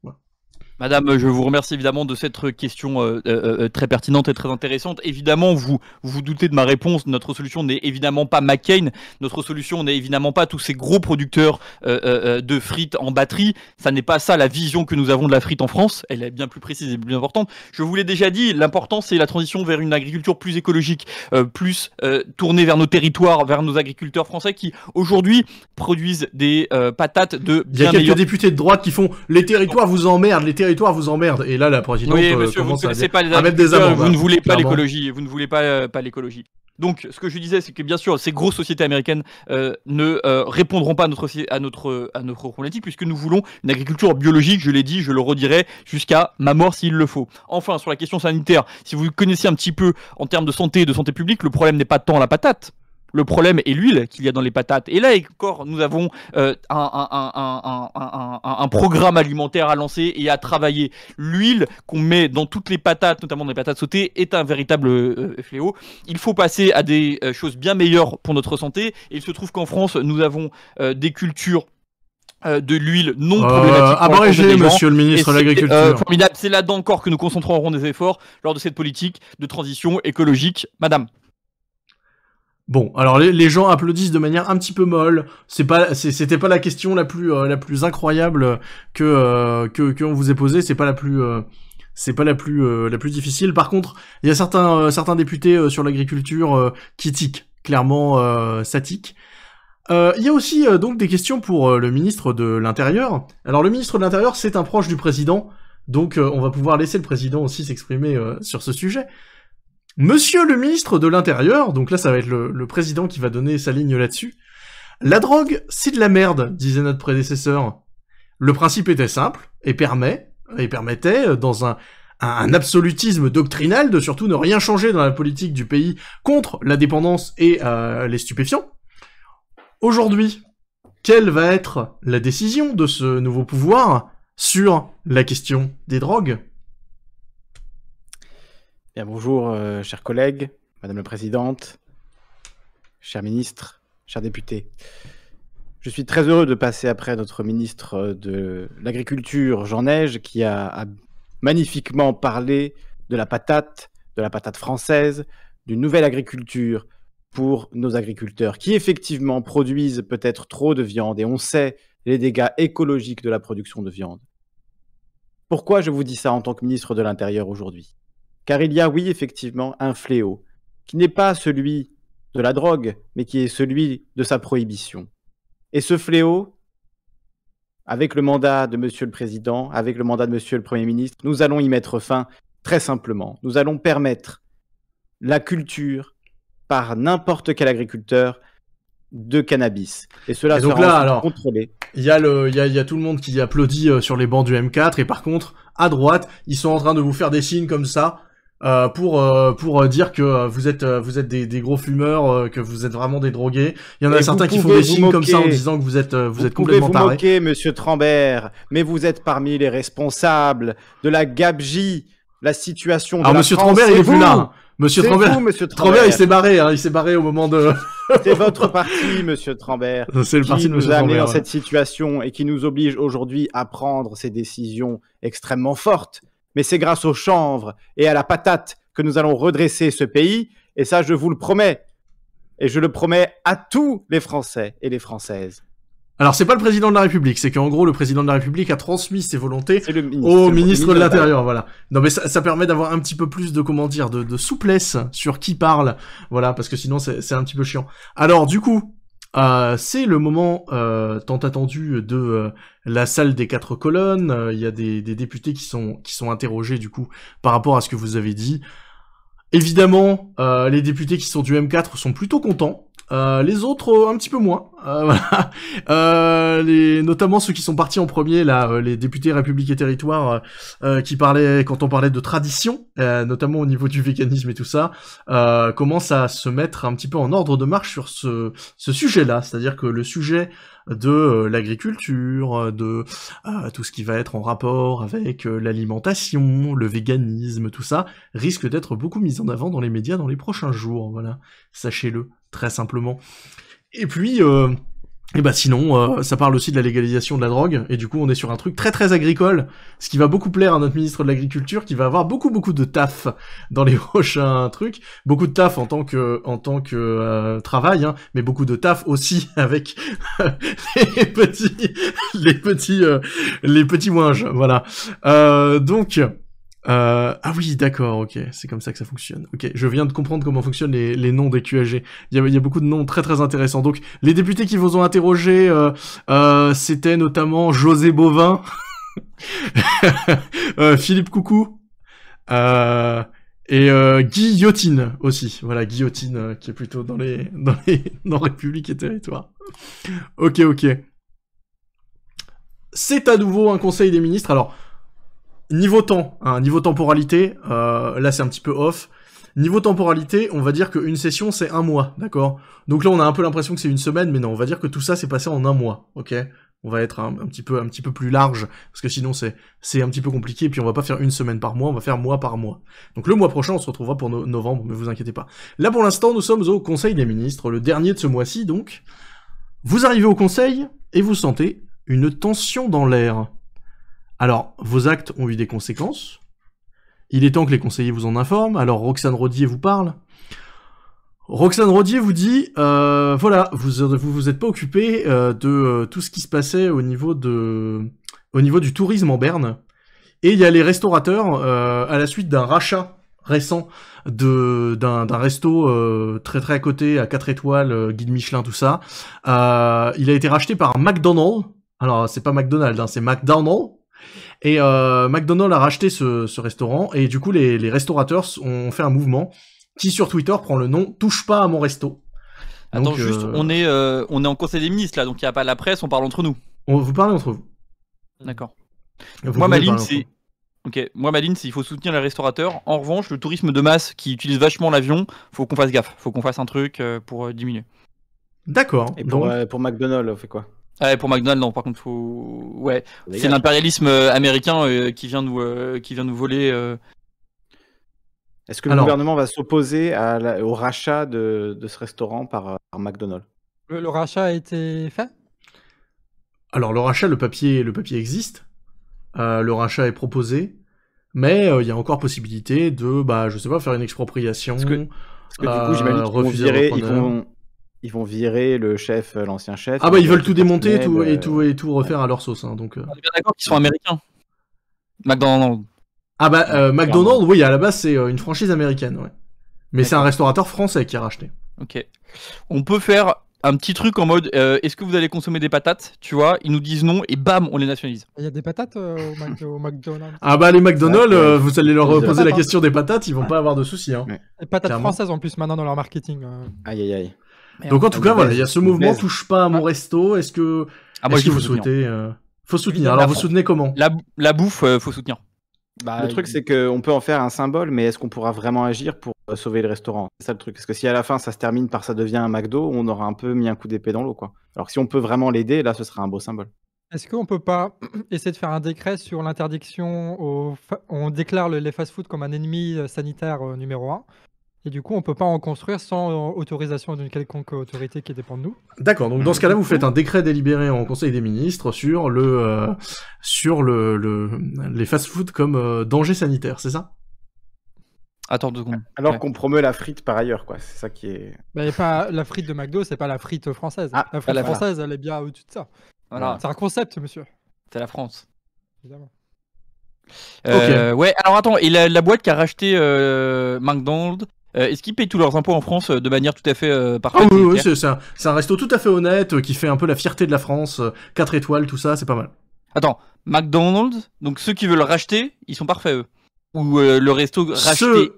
Madame, je vous remercie évidemment de cette question euh, euh, euh, très pertinente et très intéressante. Évidemment, vous vous doutez de ma réponse. Notre solution n'est évidemment pas McCain. Notre solution n'est évidemment pas tous ces gros producteurs de frites en batterie. Ça n'est pas ça la vision que nous avons de la frite en France. Elle est bien plus précise et plus importante. Je vous l'ai déjà dit, l'important c'est la transition vers une agriculture plus écologique, plus tournée vers nos territoires, vers nos agriculteurs français qui aujourd'hui produisent des patates de Il y a quelques députés de droite qui font les territoires vous emmerdent, territoire vous emmerde. Et là, la présidente oui, euh, vous à, mettre des amendes. Vous ne hein, voulez pas l'écologie. Vous ne voulez pas, euh, pas l'écologie. Donc, ce que je disais, c'est que bien sûr, ces grosses sociétés américaines euh, ne répondront pas à notre, à, notre, à notre problématique, puisque nous voulons une agriculture biologique, je l'ai dit, je le redirai, jusqu'à ma mort s'il le faut. Enfin, sur la question sanitaire, si vous connaissez un petit peu en termes de santé et de santé publique, le problème n'est pas tant la patate, le problème est l'huile qu'il y a dans les patates. Et là encore, nous avons euh, un, programme alimentaire à lancer et à travailler. L'huile qu'on met dans toutes les patates, notamment dans les patates sautées, est un véritable euh, fléau. Il faut passer à des euh, choses bien meilleures pour notre santé. Et il se trouve qu'en France, nous avons des cultures de l'huile non problématique. monsieur le ministre de l'Agriculture. C'est là-dedans encore que nous concentrerons des efforts lors de cette politique de transition écologique. Madame. Bon, alors les, gens applaudissent de manière un petit peu molle. C'est pas, c'était pas la question la plus euh, la plus incroyable que euh, que qu'on vous ait posée. C'est pas la plus euh, c'est pas la plus la plus difficile. Par contre, il y a certains certains députés sur l'agriculture qui tiquent clairement, ça tique. Il y a aussi donc des questions pour le ministre de l'Intérieur. Alors le ministre de l'Intérieur, c'est un proche du président, donc on va pouvoir laisser le président aussi s'exprimer sur ce sujet. Monsieur le ministre de l'Intérieur, donc là ça va être le, président qui va donner sa ligne là-dessus, la drogue, c'est de la merde, disait notre prédécesseur. Le principe était simple et permet, et permettait, euh, dans un, absolutisme doctrinal, de surtout ne rien changer dans la politique du pays contre la dépendance et euh, les stupéfiants. Aujourd'hui, quelle va être la décision de ce nouveau pouvoir sur la question des drogues Bien, bonjour, euh, chers collègues, Madame la Présidente, chers ministres, chers députés. Je suis très heureux de passer après notre ministre euh, de l'Agriculture, Jean Neige, qui a magnifiquement parlé de la patate, de la patate française, d'une nouvelle agriculture pour nos agriculteurs, qui effectivement produisent peut-être trop de viande, et on sait les dégâts écologiques de la production de viande. Pourquoi je vous dis ça en tant que ministre de l'Intérieur aujourd'hui car il y a, oui, effectivement, un fléau, qui n'est pas celui de la drogue, mais qui est celui de sa prohibition. Et ce fléau, avec le mandat de Monsieur le Président, avec le mandat de Monsieur le Premier ministre, nous allons y mettre fin très simplement. Nous allons permettre la culture par n'importe quel agriculteur de cannabis. Et cela sera contrôlé. Il y, y, a, tout le monde qui applaudit euh, sur les bancs du M4, et par contre, à droite, ils sont en train de vous faire des signes comme ça, euh, pour euh, pour euh, dire que vous êtes vous êtes des, gros fumeurs, que vous êtes vraiment des drogués. Il y en a certains qui font des signes comme ça en disant que vous êtes vous, êtes complètement Vous pouvez vous moquer, Monsieur Trambert, mais vous êtes parmi les responsables de la gabegie, la situation. De Alors, Monsieur France, Trambert, il est vous plus là. Monsieur Trambert, monsieur *laughs* Trambert, il s'est barré, hein. il s'est barré au moment de. C'est *laughs* votre parti, Monsieur Trambert. *laughs* C'est le parti de Qui nous a amené dans cette situation et qui nous oblige aujourd'hui à prendre ces décisions extrêmement fortes mais c'est grâce au chanvre et à la patate que nous allons redresser ce pays. Et ça, je vous le promets. Et je le promets à tous les Français et les Françaises. Alors c'est pas le président de la République, c'est qu'en gros le président de la République a transmis ses volontés au ministre, de l'Intérieur, voilà. Non mais ça, permet d'avoir un petit peu plus de comment dire, de souplesse sur qui parle, voilà, parce que sinon c'est un petit peu chiant. Alors du coup, euh, c'est le moment euh, tant attendu de euh, la salle des quatre colonnes. Il y a des, des, députés qui sont, qui sont interrogés du coup par rapport à ce que vous avez dit. Évidemment, les députés qui sont du M4 sont plutôt contents euh, les autres euh, un petit peu moins, euh, *laughs* euh, les, notamment ceux qui sont partis en premier là, les députés République et Territoire qui parlaient quand on parlait de tradition, notamment au niveau du véganisme et tout ça, commencent à se mettre un petit peu en ordre de marche sur ce, sujet-là, c'est-à-dire que le sujet de l'agriculture, de tout ce qui va être en rapport avec l'alimentation, le véganisme, tout ça, risque d'être beaucoup mis en avant dans les médias dans les prochains jours, voilà, sachez-le très simplement. Et puis, euh, et ben sinon, euh, ça parle aussi de la légalisation de la drogue, et du coup on est sur un truc très très agricole, ce qui va beaucoup plaire à notre ministre de l'Agriculture, qui va avoir beaucoup beaucoup de taf dans les *laughs* prochains trucs, beaucoup de taf en tant que en tant que euh, travail, hein, mais beaucoup de taf aussi *laughs* avec *laughs* les petits les petits les petits ouinges, voilà. donc euh, ah oui, d'accord, ok, c'est comme ça que ça fonctionne. Ok, je viens de comprendre comment fonctionnent les, noms des QAG. Il y, a, y, beaucoup de noms très très intéressants. Donc, les députés qui vous ont interrogé, euh, euh, c'était notamment José Bovin, *laughs* Philippe Coucou, et Guillotine aussi. Voilà, Guillotine qui est plutôt dans les, *laughs* dans les dans République et Territoire. Ok, ok. C'est à nouveau un conseil des ministres. Alors, niveau temps, hein, niveau temporalité, euh, là c'est un petit peu off. Niveau temporalité, on va dire qu'une session c'est un mois, d'accord Donc là on a un peu l'impression que c'est une semaine, mais non, on va dire que tout ça s'est passé en un mois, ok on va être un, petit peu un petit peu plus large parce que sinon c'est c'est un petit peu compliqué et puis on va pas faire une semaine par mois, on va faire mois par mois. Donc le mois prochain on se retrouvera pour novembre, mais vous inquiétez pas. Là pour l'instant nous sommes au Conseil des ministres, le dernier de ce mois-ci donc. Vous arrivez au Conseil et vous sentez une tension dans l'air. Alors, vos actes ont eu des conséquences. Il est temps que les conseillers vous en informent. Alors, Roxane Rodier vous parle. Roxane Rodier vous dit, euh, voilà, vous, vous vous êtes pas occupé euh, de euh, tout ce qui se passait au niveau de, au niveau du tourisme en Berne. Et il y a les restaurateurs à la suite d'un rachat récent de d'un resto très très à côté à 4 étoiles guide Michelin tout ça il a été racheté par McDonald's alors c'est pas McDonald's hein, c'est McDonald's et euh, McDonald's a racheté ce, restaurant, et du coup, les, restaurateurs ont fait un mouvement qui, sur Twitter, prend le nom Touche pas à mon resto. Attends, juste, euh, on, est, euh, on est en conseil des ministres, là, donc il n'y a pas la presse, on parle entre nous. On, vous parle entre vous. D'accord. Moi, ma ligne, c'est. Ok, moi ma ligne il faut soutenir les restaurateurs. En revanche, le tourisme de masse qui utilise vachement l'avion, faut qu'on fasse gaffe, faut qu'on fasse un truc pour diminuer. D'accord. Et pour, pour, McDonald's, on fait quoi ah pour McDonald's, non, par contre, faut... ouais, c'est l'impérialisme euh, américain euh, qui, vient nous, euh, qui vient nous voler. Est-ce que le gouvernement va s'opposer au rachat de, de, ce restaurant par, par McDonald's le, rachat a été fait Alors, le rachat, le papier, le papier existe. le rachat est proposé. Mais il y a encore possibilité de, bah, je sais pas, faire une expropriation. Parce que, du coup, j'imagine qu'ils vont, ils vont virer le chef, euh, l'ancien chef. Ah bah ils euh, veulent tout démonter tout, et, tout, euh, et tout refaire à leur sauce. Hein, donc, On est bien d'accord qu'ils sont américains. McDonald's. Ah bah euh, McDonald's, oui, à la base c'est une franchise américaine, ouais. Mais c'est un restaurateur français qui a racheté. Ok. On peut faire un petit truc en mode est-ce que vous allez consommer des patates Tu vois, ils nous disent non et bam, on les nationalise. Il y a des patates au, McDonald's Ah bah les McDonald's, vous allez leur poser la question des patates, ils vont pas avoir de soucis. Hein. Les patates françaises en plus maintenant dans leur marketing. Aïe aïe aïe. Donc en tout cas, voilà, il y a ce mouvement touche pas à mon ah. resto. Est-ce que ah, souhaitez... Euh, euh, faut soutenir. Alors vous soutenez comment la, bouffe, faut soutenir. le truc, c'est qu'on peut en faire un symbole, mais est-ce qu'on pourra vraiment agir pour euh, sauver le restaurant C'est ça le truc. Parce que si à la fin ça se termine par ça devient un McDo, on aura un peu mis un coup d'épée dans l'eau, quoi. Alors si on peut vraiment l'aider, là, ce sera un beau symbole. Est-ce qu'on peut pas *clears throat* essayer de faire un décret sur l'interdiction On déclare les fast foods comme un ennemi sanitaire numéro 1. Et du coup, on peut pas en construire sans euh, autorisation d'une quelconque autorité qui dépend de nous. D'accord. Donc dans ce cas-là, vous faites un décret délibéré en Conseil des ministres sur le euh, sur le, les fast foods comme euh, danger sanitaire, c'est ça Attends deux secondes. Alors qu'on promeut la frite par ailleurs, quoi. C'est ça qui est. pas la frite de McDo, c'est pas la frite française. Ah, la frite française, elle est bien au-dessus de ça. Voilà. C'est un concept, monsieur. C'est la France. Évidemment. Euh, Ouais, alors attends, et la, boîte qui a racheté McDonald's, euh, est-ce qu'ils payent tous leurs impôts en France euh, de manière tout à fait euh, ah parfaite oui, c'est un, resto tout à fait honnête qui fait un peu la fierté de la France. 4 étoiles, tout ça, c'est pas mal. Attends, McDonald's, donc ceux qui veulent racheter, ils sont parfaits eux. Ou le resto racheté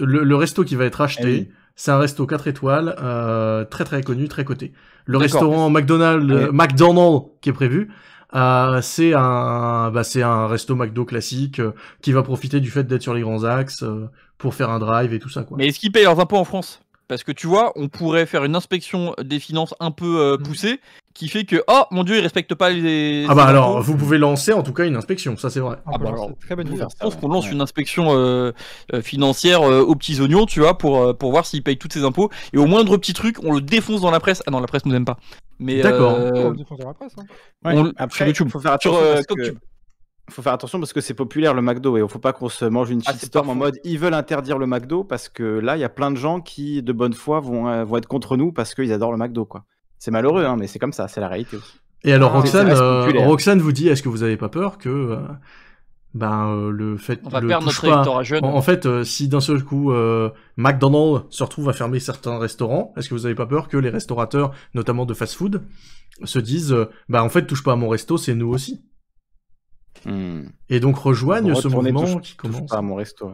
le, resto qui va être racheté, eh c'est un resto 4 étoiles, très très connu, très coté. Le restaurant eh. McDonald's qui est prévu, ah, c'est un, bah, c'est un resto McDo classique euh, qui va profiter du fait d'être sur les grands axes euh, pour faire un drive et tout ça. Mais est-ce qu'ils payent leurs impôts en France Parce que tu vois, on pourrait faire une inspection des finances un peu euh, mm. poussée qui fait que oh mon dieu, ils respectent pas les. Ah bah alors, vous pouvez lancer en tout cas une inspection, ça c'est vrai. Ah bah Je pense qu'on lance une inspection financière aux petits oignons, tu vois, pour pour voir s'ils payent tous ses impôts et au moindre petit truc, on le défonce dans la presse. Ah non, la presse nous aime pas. Mais D'accord. après, Faut faire euh, faut faire attention parce que c'est populaire le McDo et il faut pas qu'on se mange une ah, shitstorm en mode ils veulent interdire le McDo parce que là il y a plein de gens qui de bonne foi vont, euh, être contre nous parce qu'ils adorent le McDo quoi. C'est malheureux hein, mais c'est comme ça, c'est la réalité. Aussi. Et alors Roxane, euh, Roxane vous dit est-ce que vous n'avez pas peur que ben, euh, le fait on notre pas. En, fait, euh, si d'un seul coup euh, McDonald's se retrouve à fermer certains restaurants, est-ce que vous n'avez pas peur que les restaurateurs, notamment de fast-food, se disent bah en fait touche pas à mon resto, c'est nous aussi. Hmm. Et donc rejoignent ce mouvement qui commence. pas à mon resto.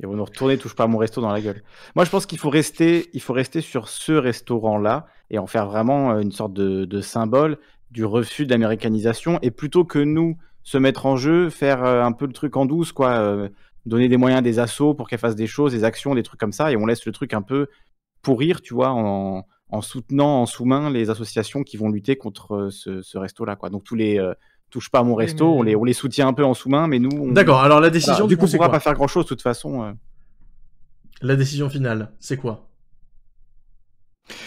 Et vous nous retournez touche pas à mon resto dans la gueule. Moi je pense qu'il faut rester, il faut rester sur ce restaurant là et en faire vraiment une sorte de, symbole du refus de l'américanisation. et plutôt que nous se mettre en jeu, faire euh, un peu le truc en douce, quoi. Euh, donner des moyens à des assauts pour qu'elles fassent des choses, des actions, des trucs comme ça, et on laisse le truc un peu pourrir, tu vois, en, soutenant en sous-main les associations qui vont lutter contre euh, ce, resto-là, quoi. Donc tous les touche pas à mon resto, on, les, on les soutient un peu en sous-main, mais nous. On... D'accord, alors la décision du coup, pas faire grand-chose de toute façon. La décision finale, c'est quoi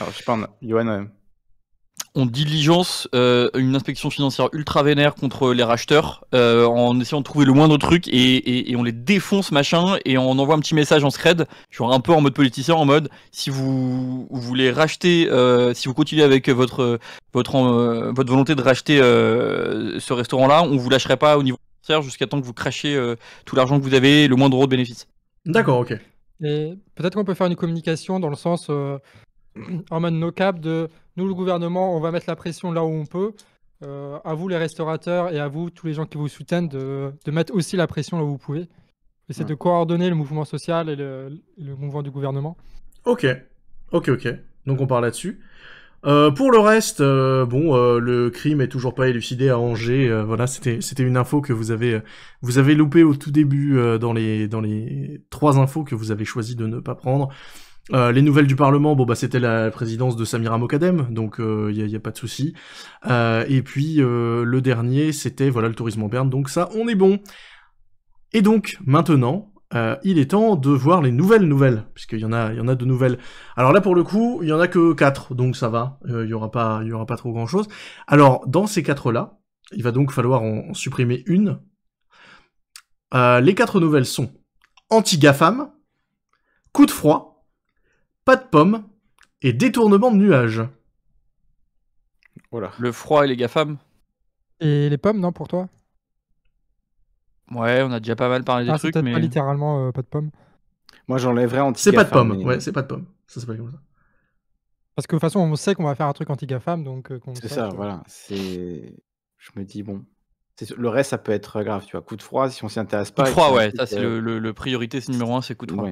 Alors, je sais pas, Johan on diligence euh, une inspection financière ultra vénère contre les racheteurs euh, en essayant de trouver le moindre truc et, et, on les défonce machin et on envoie un petit message en scred, genre un peu en mode politicien, en mode si vous, voulez racheter, euh, si vous continuez avec votre votre votre volonté de racheter ce restaurant-là, on vous lâcherait pas au niveau financier jusqu'à temps que vous crachiez tout l'argent que vous avez, le moindre euro de bénéfice. D'accord, ok. Et peut-être qu'on peut faire une communication dans le sens, en mode no cap de nous, le gouvernement, on va mettre la pression là où on peut. Euh, à vous, les restaurateurs, et à vous, tous les gens qui vous soutiennent, de, de mettre aussi la pression là où vous pouvez. C'est de coordonner le mouvement social et le, le, mouvement du gouvernement. Ok, ok, ok. Donc on part là-dessus. Euh, pour le reste, euh, bon, le crime est toujours pas élucidé à Angers. voilà, c'était c'était une info que vous avez vous avez loupé au tout début dans les dans les trois infos que vous avez choisi de ne pas prendre. Euh, les nouvelles du Parlement, bon bah c'était la présidence de Samira Mokadem, donc il euh, n'y a, pas de souci. Euh, et puis le dernier, c'était voilà le tourisme en Berne, donc ça on est bon. Et donc maintenant, il est temps de voir les nouvelles nouvelles, puisqu'il y en a, il y en a de nouvelles. Alors là pour le coup, il y en a que quatre, donc ça va, il y aura pas, il y aura pas trop grand chose. Alors dans ces quatre là, il va donc falloir en, en supprimer une. les quatre nouvelles sont anti gafam, coup de froid pas de pommes et détournement de nuages. Voilà. Le froid et les GAFAM Et les pommes, non, pour toi Ouais, on a déjà pas mal parlé des ah, trucs, mais... pas littéralement euh, pas de pommes. Moi, j'enlèverais anti C'est pas de pommes, ouais, c'est pas de pommes. Ça comme ça. Parce que de toute façon, on sait qu'on va faire un truc anti-GAFAM, donc... Euh, c'est ça, voilà. C'est... Je me dis, bon... Le reste, ça peut être grave, tu vois. Coup de froid, si on s'y intéresse pas... Coup de froid, ouais. Ça, c'est euh, le, priorité, c'est numéro un, c'est coup de froid.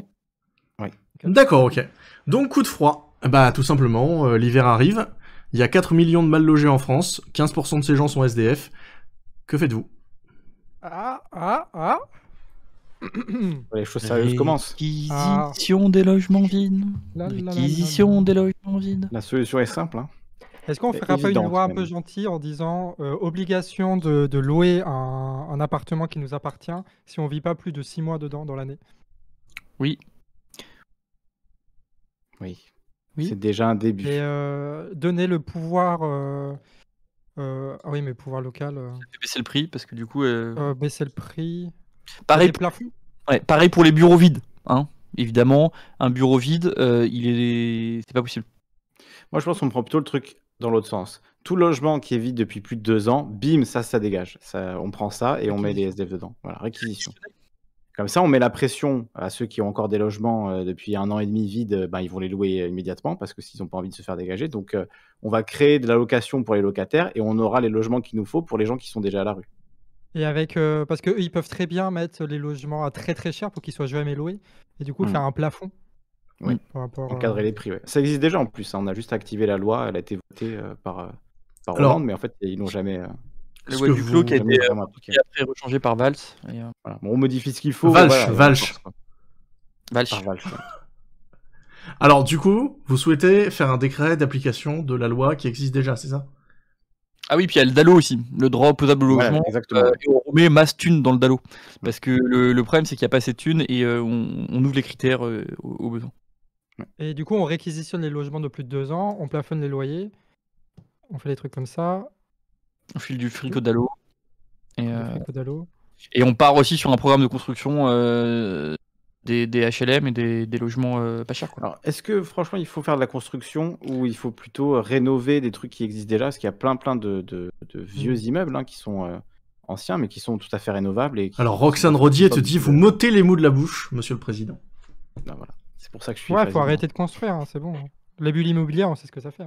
ouais. D'accord, ok. Donc coup de froid. Bah tout simplement, euh, l'hiver arrive, il y a 4 millions de mal logés en France, 15% de ces gens sont SDF. Que faites-vous Ah, ah, ah *coughs* Les choses sérieuses commencent. Réquisition des logements ah. vides. La, des logements vides. La solution est simple. Hein. Est-ce qu'on ne fera pas une loi un peu gentille en disant euh, obligation de, louer un, un, appartement qui nous appartient si on ne vit pas plus de 6 mois dedans dans l'année Oui. Oui. C'est déjà un début. Euh, donner le pouvoir. Euh, euh, ah oui, mais pouvoir local. baisser le prix parce que du coup. baisser le prix. pareil, pareil pour les bureaux vides. Hein. Évidemment, un bureau vide, il est, c'est pas possible. Moi, je pense qu'on prend plutôt le truc dans l'autre sens. Tout logement qui est vide depuis plus de deux ans, bim, ça, ça dégage. on prend ça et on met les SDF dedans. Voilà, réquisition. Comme ça, on met la pression à ceux qui ont encore des logements euh, depuis un an et demi vides, euh, ben, ils vont les louer euh, immédiatement parce que s'ils n'ont pas envie de se faire dégager. Donc, on va créer de la location pour les locataires et on aura les logements qu'il nous faut pour les gens qui sont déjà à la rue. Et avec, parce qu'eux, ils peuvent très bien mettre les logements à très très cher pour qu'ils soient jamais loués et du coup mmh. faire un plafond. Oui, mmh, encadrer les prix. Ça existe déjà en plus, hein. on a juste activé la loi, elle a été votée par, par mais en fait, ils n'ont jamais. Le web du qui a été euh, après rechangé par Vals. Euh, on modifie ce qu'il faut. Vals, Vals. Vals. Alors, du coup, vous souhaitez faire un décret d'application de la loi qui existe déjà, c'est ça ah oui, puis il y a le DALO aussi, le droit opposable au logement. Euh, et on remet masse thune dans le DALO. Parce que le, problème, c'est qu'il n'y a pas assez de thunes et on, ouvre les critères au besoin. Et du coup, on réquisitionne les logements de plus de deux ans, on plafonne les loyers, on fait des trucs comme ça au fil du fric d'Alo. Et, euh, et, on part aussi sur un programme de construction euh, des, HLM et des, logements euh, pas chers. Alors, est-ce que franchement, il faut faire de la construction ou il faut plutôt rénover des trucs qui existent déjà Parce qu'il y a plein, plein de, mm. vieux immeubles hein, qui sont anciens, mais qui sont tout à fait rénovables. Et Alors, Roxane Rodier te dit Vous m'ôtez les mots de la bouche, monsieur le président. Ben voilà. C'est pour ça que je suis. Ouais, il faut arrêter de construire, hein, c'est bon. Hein. La bulle immobilière, on sait ce que ça fait.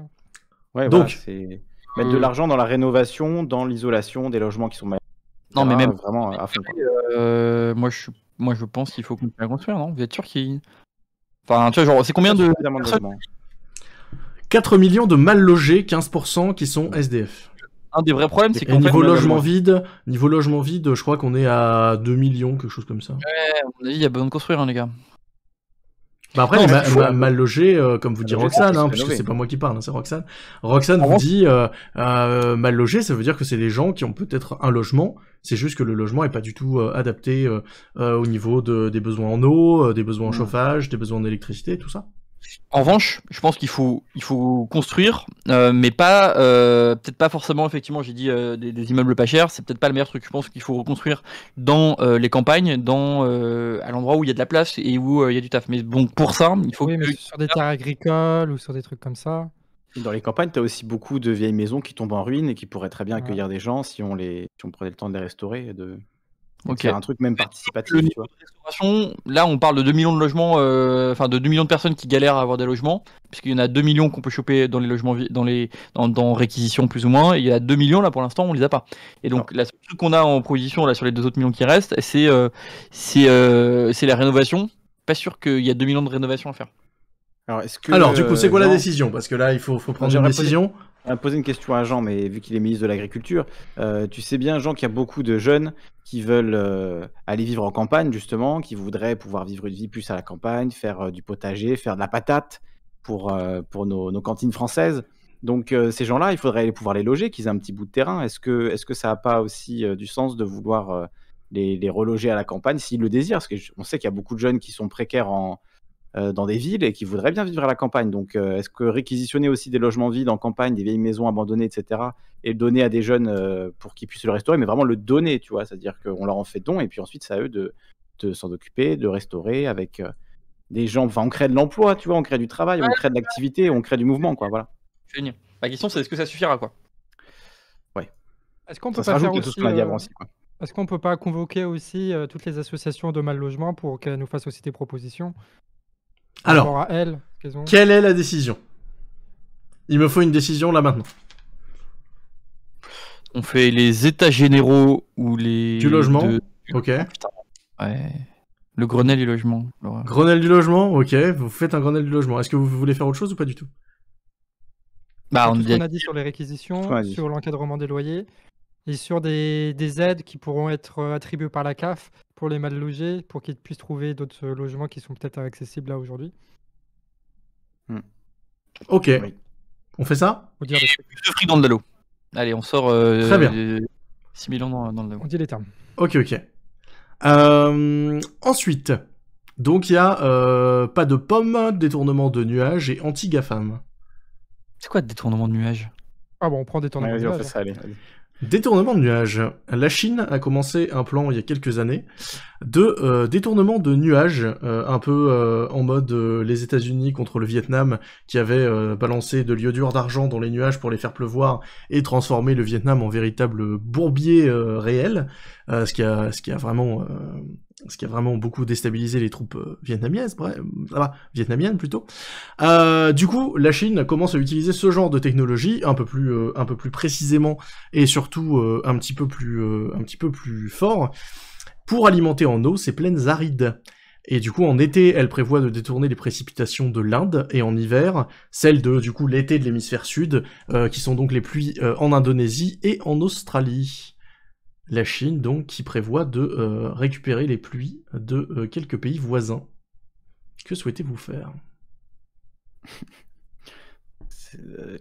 Ouais, Donc, c'est... Mettre de mm. l'argent dans la rénovation, dans l'isolation des logements qui sont mal. Non, mais même vraiment à fond. Euh, moi, je, moi, je pense qu'il faut continuer à construire, non Vous êtes sûr qu'il. Enfin, tu vois, genre, c'est combien de. 4 millions de mal logés, 15% qui sont SDF. Un des vrais problèmes, c'est qu'on niveau logement vide, niveau logement vide, je crois qu'on est à 2 millions, quelque chose comme ça. Ouais, on a dit, il y a besoin de construire, hein, les gars. Bah après, mal logé, euh, comme vous dit ah, Roxane, hein, puisque c'est pas moi qui parle, hein, c'est Roxane. Roxane ah, vous dit euh, euh, mal logé, ça veut dire que c'est des gens qui ont peut-être un logement, c'est juste que le logement est pas du tout adapté au niveau de, des besoins en eau, des besoins en hmm. chauffage, des besoins en électricité, tout ça. En revanche, je pense qu'il faut, il faut construire, euh, mais pas euh, peut-être pas forcément effectivement. J'ai dit euh, des, immeubles pas chers, c'est peut-être pas le meilleur truc. Je pense qu'il faut reconstruire dans les campagnes, dans à l'endroit où il y a de la place et où il y a du taf. Mais bon, pour ça, il faut oui, sur des terres agricoles ou sur des trucs comme ça. Dans les campagnes, tu as aussi beaucoup de vieilles maisons qui tombent en ruine et qui pourraient très bien accueillir des gens si on les, on prenait le temps de les restaurer et de c'est un truc même participatif. là, on parle de 2 millions de logements, euh, enfin de 2 millions de personnes qui galèrent à avoir des logements, puisqu'il y en a 2 millions qu'on peut choper dans les logements, dans les dans, plus ou moins. Et il y a 2 millions là pour l'instant, on les a pas. Et donc, la seule chose qu'on a en proposition là sur les deux autres millions qui restent, c'est euh, euh, c'est la rénovation. Pas sûr qu'il y a 2 millions de rénovations à faire. Alors, que, Alors du coup, c'est quoi la décision Parce que là, il faut, faut prendre une décision à euh, poser une question à Jean, mais vu qu'il est ministre de l'Agriculture, euh, tu sais bien, Jean, qu'il y a beaucoup de jeunes qui veulent euh, aller vivre en campagne, justement, qui voudraient pouvoir vivre une vie plus à la campagne, faire du potager, faire de la patate pour, pour nos, cantines françaises. Donc, ces gens-là, il faudrait pouvoir les loger, qu'ils aient un petit bout de terrain. Est-ce que, est que ça n'a pas aussi du sens de vouloir les, les, reloger à la campagne s'ils le désirent Parce qu'on sait qu'il y a beaucoup de jeunes qui sont précaires en, euh, dans des villes et qui voudraient bien vivre à la campagne. Donc, euh, est-ce que réquisitionner aussi des logements vides en campagne, des vieilles maisons abandonnées, etc., et donner à des jeunes euh, pour qu'ils puissent le restaurer, mais vraiment le donner, tu vois, c'est-à-dire qu'on leur en fait don et puis ensuite c'est à eux de, s'en occuper, de restaurer avec des gens. Enfin, on crée de l'emploi, tu vois, on crée du travail, on crée de l'activité, on crée du mouvement, quoi. Voilà. Génial. La question, c'est est-ce que ça suffira, quoi Ouais. Est-ce qu'on peut pas faire aussi, Est-ce qu'on peut pas convoquer aussi toutes les associations de mal logement pour qu'elles nous fassent aussi des propositions alors, quelle est la décision Il me faut une décision là maintenant. On fait les états généraux ou les. Du logement Ok. Ah, Le Grenelle du logement. Grenelle du logement, ok. Vous faites un Grenelle du logement. Est-ce que vous voulez faire autre chose ou pas du tout bah, on, a dit sur les réquisitions, sur l'encadrement des loyers, et sur des, aides qui pourront être euh, attribuées par la CAF pour les mal logés, pour qu'ils puissent trouver d'autres euh, logements qui sont peut-être inaccessibles là aujourd'hui. Hmm. Ok. On fait ça On plus de dans le Allez, on sort euh, Très 6 millions dans, le lot. On dit les termes. Ok, ok. Euh, ensuite, donc il y a pas de pommes, détournement de nuages et anti-GAFAM. C'est quoi détournement de nuages Ah bon, on prend détournement de nuages. On fait ça, hein. allez. Détournement de nuages. La Chine a commencé un plan il y a quelques années de euh, détournement de nuages, euh, un peu euh, en mode les États-Unis contre le Vietnam qui avait balancé de l'iodure d'argent dans les nuages pour les faire pleuvoir et transformer le Vietnam en véritable bourbier réel, ce qui a, ce qui a vraiment ce qui a vraiment beaucoup déstabilisé les troupes euh, vietnamiennes, euh, ah bref, bah, vietnamiennes plutôt. Euh, du coup, la Chine commence à utiliser ce genre de technologie un peu plus, un peu plus précisément et surtout un petit peu plus, un petit peu plus fort pour alimenter en eau ces plaines arides. Et du coup, en été, elle prévoit de détourner les précipitations de l'Inde et en hiver, celles de du coup l'été de l'hémisphère sud, qui sont donc les pluies en Indonésie et en Australie. La Chine, donc, qui prévoit de euh, récupérer les pluies de euh, quelques pays voisins. Que souhaitez-vous faire euh,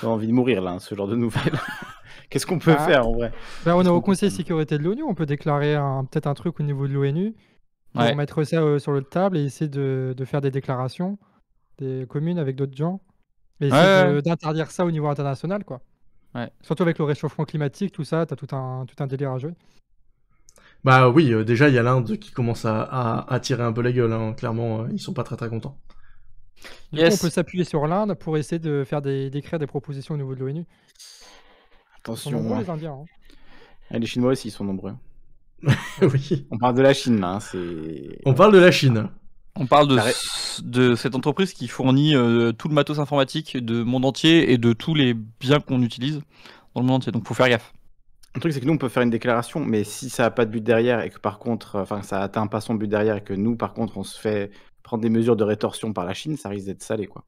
J'ai envie de mourir là, hein, ce genre de nouvelles. *laughs* Qu'est-ce qu'on peut ah. faire en vrai On est, au Conseil de sécurité de l'ONU, on peut déclarer peut-être un truc au niveau de l'ONU, mettre ça sur le table et essayer de, faire des déclarations des communes avec d'autres gens, et essayer d'interdire ça au niveau international. quoi. Surtout avec le réchauffement climatique, tout ça, tu as tout un, tout un délire à jouer. Bah oui, euh, déjà, il y a l'Inde qui commence à, tirer un peu la gueule. Hein. Clairement, euh, ils sont pas très très contents. on peut s'appuyer sur l'Inde pour essayer de faire d'écrire des propositions au niveau de l'ONU. Attention. Hein. les Indiens. Hein. Ah, les Chinois aussi, ils sont nombreux. *laughs* oui. On parle de la Chine, là. C'est... on parle de la Chine. On parle de, cette entreprise qui fournit euh, tout le matos informatique de monde entier et de tous les biens qu'on utilise dans le monde entier. Donc, faut faire gaffe. Le truc, c'est que nous, on peut faire une déclaration, mais si ça n'a pas de but derrière et que par contre, euh, enfin, ça atteint pas son but derrière et que nous, par contre, on se fait prendre des mesures de rétorsion par la Chine, ça risque d'être salé, quoi.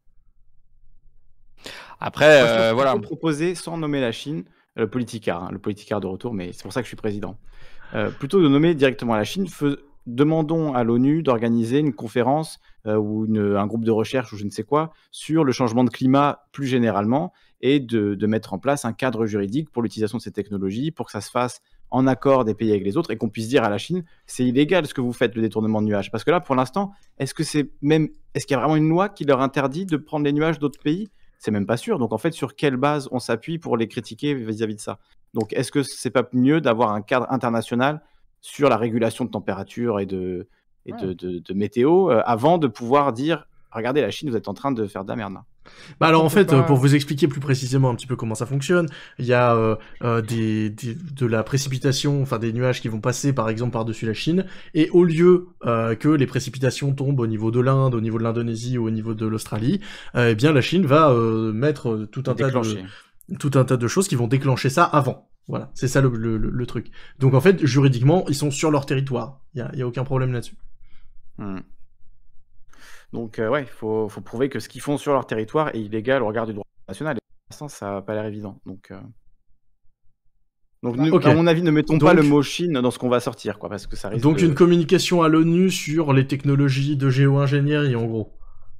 Après, euh, voilà voilà. Proposer sans nommer la Chine, le politicard, hein, le politicard de retour, mais c'est pour ça que je suis président. plutôt de nommer directement la Chine, demandons à l'ONU d'organiser une conférence euh, ou un groupe de recherche ou je ne sais quoi sur le changement de climat plus généralement et de, mettre en place un cadre juridique pour l'utilisation de ces technologies pour que ça se fasse en accord des pays avec les autres et qu'on puisse dire à la Chine c'est illégal ce que vous faites le détournement de nuages parce que là pour l'instant est-ce que c'est même est-ce qu'il y a vraiment une loi qui leur interdit de prendre les nuages d'autres pays c'est même pas sûr donc en fait sur quelle base on s'appuie pour les critiquer vis à -vis de ça donc est-ce que c'est pas mieux d'avoir un cadre international sur la régulation de température et de, météo euh, avant de pouvoir dire regardez la Chine vous êtes en train de faire de la merde bah, alors en fait, euh, pour vous expliquer plus précisément un petit peu comment ça fonctionne, il y a euh, des, de la précipitation, enfin des nuages qui vont passer par exemple par-dessus la Chine, et au lieu que les précipitations tombent au niveau de l'Inde, au niveau de l'Indonésie ou au niveau de l'Australie, eh bien la Chine va mettre tout un tas de tout un tas de choses qui vont déclencher ça avant. Voilà, c'est ça le, truc. Donc en fait, juridiquement, ils sont sur leur territoire. Il n'y a, aucun problème là-dessus. Hmm. Donc euh, ouais, il faut, prouver que ce qu'ils font sur leur territoire est illégal au regard du droit national. Et pour l'instant, ça n'a pas l'air évident. Donc, euh. à mon avis, ne mettons pas le mot Chine dans ce qu'on va sortir, quoi, parce que ça risque Donc une communication à l'ONU sur les technologies de géo-ingénierie, en gros.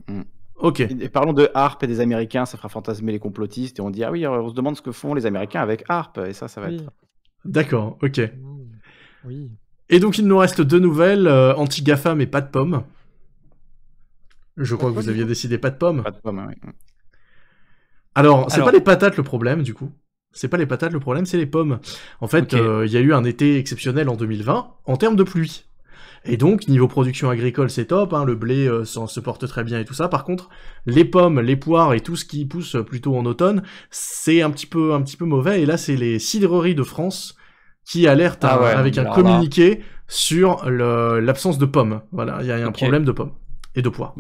Hmm. Ok. Et parlons de Harpe et des Américains, ça fera fantasmer les complotistes et on dit ah oui, euh, on se demande ce que font les Américains avec Harpe et ça, ça va être. D'accord, ok. Et donc il nous reste deux nouvelles euh, anti Gafa mais pas de pommes. Je crois que vous aviez décidé pas de pommes. Pas de pommes, oui. Alors, c'est pas les patates le problème du coup. C'est pas les patates le problème, c'est les pommes. En fait, euh, il y a eu un été exceptionnel en 2020 en termes de pluie. Et donc, niveau production agricole, c'est top, hein, le blé euh, se porte très bien et tout ça. Par contre, les pommes, les poires et tout ce qui pousse plutôt en automne, c'est un petit peu, un petit peu mauvais. Et là, c'est les cidreries de France qui alertent ah hein, avec un communiqué sur l'absence de pommes. Voilà, il y a, un problème de pommes et de poires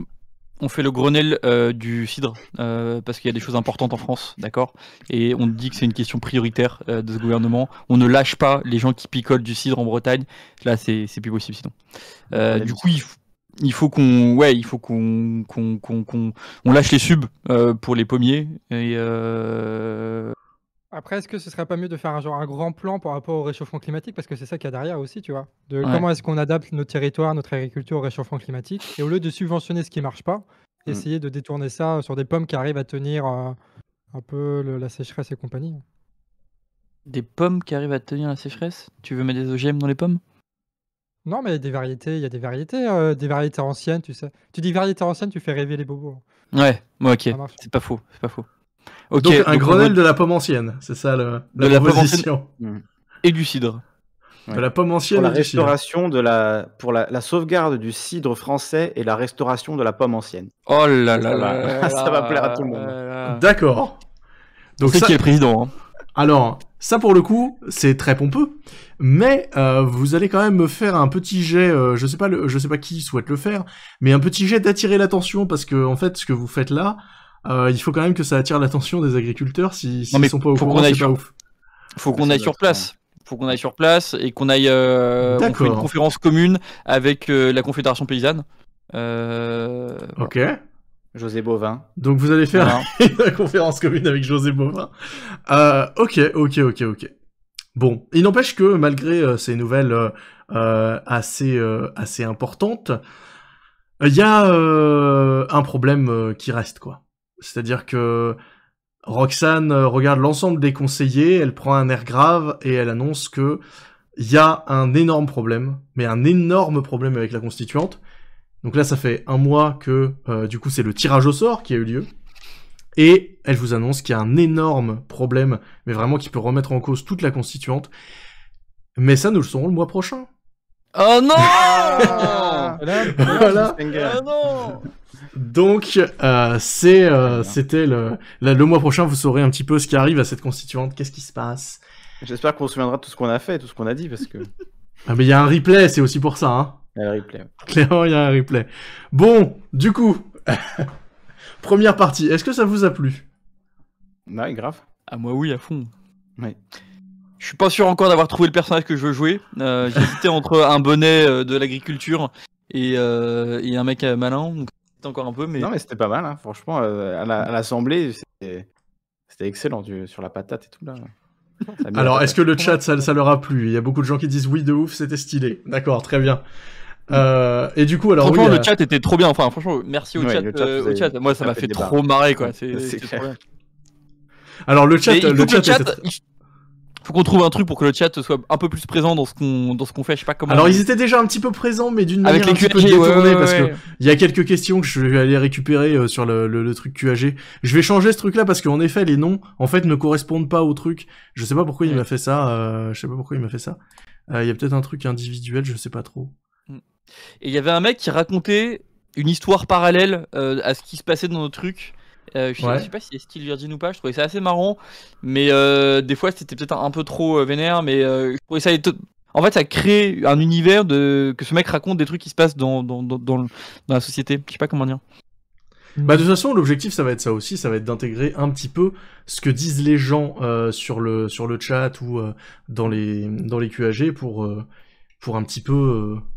on fait le Grenelle euh, du cidre euh, parce qu'il y a des choses importantes en France, d'accord Et on dit que c'est une question prioritaire euh, de ce gouvernement. On ne lâche pas les gens qui picolent du cidre en Bretagne. Là, c'est plus possible sinon. du coup, il, faut qu'on ouais, il faut qu'on lâche les subs pour les pommiers et après, est-ce que ce serait pas mieux de faire un un grand plan par rapport au réchauffement climatique parce que c'est ça qu'il y a derrière aussi, tu vois. De comment est-ce qu'on adapte nos territoires, notre agriculture au réchauffement climatique et au lieu de subventionner ce qui marche pas, mm. essayer de détourner ça euh, sur des pommes qui arrivent à tenir euh, un peu la sécheresse et compagnie. Des pommes qui arrivent à tenir la sécheresse Tu veux mettre des OGM dans les pommes Non, mais des variétés, il y a des variétés, euh, des variétés anciennes, tu sais. Tu dis variétés anciennes, tu fais rêver les bobos. Hein. Ouais, moi ok. C'est pas faux, c'est pas faux ok donc un grenelle de la pomme ancienne, c'est ça le, la de pomme ancienne... Mm. Et du cidre. De la pomme ancienne. Pour la restauration de la, pour la, sauvegarde du cidre français et la restauration de la pomme ancienne. Oh là là là, ça va *laughs* plaire à tout le monde. D'accord. Donc c'est qui est président. Hein Alors ça pour le coup c'est très pompeux, mais euh, vous allez quand même me faire un petit jet. Euh, je sais pas, le, je sais pas qui souhaite le faire, mais un petit jet d'attirer l'attention parce que en fait ce que vous faites là, euh, il faut quand même que ça attire l'attention des agriculteurs si, sont pas au courant, c'est ouf. Faut qu'on aille sur place. Faut qu'on aille sur place et qu'on aille euh, une conférence commune avec euh, la Confédération paysanne. Euh, ok. José Bovin. Donc vous allez faire une *laughs* conférence commune avec José Bovin. ok, ok, ok, ok. Bon, il n'empêche que malgré ces nouvelles assez assez importantes, il y a un problème qui reste, quoi. C'est-à-dire que Roxane euh, regarde l'ensemble des conseillers, elle prend un air grave et elle annonce que il y a un énorme problème, mais un énorme problème avec la constituante. Donc là, ça fait un mois que euh, du coup c'est le tirage au sort qui a eu lieu. Et elle vous annonce qu'il y a un énorme problème, mais vraiment qui peut remettre en cause toute la constituante. Mais ça, nous le saurons le mois prochain. Oh non ah *laughs* *laughs* Oh non donc, euh, euh, c'était le, le mois prochain, vous saurez un petit peu ce qui arrive à cette constituante, qu'est-ce qui se passe. J'espère qu'on se souviendra de tout ce qu'on a fait, tout ce qu'on a dit, parce que. *laughs* ah, mais il y a un replay, c'est aussi pour ça, hein. Il y a un replay. Clairement, il y a un replay. Bon, du coup, *laughs* première partie, est-ce que ça vous a plu Ouais, grave. À ah, moi, oui, à fond. Ouais. Je suis pas sûr encore d'avoir trouvé le personnage que je veux jouer. Euh, J'hésitais *laughs* entre un bonnet euh, de l'agriculture et, et, un mec malin. Donc encore un peu, mais. Non, mais c'était pas mal, hein. franchement. Euh, à l'Assemblée, c'était excellent sur la patate et tout. là. Alors, est-ce que le chat, ça, leur a plu Il y a beaucoup de gens qui disent oui, de ouf, c'était stylé. D'accord, très bien. Mm. Euh, et du coup, alors. le euh, chat était trop bien. Enfin, franchement, merci au, chat, Moi, ça m'a fait, trop marrer, quoi. C'est *laughs* Alors, le chat. Le, faut qu'on trouve un truc pour que le chat soit un peu plus présent dans ce qu'on dans ce qu'on fait. Je sais pas comment. Alors ils étaient déjà un petit peu présents, mais d'une manière un petit peu détournée parce que il y a quelques questions que je vais aller récupérer euh, sur le, le, truc QAG. Je vais changer ce truc-là parce qu'en effet les noms en fait ne correspondent pas au truc. Je sais pas pourquoi il m'a fait ça. Euh, je sais pas pourquoi il m'a fait ça. Euh, il y a peut-être un truc individuel, je sais pas trop. Mm. Et il y avait un mec qui racontait une histoire parallèle à ce qui se passait dans notre truc. Euh, je, sais, pas si c'est ce qu'il ou pas, je trouvais ça assez marrant, mais euh, des fois c'était peut-être un, peu trop euh, vénère, mais je trouvais ça En fait, ça crée un univers de que ce mec raconte des trucs qui se passent dans, dans, la société. Je sais pas comment dire. Bah de toute façon, l'objectif ça va être ça aussi, ça va être d'intégrer un petit peu ce que disent les gens sur le sur le chat ou dans les dans les QAG pour pour un petit peu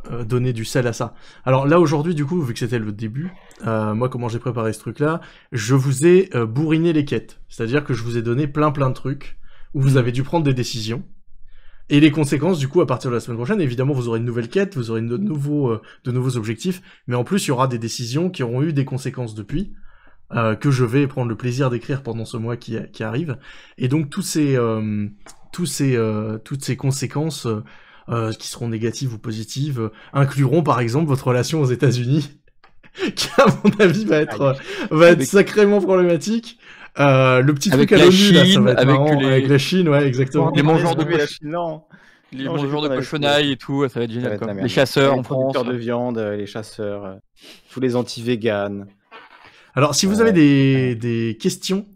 euh, euh, donner du sel à ça. Alors là aujourd'hui du coup, vu que c'était le début, euh, moi comment j'ai préparé ce truc là, je vous ai bourriné les quêtes, c'est-à-dire que je vous ai donné plein plein de trucs où vous mm. avez dû prendre des décisions. Et les conséquences, du coup, à partir de la semaine prochaine, évidemment, vous aurez une nouvelle quête, vous aurez de nouveaux, de nouveaux objectifs, mais en plus, il y aura des décisions qui auront eu des conséquences depuis, que je vais prendre le plaisir d'écrire pendant ce mois qui, arrive. Et donc, tous ces, tous ces, toutes ces conséquences euh, qui seront négatives ou positives, euh, incluront par exemple votre relation aux États-Unis, *laughs* qui à mon avis va être, euh, va être sacrément problématique. le petit truc à l'ONU, là, ça va avec, avec la Chine, ouais, exactement. Les mangeurs de la Chine, non. Les mangeurs de et tout, ça va être génial. Va les chasseurs les en France. Les de viande, les chasseurs, tous les anti-véganes. Alors, si vous avez des, des questions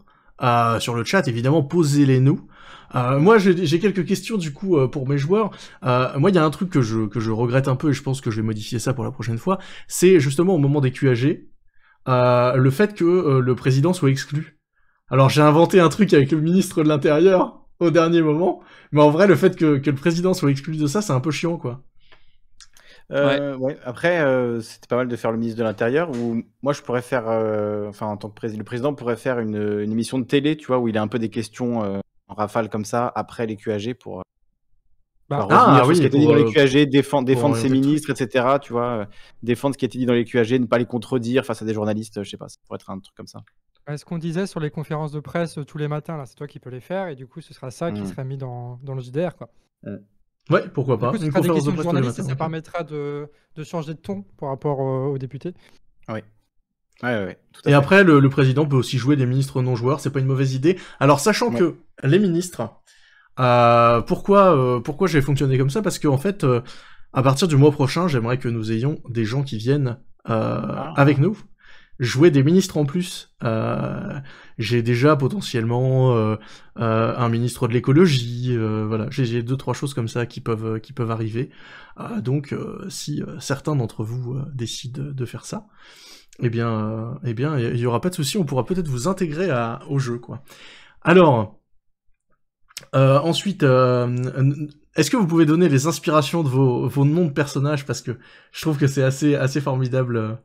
sur le chat, évidemment, posez-les nous. Euh, moi, j'ai quelques questions du coup euh, pour mes joueurs. Euh, moi, il y a un truc que je, regrette un peu et je pense que je vais modifier ça pour la prochaine fois. C'est justement au moment des QAG, le fait que le président soit exclu. Alors, j'ai inventé un truc avec le ministre de l'Intérieur au dernier moment, mais en vrai, le fait que, le président soit exclu de ça, c'est un peu chiant, quoi. ouais. Après, c'était pas mal de faire le ministre de l'Intérieur. Ou moi, je pourrais faire, enfin, en tant que président, le président pourrait faire une, une, émission de télé, tu vois, où il a un peu des questions en rafale comme ça après les QAG pour. Euh, bah, ah, ce qui été dit dans les QAG, défendre, ses ministres, etc. Tu vois, défendre ce qui était dit dans les QAG, ne pas les contredire face à des journalistes, euh, je sais pas, ça pourrait être un truc comme ça. est bah, Ce qu'on disait sur les conférences de presse euh, tous les matins, là, c'est toi qui peux les faire, et du coup, ce sera ça qui hmm. sera mis dans, dans le JDR, quoi. Ouais, pourquoi pas. Une conférence de presse Ça permettra de, de, changer de ton par rapport aux députés. Oui et après, le, le, président peut aussi jouer des ministres non joueurs, c'est pas une mauvaise idée. Alors, sachant que les ministres, euh, pourquoi, euh, pourquoi j'ai fonctionné comme ça Parce qu'en fait, euh, à partir du mois prochain, j'aimerais que nous ayons des gens qui viennent euh, ah. avec nous jouer des ministres en plus. Euh, j'ai déjà potentiellement un ministre de l'écologie. voilà, j'ai deux trois choses comme ça qui peuvent qui peuvent arriver. donc, si certains d'entre vous décident de faire ça eh bien, euh, eh bien, il y aura pas de souci, on pourra peut-être vous intégrer au jeu, quoi. Alors, euh, ensuite, euh, est-ce que vous pouvez donner les inspirations de vos, noms de personnages Parce que je trouve que c'est assez, assez formidable.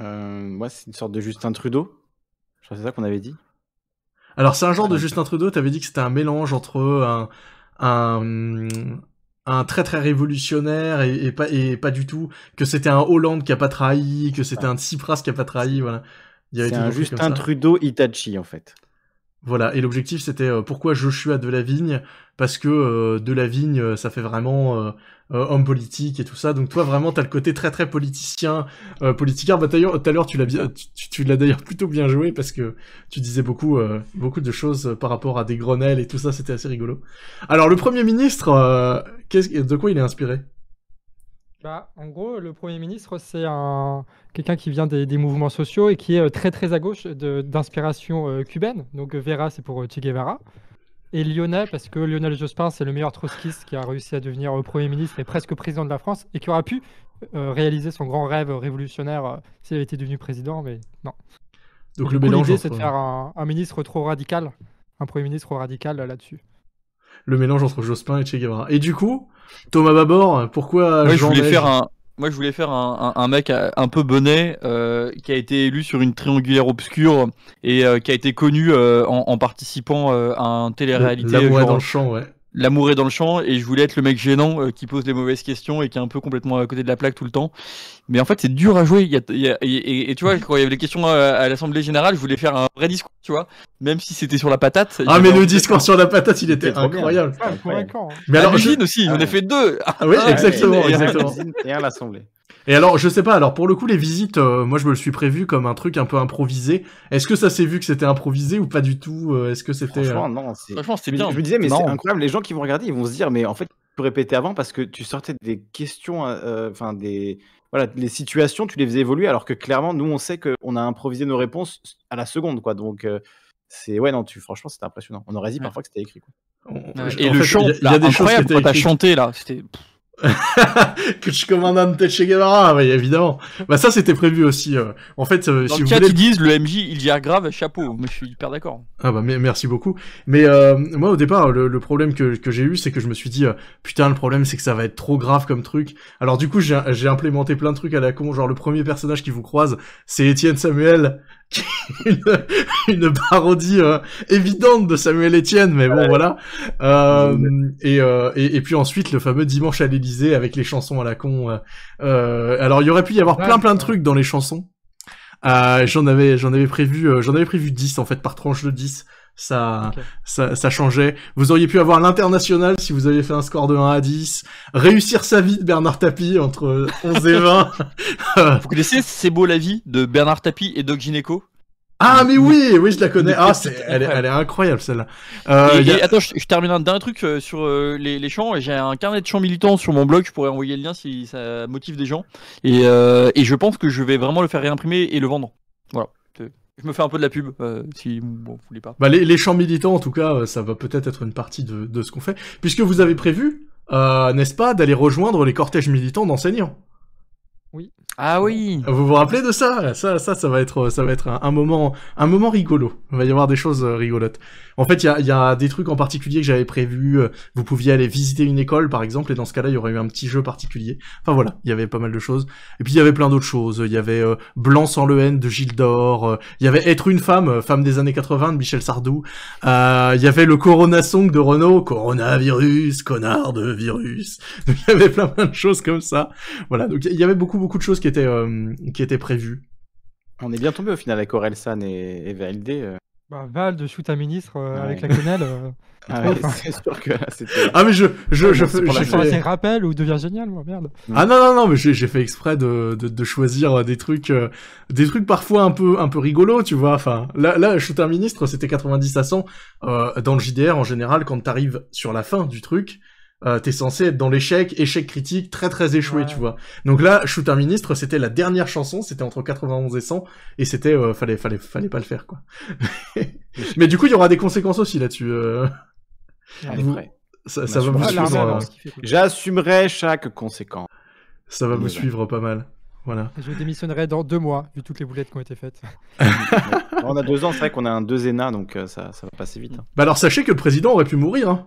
Moi, c'est une sorte de Justin Trudeau. Je crois que c'est ça qu'on avait dit. Alors, c'est un genre ah, de Justin Trudeau. Tu avais dit que c'était un mélange entre un, un très très révolutionnaire et, pas, et pas du tout que c'était un Hollande qui a pas trahi, que c'était un Tsipras qui a pas trahi, voilà. Il y avait juste un Trudeau Itachi en fait. Voilà, et l'objectif c'était euh, pourquoi Joshua de la vigne parce que euh, de la vigne euh, ça fait vraiment euh, homme politique et tout ça. Donc toi vraiment t'as le côté très très politicien, euh, politicard. Bah, tout à l'heure tu l'as d'ailleurs plutôt bien joué parce que tu disais beaucoup euh, beaucoup de choses par rapport à des grenelles et tout ça. C'était assez rigolo. Alors le premier ministre, euh, de quoi il est inspiré bah, en gros, le Premier ministre, c'est un... quelqu'un qui vient des, des, mouvements sociaux et qui est très très à gauche d'inspiration cubaine. Donc Vera, c'est pour Che Guevara et lyonnais, parce que Lionel Jospin, c'est le meilleur trotskiste qui a réussi à devenir euh, Premier ministre et presque président de la France, et qui aura pu euh, réaliser son grand rêve révolutionnaire euh, s'il avait été devenu président, mais non. Donc, le mélange. L'idée, c'est de faire un, ministre trop radical, un Premier ministre trop radical là-dessus. Le mélange entre Jospin et Che Guevara. Et du coup, Thomas Babord, pourquoi Je voulais faire un, moi, je voulais faire un, mec euh, un peu bonnet euh, qui a été élu sur une triangulaire obscure et euh, qui a été connu en, en, participant à un télé-réalité. L'amour est dans le champ, ouais. L'amour est dans le champ et je voulais être le mec gênant qui pose les mauvaises questions et qui est un peu complètement à côté de la plaque tout le temps mais en fait c'est dur à jouer. et, tu vois, quand il y avait les questions à, l'Assemblée Générale, je voulais faire un vrai discours, tu vois, même si c'était sur la patate. Ah mais le discours sur la patate, il était incroyable. Hein. Mais alors, l'usine aussi, il on a fait deux. Ah oui, ah, exactement, et, exactement. Et à l'Assemblée. Et alors, je sais pas, alors pour le coup, les visites, euh, moi je me le suis prévu comme un truc un peu improvisé. Est-ce que ça s'est vu que c'était improvisé ou pas du tout euh, Est-ce que c'était. Euh, Franchement, non, Franchement, c'était bien. Je me disais, mais c'est incroyable, les gens qui vont regarder, ils vont se dire, mais en fait, tu répétais avant parce que tu sortais des questions, enfin des voilà, les situations, tu les faisais évoluer, alors que clairement, nous, on sait qu'on a improvisé nos réponses à la seconde, quoi. Donc, euh, c'est ouais, non, tu franchement, c'était impressionnant. On aurait dit parfois que c'était écrit. Quoi. et le chant, il y a, bah, des choses as chanté là, *laughs* que je commande un de chez Guevara, oui, évidemment. Bah ça c'était prévu aussi. Euh. En fait, euh, si vous le voulez... le MJ il y a grave chapeau. Mais je suis hyper d'accord. Ah bah merci beaucoup. Mais euh, moi au départ le, problème que, que j'ai eu c'est que je me suis dit putain le problème c'est que ça va être trop grave comme truc. Alors du coup j'ai implémenté plein de trucs à la con genre le premier personnage qui vous croise c'est Étienne Samuel une, parodie euh, évidente de Samuel Etienne, mais bon voilà. Euh, euh, et, et, puis ensuite le fameux dimanche à l'Elysée avec les chansons à la con. alors il y aurait pu y avoir plein plein de trucs dans les chansons. j'en avais j'en avais prévu j'en avais prévu 10 en fait par tranche de 10. Ça, ça, changeait. Vous auriez pu avoir l'international si vous aviez fait un score de 1 à 10. Réussir sa vie de Bernard Tapie entre 11 *laughs* et 20. *laughs* vous connaissez C'est beau la vie de Bernard Tapie et Doc Gineco ah mais oui, oui je la connais. Ah c'est, elle, est, incroyable celle-là. Euh, attends, je, termine un dernier truc euh, sur euh, les, les chants. J'ai un carnet de chants militants sur mon blog. Je pourrais envoyer le lien si ça motive des gens. Et, et je pense que je vais vraiment le faire réimprimer et le vendre. Voilà. Je me fais un peu de la pub, euh, si vous voulez pas. Bah, les, champs militants, en tout cas, euh, ça va peut-être être une partie de, ce qu'on fait, puisque vous avez prévu, euh, n'est-ce pas, d'aller rejoindre les cortèges militants d'enseignants. Oui. Ah oui. Vous vous rappelez de ça Ça, ça, ça va être, ça va être un, moment, un moment rigolo. Il va y avoir des choses rigolotes. En fait, il y a, des trucs en particulier que j'avais prévu. Euh, vous pouviez aller visiter une école, par exemple, et dans ce cas-là, il y aurait eu un petit jeu particulier. Enfin voilà, il y avait pas mal de choses. Et puis il y avait plein d'autres choses. Il y avait euh, Blanc sans le haine de Gilles Dor. Euh, il y avait Être une femme, femme des années 80 de Michel Sardou. Il y avait le Corona Song de Renault, Coronavirus, connard de virus. *laughs* il y avait plein plein de choses comme ça. Voilà, donc il y avait beaucoup beaucoup de choses qui étaient qui étaient prévues. On est bien tombé au final avec Orelsan San et VLD. Bah, Val de shoot un ministre euh, avec la quenelle. Euh, *laughs* ah, sûr que c'était. Ah, mais je. je, je, je, rappel ou devient génial, moi, merde. Ah, non, non, non, mais j'ai fait exprès de, de, choisir euh, des trucs, des trucs parfois un peu, un peu rigolos, tu vois. Enfin, là, là, shoot un ministre, c'était 90 à 100. dans le JDR, en général, quand t'arrives sur la fin du truc, euh, t'es censé être dans l'échec, échec critique, très très échoué, tu vois. Donc là, shoot un ministre, c'était la dernière chanson, c'était entre 91 et 100, et c'était euh, fallait fallait fallait pas le faire quoi. *laughs* Mais du coup, il y aura des conséquences aussi là-dessus. Euh. Ah, ça, va vous suivre. J'assumerai chaque conséquence. Ça va me suivre pas mal. Voilà. Je démissionnerai dans deux mois, vu toutes les boulettes qui ont été faites. *laughs* on a deux ans, c'est vrai qu'on a un deux donc ça, va passer vite. Hein. Bah alors sachez que le président aurait pu mourir. Hein.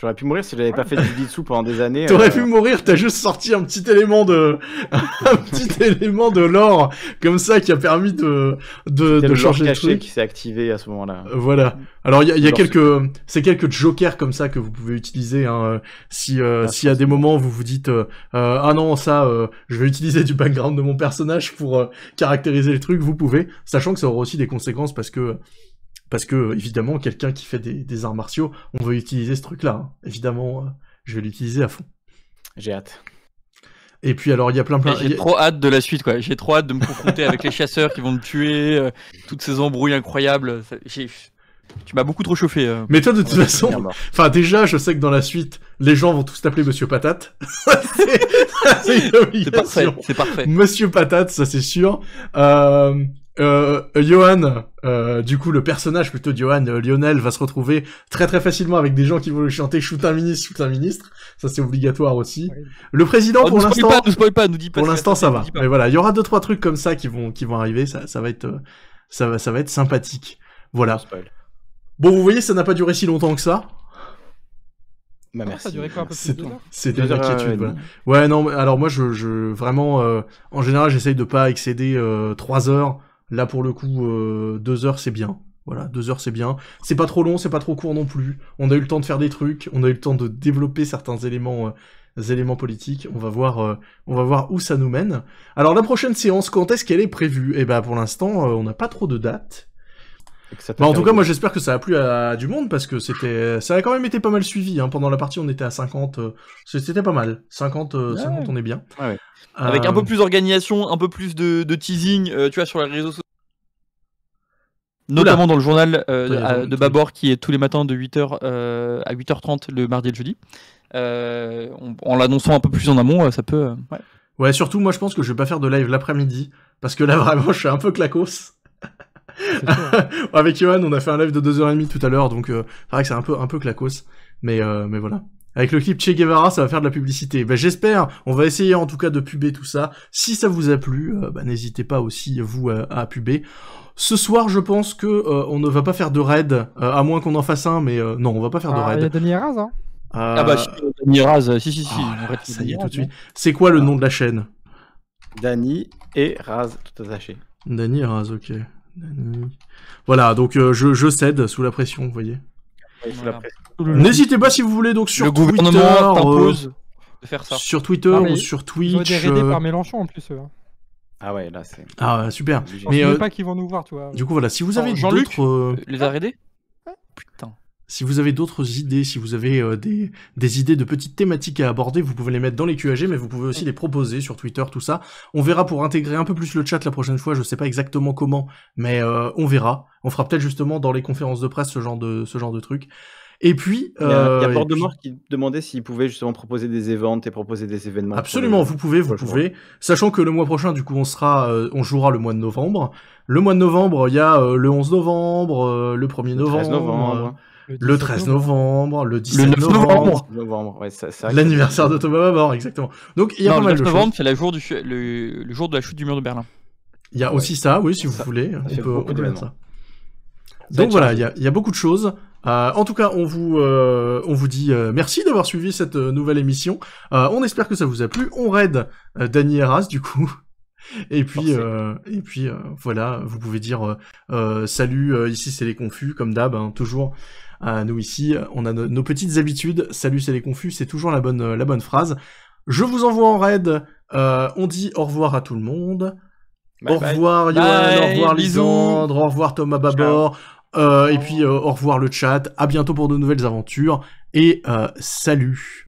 J'aurais pu mourir si j'avais pas fait du jitsu pendant des années. T'aurais euh. pu mourir, t'as juste sorti un petit élément de, *laughs* un petit élément de lore, comme ça, qui a permis de, de, de changer le truc. qui s'est activé à ce moment-là. Voilà. Alors, il y a, y a quelques, c'est quelques jokers comme ça que vous pouvez utiliser, hein, euh, si, euh, à s'il des moments vous vous dites, ah non, ça, je vais utiliser du background de mon personnage pour caractériser le truc, vous pouvez, sachant que ça aura aussi des conséquences parce que, parce que, évidemment, quelqu'un qui fait des, arts martiaux, on veut utiliser ce truc-là. Hein. Évidemment, euh, je vais l'utiliser à fond. J'ai hâte. Et puis, alors, il y a plein, plein. J'ai trop hâte de la suite, quoi. J'ai trop hâte de me confronter avec les chasseurs qui vont me tuer, euh, toutes ces embrouilles incroyables. tu m'as beaucoup trop chauffé. Euh. Mais toi, de toute façon, enfin, déjà, je sais que dans la suite, les gens vont tous t'appeler Monsieur Patate. *laughs* *laughs* c'est parfait, parfait. Monsieur Patate, ça c'est sûr. Euh, euh, euh, Johan, euh, du coup le personnage plutôt de Johan euh, Lionel va se retrouver très très facilement avec des gens qui vont lui chanter shoot un ministre, shoot un ministre, ça c'est obligatoire aussi. Le président oh, pour l'instant, nous spoil pas, nous dit pas. Pour l'instant ça va. Mais voilà, il y aura deux trois trucs comme ça qui vont qui vont arriver, ça ça va être euh, ça va ça va être sympathique. Voilà. Bon, vous voyez, ça n'a pas duré si longtemps que ça. Bah, merci. C'était l'inquiétude. Voilà. Ouais, non, alors moi, je, je vraiment, en général, j'essaye de pas excéder euh, 3 heures. Là, pour le coup, euh, deux heures, c'est bien. Voilà, deux heures, c'est bien. C'est pas trop long, c'est pas trop court non plus. On a eu le temps de faire des trucs, on a eu le temps de développer certains éléments, euh, éléments politiques. On va voir, euh, on va voir où ça nous mène. Alors, la prochaine séance, quand est-ce qu'elle est prévue Eh ben, pour l'instant, on n'a pas trop de dates. Bah, en tout cas, moi j'espère que ça a plu à, du monde parce que c'était, ça a quand même été pas mal suivi. Hein. Pendant la partie, on était à 50, euh, c'était pas mal. 50, 50, euh, on est bien. Euh, Avec un peu plus d'organisation, un peu plus de, teasing, tu vois, sur les réseaux sociaux. Notamment dans le journal de, Babor qui est tous les matins de 8h à 8h30 le mardi et le jeudi. en, l'annonçant un peu plus en amont, ça peut. ouais. surtout moi je pense que je vais pas faire de live l'après-midi parce que là *laughs* vraiment je suis un peu clacos. *laughs* Hein. Avec Johan, on a fait un live de 2h30 tout à l'heure, donc euh, c'est que c'est un peu, un peu euh, Mais, voilà. Avec le clip Che Guevara, ça va faire de la publicité. Bah, j'espère, on va essayer en tout cas de puber tout ça. Si ça vous a plu, euh, bah, n'hésitez pas aussi, vous, à puber. Ce soir, je pense que on ne va pas faire de raid, à moins qu'on en fasse un, mais non, on va pas faire de ah, raid. Il y hein. Ah bah Raz, si, si, ah, ça tout de suite. C'est quoi le nom de la chaîne Dani et Raz, tout attaché. Dani et Raz, ok. Voilà, donc euh, je, cède sous la pression, vous voyez. N'hésitez pas si vous voulez donc sur Twitter, euh, de faire ça. Sur Twitter ah, ou sur Twitch. Euh. par Mélenchon en plus. Hein. Ah ouais, là c'est. Ah super. Mais pas qu'ils vont nous voir, toi. Du coup voilà, si vous avez d'autres. Les arrêter si vous avez d'autres idées, si vous avez euh, des, des, idées de petites thématiques à aborder, vous pouvez les mettre dans les QAG, mais vous pouvez aussi les proposer sur Twitter, tout ça. On verra pour intégrer un peu plus le chat la prochaine fois, je sais pas exactement comment, mais euh, on verra. On fera peut-être justement dans les conférences de presse ce genre de, ce genre de truc. Et puis. Il y a, euh, qui demandait s'il pouvait justement proposer des événements et proposer des événements. Absolument, vous pouvez, vous pouvez. Sachant que le mois prochain, du coup, on sera, euh, on jouera le mois de novembre. Le mois de novembre, il y a le 11 novembre, le 1er novembre. Hein. Le, 13 novembre, le 17 novembre, l'anniversaire de Thomas mort exactement. Donc il y a le 9 novembre, c'est jour le, jour de la chute du mur de Berlin. Il y a aussi ça, oui, si vous voulez, on peut, ça. Donc voilà, il y, y, a beaucoup de choses. Euh, en tout cas, on vous, euh, on vous dit euh, merci d'avoir suivi cette nouvelle émission. on espère que ça vous a plu. On raid Dany Eras, du coup. Et puis, et puis voilà, vous pouvez dire salut, ici c'est les confus, comme d'hab, hein, toujours. Euh, nous ici, on a nos petites habitudes. Salut, c'est les confus, c'est toujours la bonne, euh, la bonne phrase. Je vous envoie en raid. Euh, on dit au revoir à tout le monde. au revoir bye. au revoir Lisandre, au revoir Thomas Babor, et puis au revoir le chat, à bientôt pour de nouvelles aventures, et salut